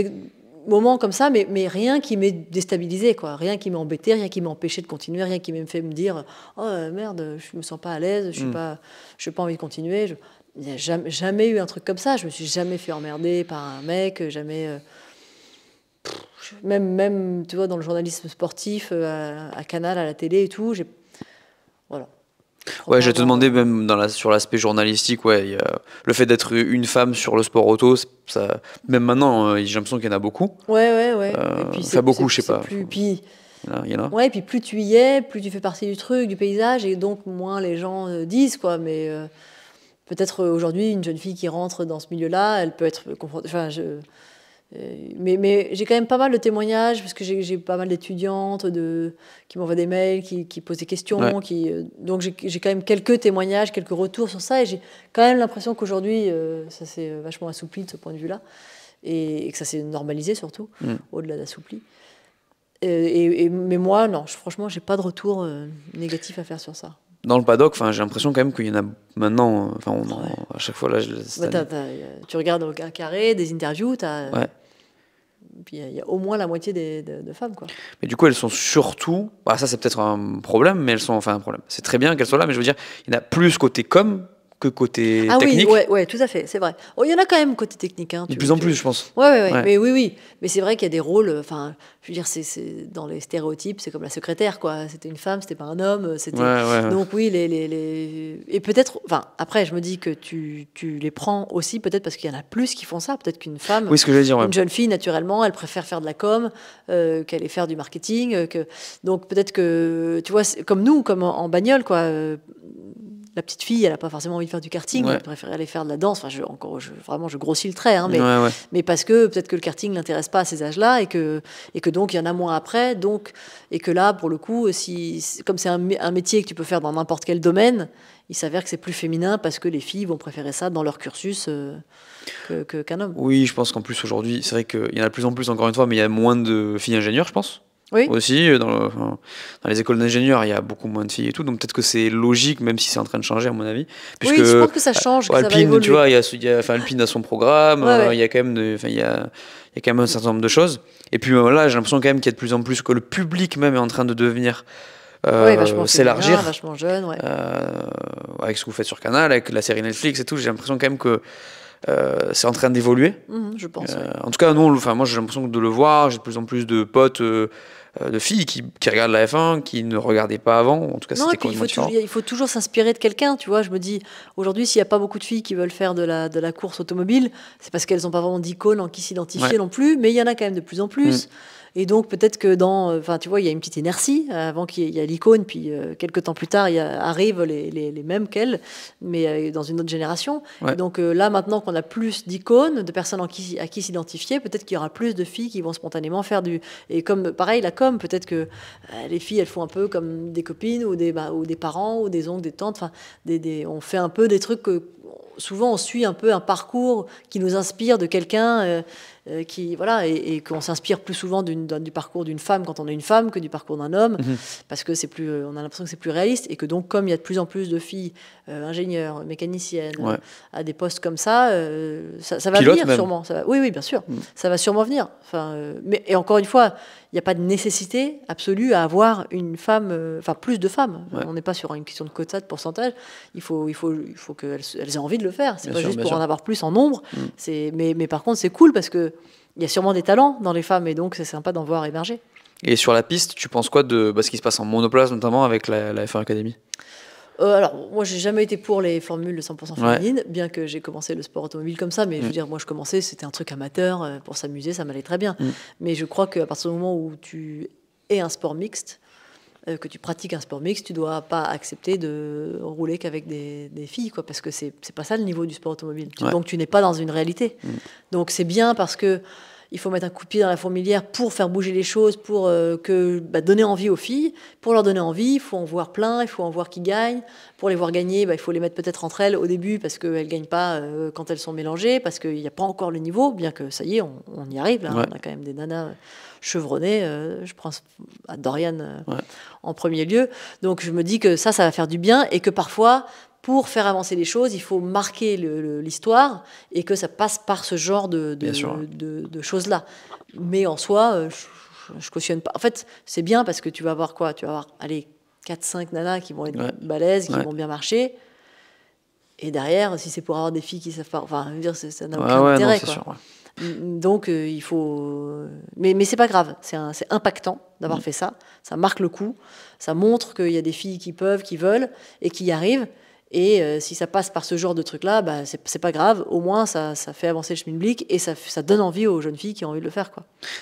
moments comme ça, mais, rien qui m'ait déstabilisé, quoi. Rien qui m'ait embêté, rien qui m'ait empêché de continuer, rien qui m'ait fait me dire oh merde, je me sens pas à l'aise, je suis mm. pas, je pas envie de continuer. Il n'y a jamais, eu un truc comme ça. Je me suis jamais fait emmerder par un mec, jamais même, même, tu vois, dans le journalisme sportif, euh, à, Canal, à la télé et tout, j'ai. Voilà. Ouais, j'ai te demandé, même dans la, sur l'aspect journalistique, ouais, le fait d'être une femme sur le sport auto, ça, même maintenant, euh, j'ai l'impression qu'il y en a beaucoup. Ouais, ouais, ouais. Euh, et ça beaucoup, je sais pas. puis, Ouais, et puis plus tu y es, plus tu fais partie du truc, du paysage, et donc moins les gens disent, quoi. Mais peut-être aujourd'hui, une jeune fille qui rentre dans ce milieu-là, elle peut être confrontée. Enfin, je euh, mais, mais j'ai quand même pas mal de témoignages, parce que j'ai pas mal d'étudiantes de, qui m'envoient des mails, qui, posent des questions. Qui, euh, donc j'ai quand même quelques témoignages, quelques retours sur ça. Et j'ai quand même l'impression qu'aujourd'hui, euh, ça s'est vachement assoupli de ce point de vue-là. Et, que ça s'est normalisé surtout, mm. au-delà d'assoupli. Et, mais moi, non, franchement, j'ai pas de retour négatif à faire sur ça dans le paddock, enfin, j'ai l'impression quand même qu'il y en a maintenant. Enfin, à chaque fois là. Je, bah, tu regardes au carré des interviews, as, ouais. Puis il y, a au moins la moitié des, de, femmes, quoi. Mais du coup, elles sont surtout. Bah, ça, c'est peut-être un problème, mais elles sont enfin un problème. C'est très bien qu'elles soient là, mais je veux dire, il y en a plus côté comme que côté ah technique. Ah oui, ouais, ouais, tout à fait, c'est vrai. Oh, il y en a quand même côté technique. Hein, de plus en plus, je pense. Ouais, ouais, Mais oui, oui. Mais c'est vrai qu'il y a des rôles. Enfin, je veux dire, c'est dans les stéréotypes, c'est comme la secrétaire, quoi. C'était une femme, c'était pas un homme. C'était donc oui, les, les, les... et peut-être. Enfin, après, je me dis que tu, tu les prends aussi peut-être parce qu'il y en a plus qui font ça. Peut-être qu'une femme, oui, ce que je une jeune fille, naturellement, elle préfère faire de la com euh, qu'elle est faire du marketing. Euh, que... Donc peut-être que tu vois, comme nous, comme en, bagnole, quoi. Euh, la petite fille, elle n'a pas forcément envie de faire du karting, elle préférait aller faire de la danse. Enfin, je, encore, vraiment, je grossis le trait, hein, mais, parce que peut-être que le karting l'intéresse pas à ces âges-là et que, et que donc il y en a moins après. Donc, et que là, pour le coup, si, comme c'est un, métier que tu peux faire dans n'importe quel domaine, il s'avère que c'est plus féminin parce que les filles vont préférer ça dans leur cursus euh, qu'un que, homme. Oui, je pense qu'en plus aujourd'hui, c'est vrai qu'il y en a de plus en plus, encore une fois, mais il y a moins de filles ingénieures, je pense oui. aussi. Euh, dans, les écoles d'ingénieurs, il y a beaucoup moins de filles et tout. Donc peut-être que c'est logique, même si c'est en train de changer, à mon avis. Puisque, oui, je pense que ça change. Alpine, tu vois, il y a, son programme, euh, il y a quand même il y a, il y a quand même un certain nombre de choses. Et puis euh, là, j'ai l'impression quand même qu'il y a de plus en plus que le public même est en train de devenir s'élargir. avec ce que vous faites sur Canal, avec la série Netflix et tout, j'ai l'impression quand même que c'est en train d'évoluer. Mhm, je pense. En tout cas, nous, enfin, moi, j'ai l'impression de le voir. J'ai de plus en plus de potes euh, de filles qui, qui, regardent la F1, qui ne regardaient pas avant. En tout cas, c'était il faut, toujours, il faut toujours s'inspirer de quelqu'un, tu vois. Je me dis, aujourd'hui, s'il n'y a pas beaucoup de filles qui veulent faire de la, de la course automobile, c'est parce qu'elles n'ont pas vraiment d'icône en qui s'identifier non plus, mais il y en a quand même de plus en plus. Mm. Et donc peut-être que dans, euh, enfin tu vois, il y a une petite inertie euh, avant qu'il y ait l'icône, puis euh, quelques temps plus tard, il arrive les, les, les, mêmes qu'elle, mais dans une autre génération. donc là maintenant qu'on a plus d'icônes, de personnes en qui, à qui s'identifier, peut-être qu'il y aura plus de filles qui vont spontanément faire du. Et comme pareil la com, peut-être que les filles elles font un peu comme des copines ou des bah, ou des parents ou des oncles, des tantes. Enfin, des, on fait un peu des trucs que souvent on suit un peu un parcours qui nous inspire de quelqu'un. Euh, qui voilà et, qu'on s'inspire plus souvent d'une, du parcours d'une femme quand on est une femme que du parcours d'un homme, mhm. parce que c'est plus, euh, on a l'impression que c'est plus réaliste et que donc comme il y a de plus en plus de filles ingénieures ingénieurs, mécaniciennes, à des postes comme ça, euh, ça, va venir sûrement. Ça va, oui oui bien sûr, mhm. ça va sûrement venir. Enfin, mais et encore une fois, il n'y a pas de nécessité absolue à avoir une femme, euh, enfin plus de femmes. On n'est pas sur une question de quota, de pourcentage. Il faut, il faut, il faut qu'elles aient envie de le faire. C'est pas juste pour en avoir plus en nombre. Mm. mais, par contre, c'est cool parce que il y a sûrement des talents dans les femmes et donc c'est sympa d'en voir émerger. Et sur la piste, tu penses quoi de bah, ce qui se passe en monoplace notamment avec la, la F1 Academy euh, alors, moi, j'ai jamais été pour les formules de 100% féminines, bien que j'ai commencé le sport automobile comme ça. Mais je veux mm. dire, moi, je commençais, c'était un truc amateur euh, pour s'amuser, ça m'allait très bien. Mm. Mais je crois qu'à partir du moment où tu es un sport mixte, euh, que tu pratiques un sport mixte, tu dois pas accepter de rouler qu'avec des, filles, quoi, parce que c'est pas ça le niveau du sport automobile. Donc, tu n'es pas dans une réalité. Mm. Donc, c'est bien parce que il faut mettre un coup de pied dans la fourmilière pour faire bouger les choses, pour euh, bah, donner envie aux filles. Pour leur donner envie, il faut en voir plein, il faut en voir qui gagnent. Pour les voir gagner, bah, il faut les mettre peut-être entre elles au début parce qu'elles ne gagnent pas euh, quand elles sont mélangées, parce qu'il n'y a pas encore le niveau, bien que ça y est, on, y arrive. On a quand même des nanas euh, chevronnées. je pense à Dorian en premier lieu. Donc je me dis que ça, ça va faire du bien et que parfois, pour faire avancer les choses, il faut marquer l'histoire et que ça passe par ce genre de, de, choses-là. Mais en soi, euh, je, cautionne pas. En fait, c'est bien parce que tu vas avoir quoi Tu vas avoir, allez, 4-5 nanas qui vont être balèzes, qui vont bien marcher. Et derrière, si c'est pour avoir des filles qui savent pas, enfin, dire, ça n'a aucun intérêt. Donc, euh, il faut. Euh, mais, mais c'est pas grave, c'est impactant d'avoir mm. fait ça. Ça marque le coup, ça montre qu'il y a des filles qui peuvent, qui veulent et qui y arrivent. Et euh, si ça passe par ce genre de truc-là, bah, c'est pas grave. Au moins, ça, fait avancer le chemin blic et ça, ça, donne envie aux jeunes filles qui ont envie de le faire.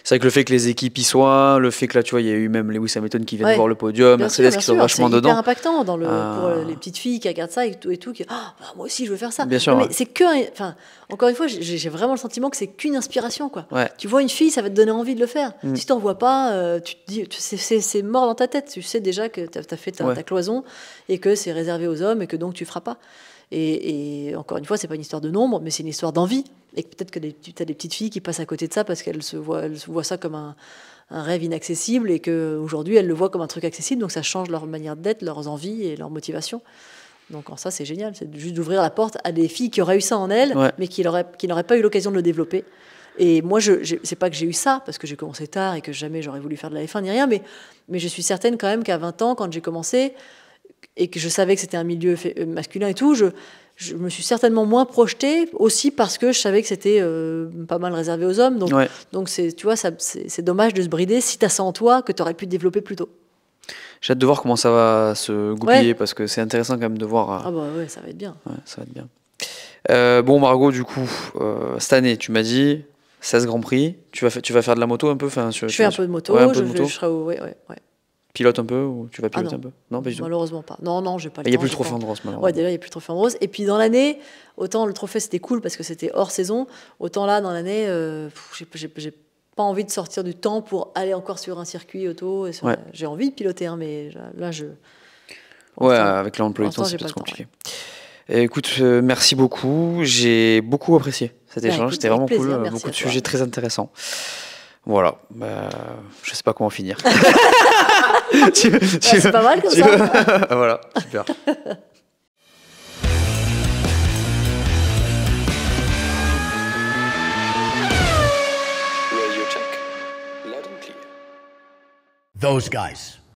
C'est vrai que le fait que les équipes y soient, le fait que là, tu vois, il y a eu même Lewis Hamilton qui viennent voir le podium, Mercedes qui sont vachement dedans. C'est impactant dans ah. pour les petites filles qui regardent ça et tout. Et tout qui, ah, bah, moi aussi, je veux faire ça. Bien sûr, mais c'est que. Enfin, encore une fois, j'ai vraiment le sentiment que c'est qu'une inspiration. Quoi. Tu vois une fille, ça va te donner envie de le faire. Mm. Si tu t'en vois pas, euh, tu dis, c'est mort dans ta tête. Tu sais déjà que tu as, fait ta, ta cloison et que c'est réservé aux hommes et que donc tu feras pas. Et, encore une fois, c'est pas une histoire de nombre, mais c'est une histoire d'envie. Et peut-être que tu as des petites filles qui passent à côté de ça parce qu'elles se voient, voient ça comme un, rêve inaccessible et qu'aujourd'hui, elles le voient comme un truc accessible. Donc ça change leur manière d'être, leurs envies et leurs motivations. Donc en ça, c'est génial. C'est juste d'ouvrir la porte à des filles qui auraient eu ça en elles, mais qui n'auraient pas eu l'occasion de le développer. Et moi, je n'est pas que j'ai eu ça, parce que j'ai commencé tard et que jamais j'aurais voulu faire de la F1 ni rien, mais, mais je suis certaine quand même qu'à 20 ans, quand j'ai commencé, et que je savais que c'était un milieu euh, masculin et tout, je, je me suis certainement moins projetée aussi parce que je savais que c'était euh, pas mal réservé aux hommes. Donc, donc c'est, tu vois, c'est dommage de se brider si t'as ça en toi que t'aurais pu développer plus tôt. J'ai hâte de voir comment ça va se goupiller parce que c'est intéressant quand même de voir. Euh, ah bah ouais, ça va être bien. ça va être bien. bon Margot, du coup, cette année, tu m'as dit 16 Grand Prix. Tu vas, tu vas faire de la moto un peu enfin, Je fais un, peu de moto. peu je, de moto. je serai où ouais, ouais, Pilote un peu ou tu vas ah piloter un peu Non, Malheureusement pas. Non, non, j'ai pas. Il n'y a plus le trophée Andros, malheureusement. Ouais, déjà, il n'y a plus le trophée Andros. Et puis dans l'année, autant le trophée c'était cool parce que c'était hors saison, autant là, dans l'année, euh, je j'ai pas envie de sortir du temps pour aller encore sur un circuit auto. J'ai envie de piloter, hein, mais là, je. Ouais, avec l'emploi du temps, c'est compliqué. Temps, compliqué. Eh, écoute, euh, merci beaucoup. J'ai beaucoup apprécié cet bah, échange. C'était vraiment cool. Euh, beaucoup de sujets très intéressants. Voilà, bah, je sais pas comment finir. c'est pas mal comme ça. voilà, super. Those guys.